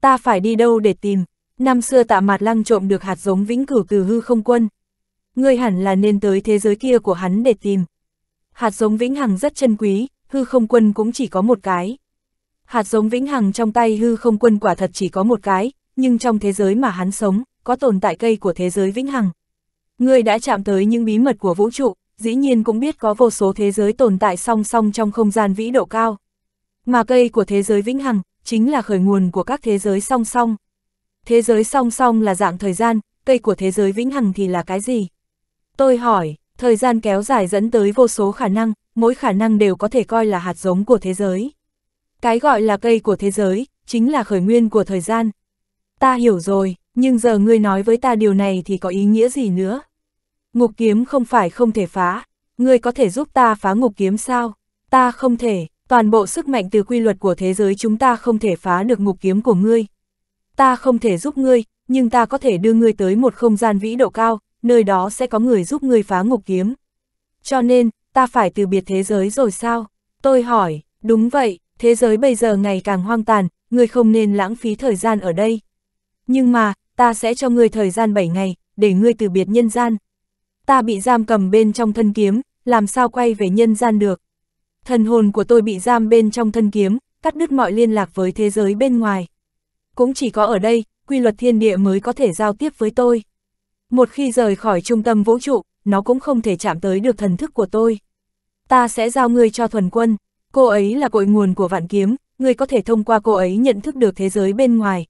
Ta phải đi đâu để tìm? Năm xưa tạ mạt lăng trộm được hạt giống vĩnh cửu từ hư không quân. Ngươi hẳn là nên tới thế giới kia của hắn để tìm. Hạt giống vĩnh hằng rất chân quý, hư không quân cũng chỉ có một cái. Hạt giống vĩnh hằng trong tay hư không quân quả thật chỉ có một cái, nhưng trong thế giới mà hắn sống, có tồn tại cây của thế giới vĩnh hằng. Ngươi đã chạm tới những bí mật của vũ trụ, dĩ nhiên cũng biết có vô số thế giới tồn tại song song trong không gian vĩ độ cao. Mà cây của thế giới vĩnh hằng, chính là khởi nguồn của các thế giới song song. Thế giới song song là dạng thời gian, cây của thế giới vĩnh hằng thì là cái gì? Tôi hỏi, thời gian kéo dài dẫn tới vô số khả năng, mỗi khả năng đều có thể coi là hạt giống của thế giới. Cái gọi là cây của thế giới, chính là khởi nguyên của thời gian. Ta hiểu rồi, nhưng giờ ngươi nói với ta điều này thì có ý nghĩa gì nữa? Ngục kiếm không phải không thể phá, ngươi có thể giúp ta phá ngục kiếm sao? Ta không thể, toàn bộ sức mạnh từ quy luật của thế giới chúng ta không thể phá được ngục kiếm của ngươi. Ta không thể giúp ngươi, nhưng ta có thể đưa ngươi tới một không gian vĩ độ cao, nơi đó sẽ có người giúp ngươi phá ngục kiếm. Cho nên, ta phải từ biệt thế giới rồi sao? Tôi hỏi, đúng vậy, thế giới bây giờ ngày càng hoang tàn, ngươi không nên lãng phí thời gian ở đây. Nhưng mà, ta sẽ cho ngươi thời gian 7 ngày, để ngươi từ biệt nhân gian. Ta bị giam cầm bên trong thân kiếm, làm sao quay về nhân gian được. Thần hồn của tôi bị giam bên trong thân kiếm, cắt đứt mọi liên lạc với thế giới bên ngoài. Cũng chỉ có ở đây, quy luật thiên địa mới có thể giao tiếp với tôi. Một khi rời khỏi trung tâm vũ trụ, nó cũng không thể chạm tới được thần thức của tôi. Ta sẽ giao ngươi cho thuần quân, cô ấy là cội nguồn của vạn kiếm, ngươi có thể thông qua cô ấy nhận thức được thế giới bên ngoài,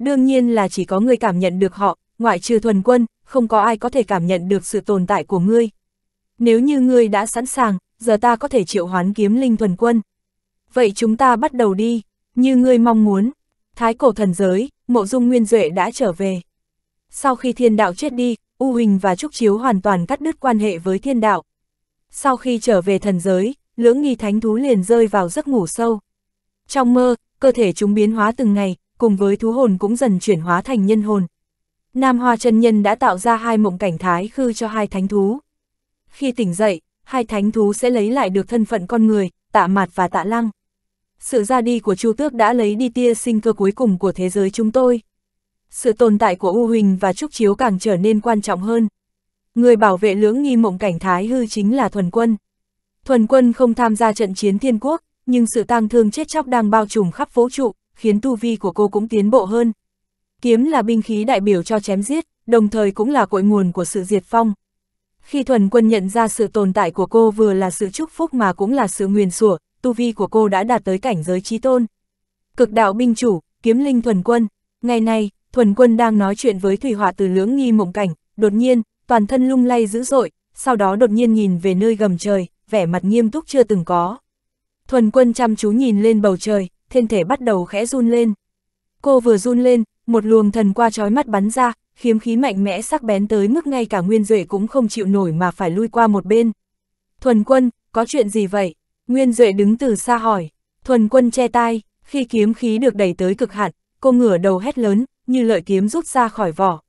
Đương nhiên là chỉ có người cảm nhận được họ, ngoại trừ thuần quân, không có ai có thể cảm nhận được sự tồn tại của ngươi. Nếu như ngươi đã sẵn sàng, giờ ta có thể triệu hoán kiếm linh thuần quân. Vậy chúng ta bắt đầu đi, như ngươi mong muốn. Thái cổ thần giới, mộ dung nguyên duệ đã trở về. Sau khi thiên đạo chết đi, U Huỳnh và Trúc Chiếu hoàn toàn cắt đứt quan hệ với thiên đạo. Sau khi trở về thần giới, lưỡng nghi thánh thú liền rơi vào giấc ngủ sâu. Trong mơ, cơ thể chúng biến hóa từng ngày, cùng với thú hồn cũng dần chuyển hóa thành nhân hồn. Nam Hoa chân Nhân đã tạo ra hai mộng cảnh thái khư cho hai thánh thú. Khi tỉnh dậy, hai thánh thú sẽ lấy lại được thân phận con người, tạ mạt và tạ lăng. Sự ra đi của Chu Tước đã lấy đi tia sinh cơ cuối cùng của thế giới chúng tôi. Sự tồn tại của U Huỳnh và Trúc Chiếu càng trở nên quan trọng hơn. Người bảo vệ lưỡng nghi mộng cảnh thái hư chính là Thuần Quân. Thuần Quân không tham gia trận chiến thiên quốc, nhưng sự tang thương chết chóc đang bao trùm khắp vũ trụ, khiến tu vi của cô cũng tiến bộ hơn. Kiếm là binh khí đại biểu cho chém giết, đồng thời cũng là cội nguồn của sự diệt phong. Khi thuần quân nhận ra sự tồn tại của cô vừa là sự chúc phúc mà cũng là sự nguyền sủa, tu vi của cô đã đạt tới cảnh giới trí tôn. Cực đạo binh chủ, kiếm linh thuần quân. Ngày nay, thuần quân đang nói chuyện với Thủy hỏa từ lưỡng nghi mộng cảnh, đột nhiên, toàn thân lung lay dữ dội, sau đó đột nhiên nhìn về nơi gầm trời, vẻ mặt nghiêm túc chưa từng có. Thuần quân chăm chú nhìn lên bầu trời, thân thể bắt đầu khẽ run lên. Cô vừa run lên, một luồng thần qua trói mắt bắn ra, khiếm khí mạnh mẽ sắc bén tới mức ngay cả Nguyên Duệ cũng không chịu nổi mà phải lui qua một bên. Thuần quân, có chuyện gì vậy? Nguyên Duệ đứng từ xa hỏi. Thuần quân che tai, khi kiếm khí được đẩy tới cực hạn, cô ngửa đầu hét lớn, như lợi kiếm rút ra khỏi vỏ.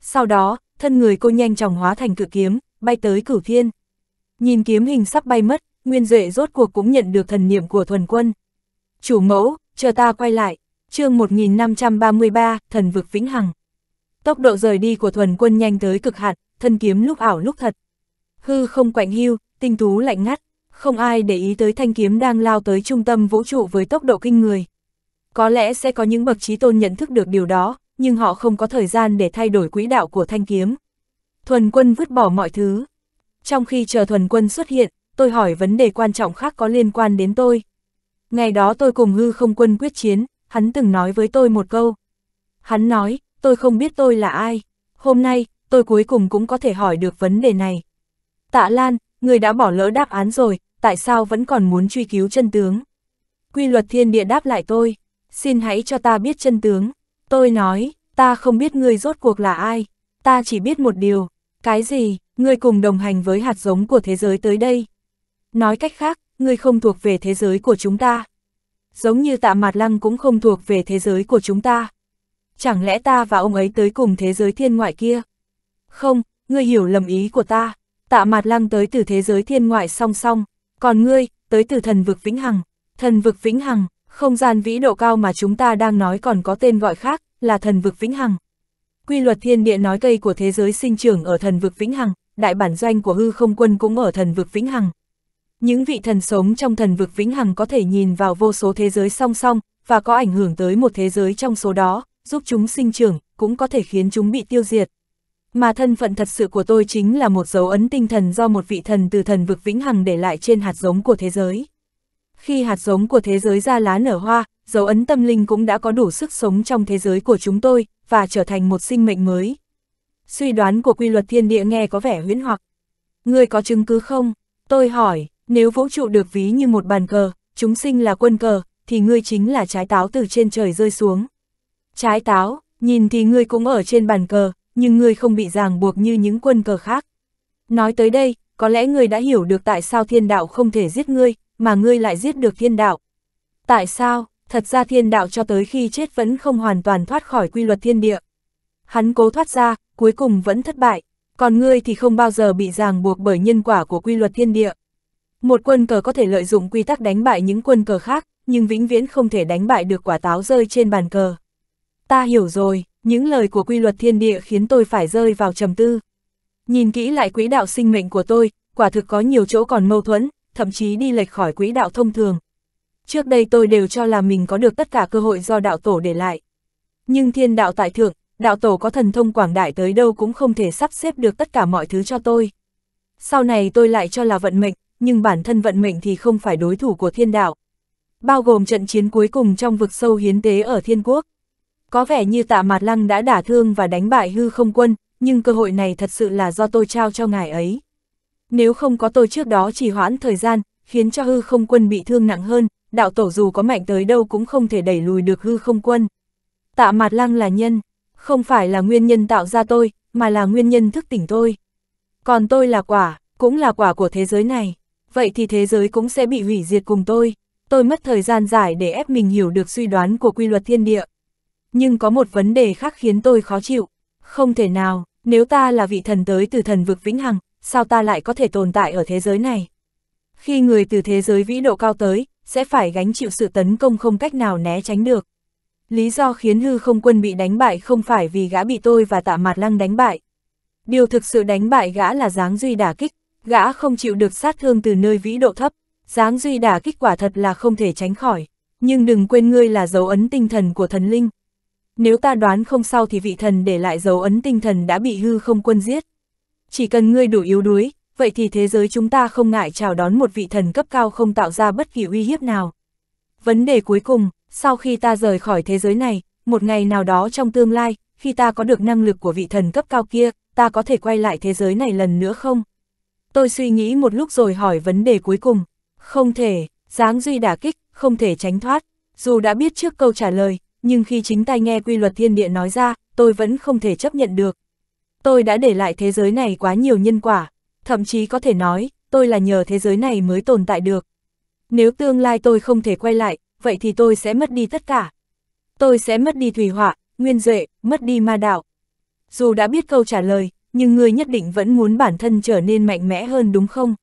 Sau đó, thân người cô nhanh chóng hóa thành cự kiếm, bay tới cửu thiên. Nhìn kiếm hình sắp bay mất, Nguyên Duệ rốt cuộc cũng nhận được thần niệm của thuần quân. Chủ mẫu, chờ ta quay lại, chương 1533, thần vực vĩnh hằng. Tốc độ rời đi của thuần quân nhanh tới cực hạn, thân kiếm lúc ảo lúc thật. Hư không quạnh hiu tinh tú lạnh ngắt, không ai để ý tới thanh kiếm đang lao tới trung tâm vũ trụ với tốc độ kinh người. Có lẽ sẽ có những bậc trí tôn nhận thức được điều đó, nhưng họ không có thời gian để thay đổi quỹ đạo của thanh kiếm. Thuần quân vứt bỏ mọi thứ. Trong khi chờ thuần quân xuất hiện, tôi hỏi vấn đề quan trọng khác có liên quan đến tôi, Ngày đó tôi cùng hư không quân quyết chiến, hắn từng nói với tôi một câu. Hắn nói, tôi không biết tôi là ai. Hôm nay, tôi cuối cùng cũng có thể hỏi được vấn đề này. Tạ Lan, người đã bỏ lỡ đáp án rồi, tại sao vẫn còn muốn truy cứu chân tướng? Quy luật thiên địa đáp lại tôi, xin hãy cho ta biết chân tướng. Tôi nói, ta không biết ngươi rốt cuộc là ai, ta chỉ biết một điều, cái gì, ngươi cùng đồng hành với hạt giống của thế giới tới đây. Nói cách khác, ngươi không thuộc về thế giới của chúng ta. Giống như tạ Mạt lăng cũng không thuộc về thế giới của chúng ta. Chẳng lẽ ta và ông ấy tới cùng thế giới thiên ngoại kia? Không, ngươi hiểu lầm ý của ta. Tạ Mạt lăng tới từ thế giới thiên ngoại song song, còn ngươi, tới từ thần vực vĩnh hằng. Thần vực vĩnh hằng, không gian vĩ độ cao mà chúng ta đang nói còn có tên gọi khác, là thần vực vĩnh hằng. Quy luật thiên địa nói cây của thế giới sinh trưởng ở thần vực vĩnh hằng, đại bản doanh của hư không quân cũng ở thần vực vĩnh hằng. Những vị thần sống trong thần vực vĩnh hằng có thể nhìn vào vô số thế giới song song, và có ảnh hưởng tới một thế giới trong số đó, giúp chúng sinh trưởng, cũng có thể khiến chúng bị tiêu diệt. Mà thân phận thật sự của tôi chính là một dấu ấn tinh thần do một vị thần từ thần vực vĩnh hằng để lại trên hạt giống của thế giới. Khi hạt giống của thế giới ra lá nở hoa, dấu ấn tâm linh cũng đã có đủ sức sống trong thế giới của chúng tôi, và trở thành một sinh mệnh mới. Suy đoán của quy luật thiên địa nghe có vẻ huyễn hoặc. Người có chứng cứ không? Tôi hỏi, nếu vũ trụ được ví như một bàn cờ, chúng sinh là quân cờ, thì ngươi chính là trái táo từ trên trời rơi xuống. Trái táo, nhìn thì ngươi cũng ở trên bàn cờ, nhưng ngươi không bị ràng buộc như những quân cờ khác. Nói tới đây, có lẽ ngươi đã hiểu được tại sao thiên đạo không thể giết ngươi, mà ngươi lại giết được thiên đạo. Tại sao, thật ra thiên đạo cho tới khi chết vẫn không hoàn toàn thoát khỏi quy luật thiên địa. Hắn cố thoát ra, cuối cùng vẫn thất bại, còn ngươi thì không bao giờ bị ràng buộc bởi nhân quả của quy luật thiên địa. Một quân cờ có thể lợi dụng quy tắc đánh bại những quân cờ khác, nhưng vĩnh viễn không thể đánh bại được quả táo rơi trên bàn cờ. Ta hiểu rồi, những lời của quy luật thiên địa khiến tôi phải rơi vào trầm tư. Nhìn kỹ lại quỹ đạo sinh mệnh của tôi, quả thực có nhiều chỗ còn mâu thuẫn, thậm chí đi lệch khỏi quỹ đạo thông thường. Trước đây tôi đều cho là mình có được tất cả cơ hội do đạo tổ để lại. Nhưng thiên đạo tại thượng, đạo tổ có thần thông quảng đại tới đâu cũng không thể sắp xếp được tất cả mọi thứ cho tôi. Sau này tôi lại cho là vận mệnh, nhưng bản thân vận mệnh thì không phải đối thủ của thiên đạo. Bao gồm trận chiến cuối cùng trong vực sâu hiến tế ở thiên quốc. Có vẻ như tạ mạt lăng đã đả thương và đánh bại hư không quân, nhưng cơ hội này thật sự là do tôi trao cho ngài ấy. Nếu không có tôi trước đó chỉ hoãn thời gian, khiến cho hư không quân bị thương nặng hơn, đạo tổ dù có mạnh tới đâu cũng không thể đẩy lùi được hư không quân. Tạ mạt lăng là nhân, không phải là nguyên nhân tạo ra tôi, mà là nguyên nhân thức tỉnh tôi. Còn tôi là quả, cũng là quả của thế giới này vậy thì thế giới cũng sẽ bị hủy diệt cùng tôi. Tôi mất thời gian dài để ép mình hiểu được suy đoán của quy luật thiên địa. Nhưng có một vấn đề khác khiến tôi khó chịu. Không thể nào, nếu ta là vị thần tới từ thần vực vĩnh hằng, sao ta lại có thể tồn tại ở thế giới này? Khi người từ thế giới vĩ độ cao tới, sẽ phải gánh chịu sự tấn công không cách nào né tránh được. Lý do khiến hư không quân bị đánh bại không phải vì gã bị tôi và tạ mạt lăng đánh bại. Điều thực sự đánh bại gã là dáng duy đả kích, gã không chịu được sát thương từ nơi vĩ độ thấp, dáng duy đả kích quả thật là không thể tránh khỏi, nhưng đừng quên ngươi là dấu ấn tinh thần của thần linh. Nếu ta đoán không sao thì vị thần để lại dấu ấn tinh thần đã bị hư không quân giết. Chỉ cần ngươi đủ yếu đuối, vậy thì thế giới chúng ta không ngại chào đón một vị thần cấp cao không tạo ra bất kỳ uy hiếp nào. Vấn đề cuối cùng, sau khi ta rời khỏi thế giới này, một ngày nào đó trong tương lai, khi ta có được năng lực của vị thần cấp cao kia, ta có thể quay lại thế giới này lần nữa không? Tôi suy nghĩ một lúc rồi hỏi vấn đề cuối cùng. Không thể, dáng duy đả kích, không thể tránh thoát. Dù đã biết trước câu trả lời, nhưng khi chính tay nghe quy luật thiên địa nói ra, tôi vẫn không thể chấp nhận được. Tôi đã để lại thế giới này quá nhiều nhân quả, thậm chí có thể nói, tôi là nhờ thế giới này mới tồn tại được. Nếu tương lai tôi không thể quay lại, vậy thì tôi sẽ mất đi tất cả. Tôi sẽ mất đi thủy họa nguyên duệ, mất đi ma đạo. Dù đã biết câu trả lời, nhưng ngươi nhất định vẫn muốn bản thân trở nên mạnh mẽ hơn đúng không?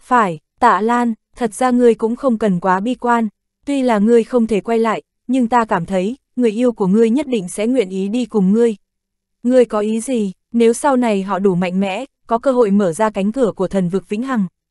Phải, tạ Lan, thật ra ngươi cũng không cần quá bi quan, tuy là ngươi không thể quay lại, nhưng ta cảm thấy, người yêu của ngươi nhất định sẽ nguyện ý đi cùng ngươi. Ngươi có ý gì, nếu sau này họ đủ mạnh mẽ, có cơ hội mở ra cánh cửa của thần vực vĩnh hằng,